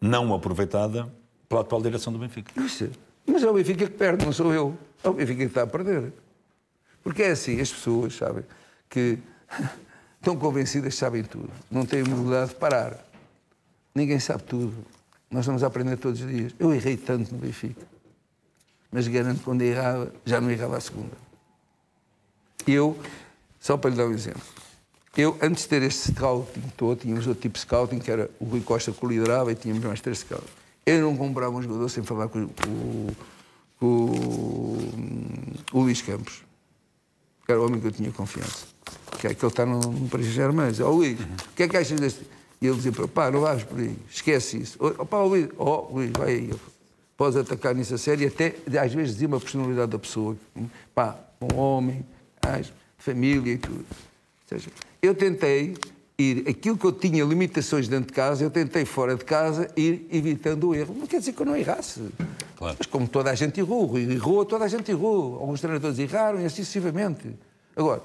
não aproveitada, pela atual direção do Benfica. Isso. Mas é o Benfica que perde, não sou eu. É o Benfica que está a perder. Porque é assim, as pessoas sabem que estão convencidas que sabem tudo. Não têm humildade de parar. Ninguém sabe tudo. Nós estamos a aprender todos os dias. Eu errei tanto no Benfica. Mas garanto que quando errava, já não errava a segunda. Eu, só para lhe dar um exemplo, eu, antes de ter este scouting todo, tínhamos outro tipo de scouting, que era o Rui Costa que liderava e tínhamos mais três scouts. Eu não comprava um jogador sem falar com o, com o, hum, Luís Campos, que era o homem que eu tinha confiança. Que é que ele está no, no Paris Germain. Ó oh, Luís, o uhum. que é que achas deste? E ele dizia para pá, não vais por aí, esquece isso. Ó pá, Luís, oh, Luís, vai aí. Podes atacar nisso a sério. Até, às vezes, dizia uma personalidade da pessoa. Hum, pá, um homem, ai, família e tudo seja, eu tentei ir, aquilo que eu tinha limitações dentro de casa, eu tentei fora de casa ir evitando o erro. Não quer dizer que eu não errasse. Claro. Mas como toda a gente errou, errou, toda a gente errou. Alguns treinadores erraram e assim Agora,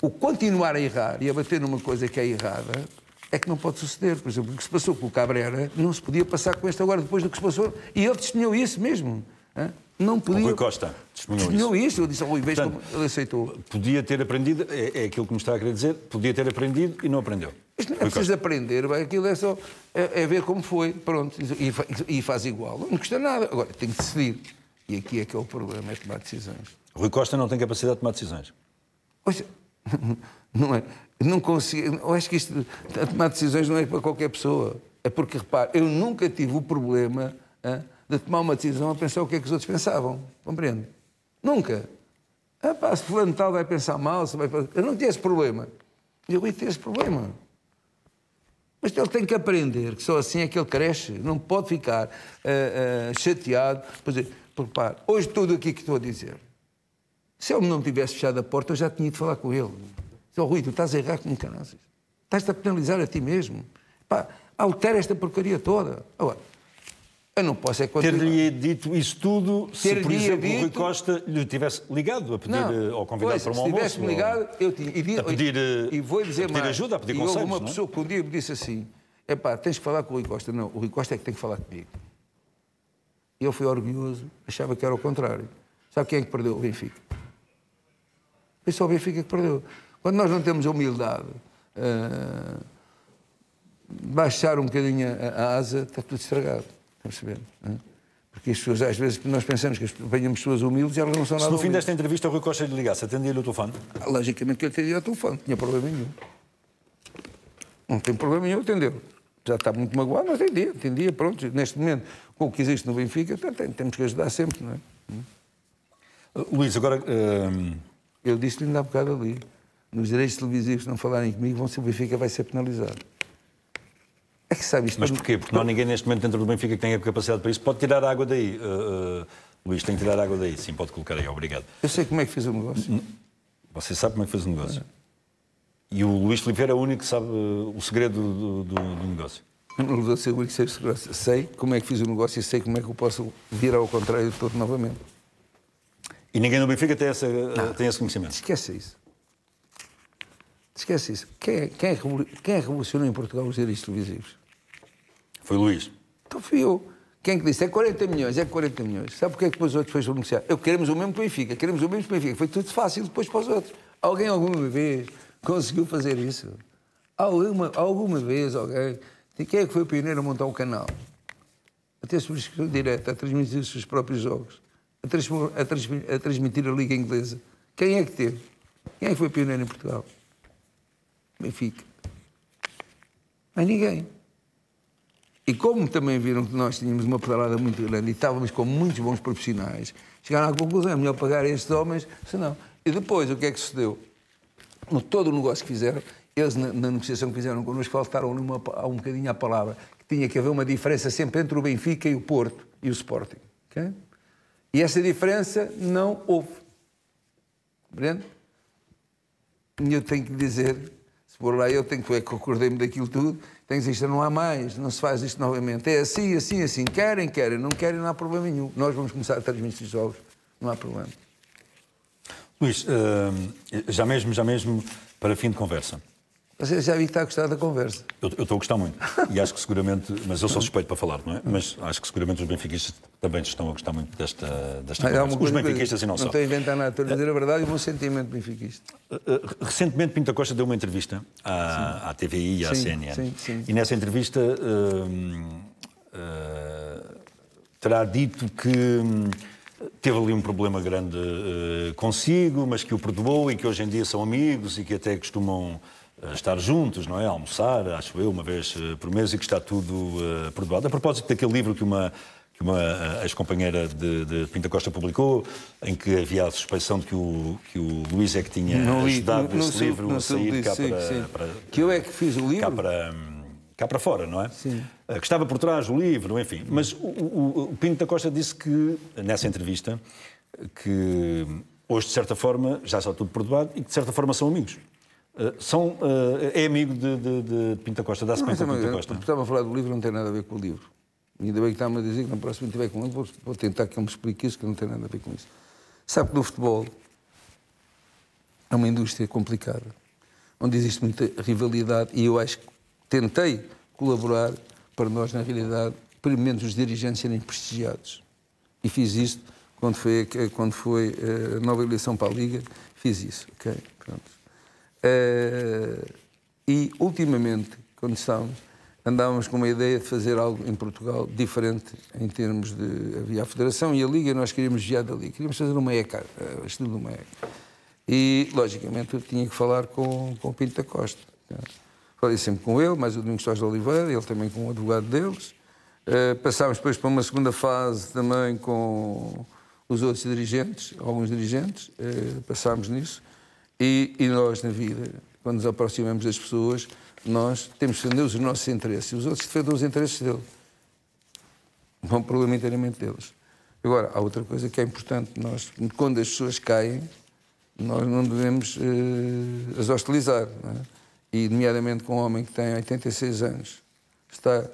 o continuar a errar e a bater numa coisa que é errada é que não pode suceder. Por exemplo, o que se passou com o Cabrera não se podia passar com este agora, depois do que se passou. E ele testemunhou isso mesmo. Hein? não podia. O Rui Costa testemunhou, isso. isso. Eu disse ao Rui ele aceitou. Podia ter aprendido, é, é, aquilo que me está a querer dizer, podia ter aprendido e não aprendeu. Isto não é preciso aprender, vai, aquilo é só é, é, ver como foi, pronto, e, e faz igual. Não custa nada. Agora, tem que decidir. E aqui é que é o problema, é tomar decisões. Rui Costa não tem capacidade de tomar decisões. Ouça, não é? Não consigo. Eu acho que isto, tomar decisões não é para qualquer pessoa. É porque, repare, eu nunca tive o problema. Hein, de tomar uma decisão a pensar o que é que os outros pensavam. Compreende? Nunca. Ah, pá, se fulano tal vai pensar mal, se vai fazer... Eu não tinha esse problema. Eu ia ter esse problema. Mas ele tem que aprender que só assim é que ele cresce. Não pode ficar uh, uh, chateado. Por exemplo, pá, hoje tudo aqui é que estou a dizer, se ele não tivesse fechado a porta, eu já tinha ido falar com ele. Seu oh, Rui, tu estás a errar como canaças. Estás-te a penalizar a ti mesmo. Pá, altera esta porcaria toda. Agora, eu não posso é continuar. Ter-lhe dito isso tudo se, por exemplo, dito... o Rui Costa lhe tivesse ligado a pedir, eh, ou convidado pois, para um almoço. se tivesse ligado, ou... eu tinha... E, a pedir, e eh, vou dizer a pedir mais, ajuda, a pedir conselhos, houve uma não? É? pessoa que um dia me disse assim, "É pá, tens que falar com o Rui Costa. Não, o Rui Costa é que tem que falar comigo. E eu fui orgulhoso, achava que era o contrário. Sabe quem é que perdeu? O Benfica. Foi só o Benfica que perdeu. Quando nós não temos a humildade... Uh, baixar um bocadinho a asa, está tudo estragado. É? Porque as pessoas, às vezes, nós pensamos que venham pessoas humildes e elas não são nada. Se no fim humildes. desta entrevista o Rui Costa lhe ligasse, atendia-lhe o telefone? Ah, logicamente que ele atendia o telefone, não tinha problema nenhum. Não tem problema nenhum atender. Já está muito magoado, mas atendia, atendia, pronto. Neste momento, com o que existe no Benfica, temos que ajudar sempre, não é? Uh, Luís, agora. Uh, eu disse-lhe ainda há bocado ali: nos direitos televisivos, se não falarem comigo, vão, o Benfica vai ser penalizado. É que sabe isto. Mas porquê? Porque não há ninguém neste momento dentro do Benfica que tenha capacidade para isso. Pode tirar a água daí. Uh, uh, Luís, tem que tirar a água daí. Sim, pode colocar aí, obrigado. Eu sei como é que fez o negócio. Hum, você sabe como é que fez o negócio. E o Luís Oliveira é o único que sabe eh, o segredo do, do, do negócio. Eu não vou ser o único que sei o segredo. Sei como é que fiz o negócio e sei como é que eu posso vir ao contrário de todo novamente. E ninguém no Benfica tem, essa, tem esse conhecimento? Esquece isso. Esquece isso. Quem é, quem é quem é revolucionou em Portugal os direitos televisivos? Foi Luís. Então fui eu. Quem é que disse? É 40 milhões, é 40 milhões. Sabe porquê é que depois os outros foram negociar? Eu queremos o mesmo para o Benfica, queremos o mesmo para o Benfica. Foi tudo fácil depois para os outros. Alguém alguma vez conseguiu fazer isso? Alguma, alguma vez alguém. quem é que foi o pioneiro a montar o canal? A ter subscrição direta, a transmitir os seus próprios jogos, a, a, a transmitir a Liga Inglesa. Quem é que teve? Quem é que foi pioneiro em Portugal? Benfica. Mas ninguém. E como também viram que nós tínhamos uma pedalada muito grande e estávamos com muitos bons profissionais, chegaram à conclusão, é melhor pagar estes homens, senão. E depois, o que é que sucedeu? No todo o negócio que fizeram, eles, na, na negociação que fizeram connosco, faltaram numa, um bocadinho à palavra, que tinha que haver uma diferença sempre entre o Benfica e o Porto e o Sporting. Okay? E essa diferença não houve. Compreende? E eu tenho que dizer, se for lá, eu tenho que é acordei me daquilo tudo, tens isto, não há mais, não se faz isto novamente. É assim, assim, assim. Querem, querem, não querem, não há problema nenhum. Nós vamos começar a transmitir jogos, não há problema. Luís, eh, já mesmo, já mesmo, para fim de conversa, mas eu já vi que está a gostar da conversa. Eu, eu estou a gostar muito. E acho que seguramente, mas eu sou suspeito para falar, não é? Mas acho que seguramente os benfiquistas também estão a gostar muito desta, desta conversa. Os benfiquistas e não, não só. Não estou a inventar nada, estou a dizer a verdade e o meu sentimento benfiquista. Eh, eh, recentemente Pinta Costa deu uma entrevista à, à TVI e à sim, CNN. Sim, sim. E nessa entrevista hum, hum, terá dito que hum, teve ali um problema grande uh, consigo, mas que o perdoou e que hoje em dia são amigos e que até costumam eh, estar juntos, não é? Almoçar, acho eu, uma vez eh, por mês e que está tudo uh, perdoado. A propósito daquele livro que uma, que uma ex-companheira de, de Pinta Costa publicou, em que havia a suspeição de que o, que o Luís é que tinha não, ajudado não, esse não, livro a sair cá para, sim. para... Que eu é que fiz o livro? Cá para, cá para fora, não é? Sim. Que estava por trás do livro, enfim. Mas o, o, o Pinto da Costa disse que, nessa entrevista, que hoje, de certa forma, já está tudo perdoado e que, de certa forma, são amigos. Eh, são, uh, é amigo de, de, de Pinta Costa, dá-se conta de Pinta Costa. Estava a falar do livro, não tem nada a ver com o livro. E ainda bem que está-me a dizer que na próxima tiver com ele, vou, vou tentar que ele me explique isso, que não tem nada a ver com isso. Sabe que no futebol é uma indústria complicada, onde existe muita rivalidade e eu acho que tentei colaborar para nós, na realidade, pelo menos os dirigentes serem prestigiados. E fiz isto quando foi, quando foi eh, a nova eleição para a Liga, fiz isso, ok? Uh, e, ultimamente, quando estávamos, andávamos com uma ideia de fazer algo em Portugal diferente em termos de. Havia a Federação e a Liga, nós queríamos guiar da Liga. Queríamos fazer uma ECA, uh, estilo de uma ECA. E, logicamente, eu tinha que falar com, com o Pinto da Costa. Né. Falei sempre com ele, mais o Domingos Soares de Oliveira, ele também com o advogado deles. Uh, passámos depois para uma segunda fase também com os outros dirigentes, alguns dirigentes, uh, passámos nisso. E, e nós, na vida, quando nos aproximamos das pessoas, nós temos que defender os nossos interesses. Os outros defendem os interesses deles. Não é um problema inteiramente deles. Agora, há outra coisa que é importante. Nós, quando as pessoas caem, nós não devemos eh, as hostilizar. É? E, nomeadamente, com um homem que tem 86 anos, está,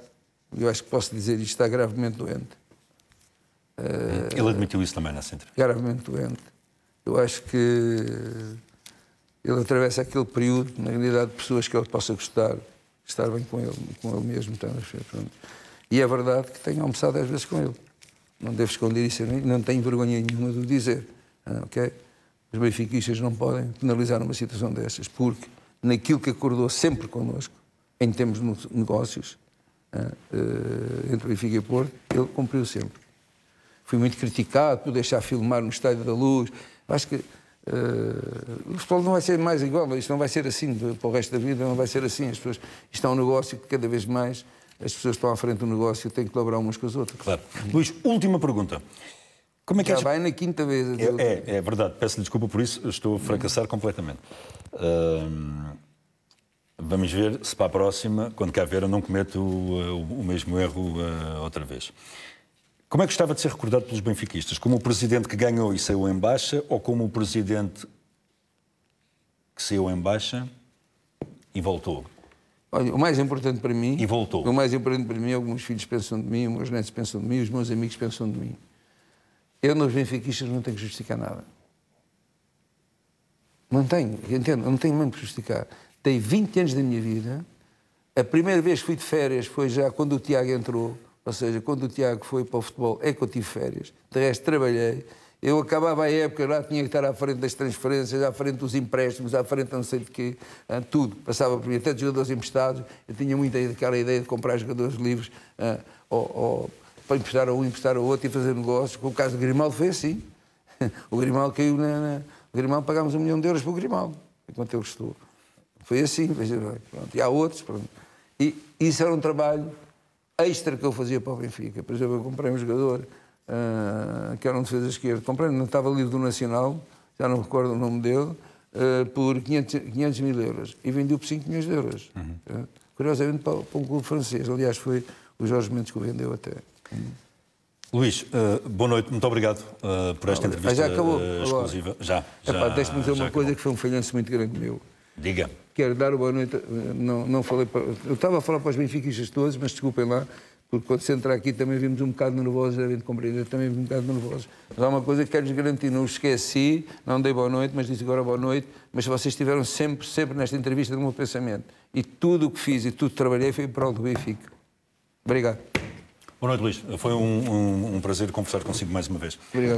eu acho que posso dizer isto, está gravemente doente. Ele admitiu isso também nessa entrevista. Gravemente doente. Eu acho que ele atravessa aquele período na realidade de pessoas que ele possa gostar, estar bem com ele, com ele mesmo. Então, e é verdade que tenho almoçado às vezes com ele. Não devo esconder isso, não tenho vergonha nenhuma de o dizer. Ah, ok? Os benfiquistas não podem penalizar uma situação dessas, porque naquilo que acordou sempre connosco, em termos de negócios, ah, eh, entre Benfica e Porto, ele cumpriu sempre. Fui muito criticado por deixar filmar no Estádio da Luz. Acho que Uh, o futebol não vai ser mais igual, isto não vai ser assim para o resto da vida, não vai ser assim. As pessoas, isto é um negócio que cada vez mais as pessoas estão à frente do negócio e têm que colaborar umas com as outras. Claro. Luís, última pergunta. Como é que Já és... vai na quinta vez. É, é, é, verdade, peço-lhe desculpa por isso, estou a fracassar completamente. Uh, vamos ver se para a próxima, quando cá ver, eu não cometo o, eh, o, o mesmo erro uh, outra vez. Como é que gostava de ser recordado pelos benfiquistas? Como o presidente que ganhou e saiu em baixa ou como o presidente que saiu em baixa e voltou? Olha, o mais importante para mim. E voltou. O mais importante para mim é o que meus filhos pensam de mim, os meus netos pensam de mim, os meus amigos pensam de mim. Eu, nos benfiquistas, não tenho que justificar nada. Não tenho, entendo, não tenho mesmo que justificar. Tenho 20 anos da minha vida. A primeira vez que fui de férias foi já quando o Tiago entrou ou seja, quando o Tiago foi para o futebol é que eu tive férias. De resto, trabalhei. Eu acabava a época, lá tinha que estar à frente das transferências, à frente dos empréstimos, à frente não sei de quê, ah, tudo. Passava por mim, até de jogadores emprestados. Eu tinha muito aquela ideia de comprar jogadores livres ah, ou, ou, para emprestar a um, emprestar a outro e fazer negócios. O caso do Grimaldo foi assim. O Grimaldo caiu na... na... O Grimaldo pagámos um milhão de euros para o Grimaldo, enquanto ele estou. Foi assim, veja bem. E há outros, pronto. E isso era um trabalho extra que eu fazia para o Benfica. Por exemplo, eu comprei um jogador uh, que era um defesa esquerdo, comprei, não estava livre do Nacional, já não recordo o nome dele, uh, por 500, 500, mil euros e vendeu por 5 milhões de euros. Uhum. Uh, curiosamente, para, para, um clube francês. Aliás, foi o Jorge Mendes que o vendeu até. Uhum. Luís, uh, boa noite, muito obrigado uh, por esta entrevista ah, já acabou, exclusiva. Já, já Deixa-me dizer uma acabou. coisa que foi um falhanço muito grande meu. Diga quero dar uma boa noite. Não, não falei para... Eu estava a falar para os benfiquistas todos, mas desculpem lá, porque quando se entrar aqui também vimos um bocado nervosos, devem compreender, também vimos um bocado nervosos. Mas há uma coisa que quero-lhes garantir: não os esqueci, não dei boa noite, mas disse agora boa noite. Mas vocês estiveram sempre, sempre nesta entrevista do meu pensamento. E tudo o que fiz e tudo que trabalhei foi em prol do Benfica. Obrigado. Boa noite, Luís. Foi um, um, um prazer conversar consigo mais uma vez. Obrigado.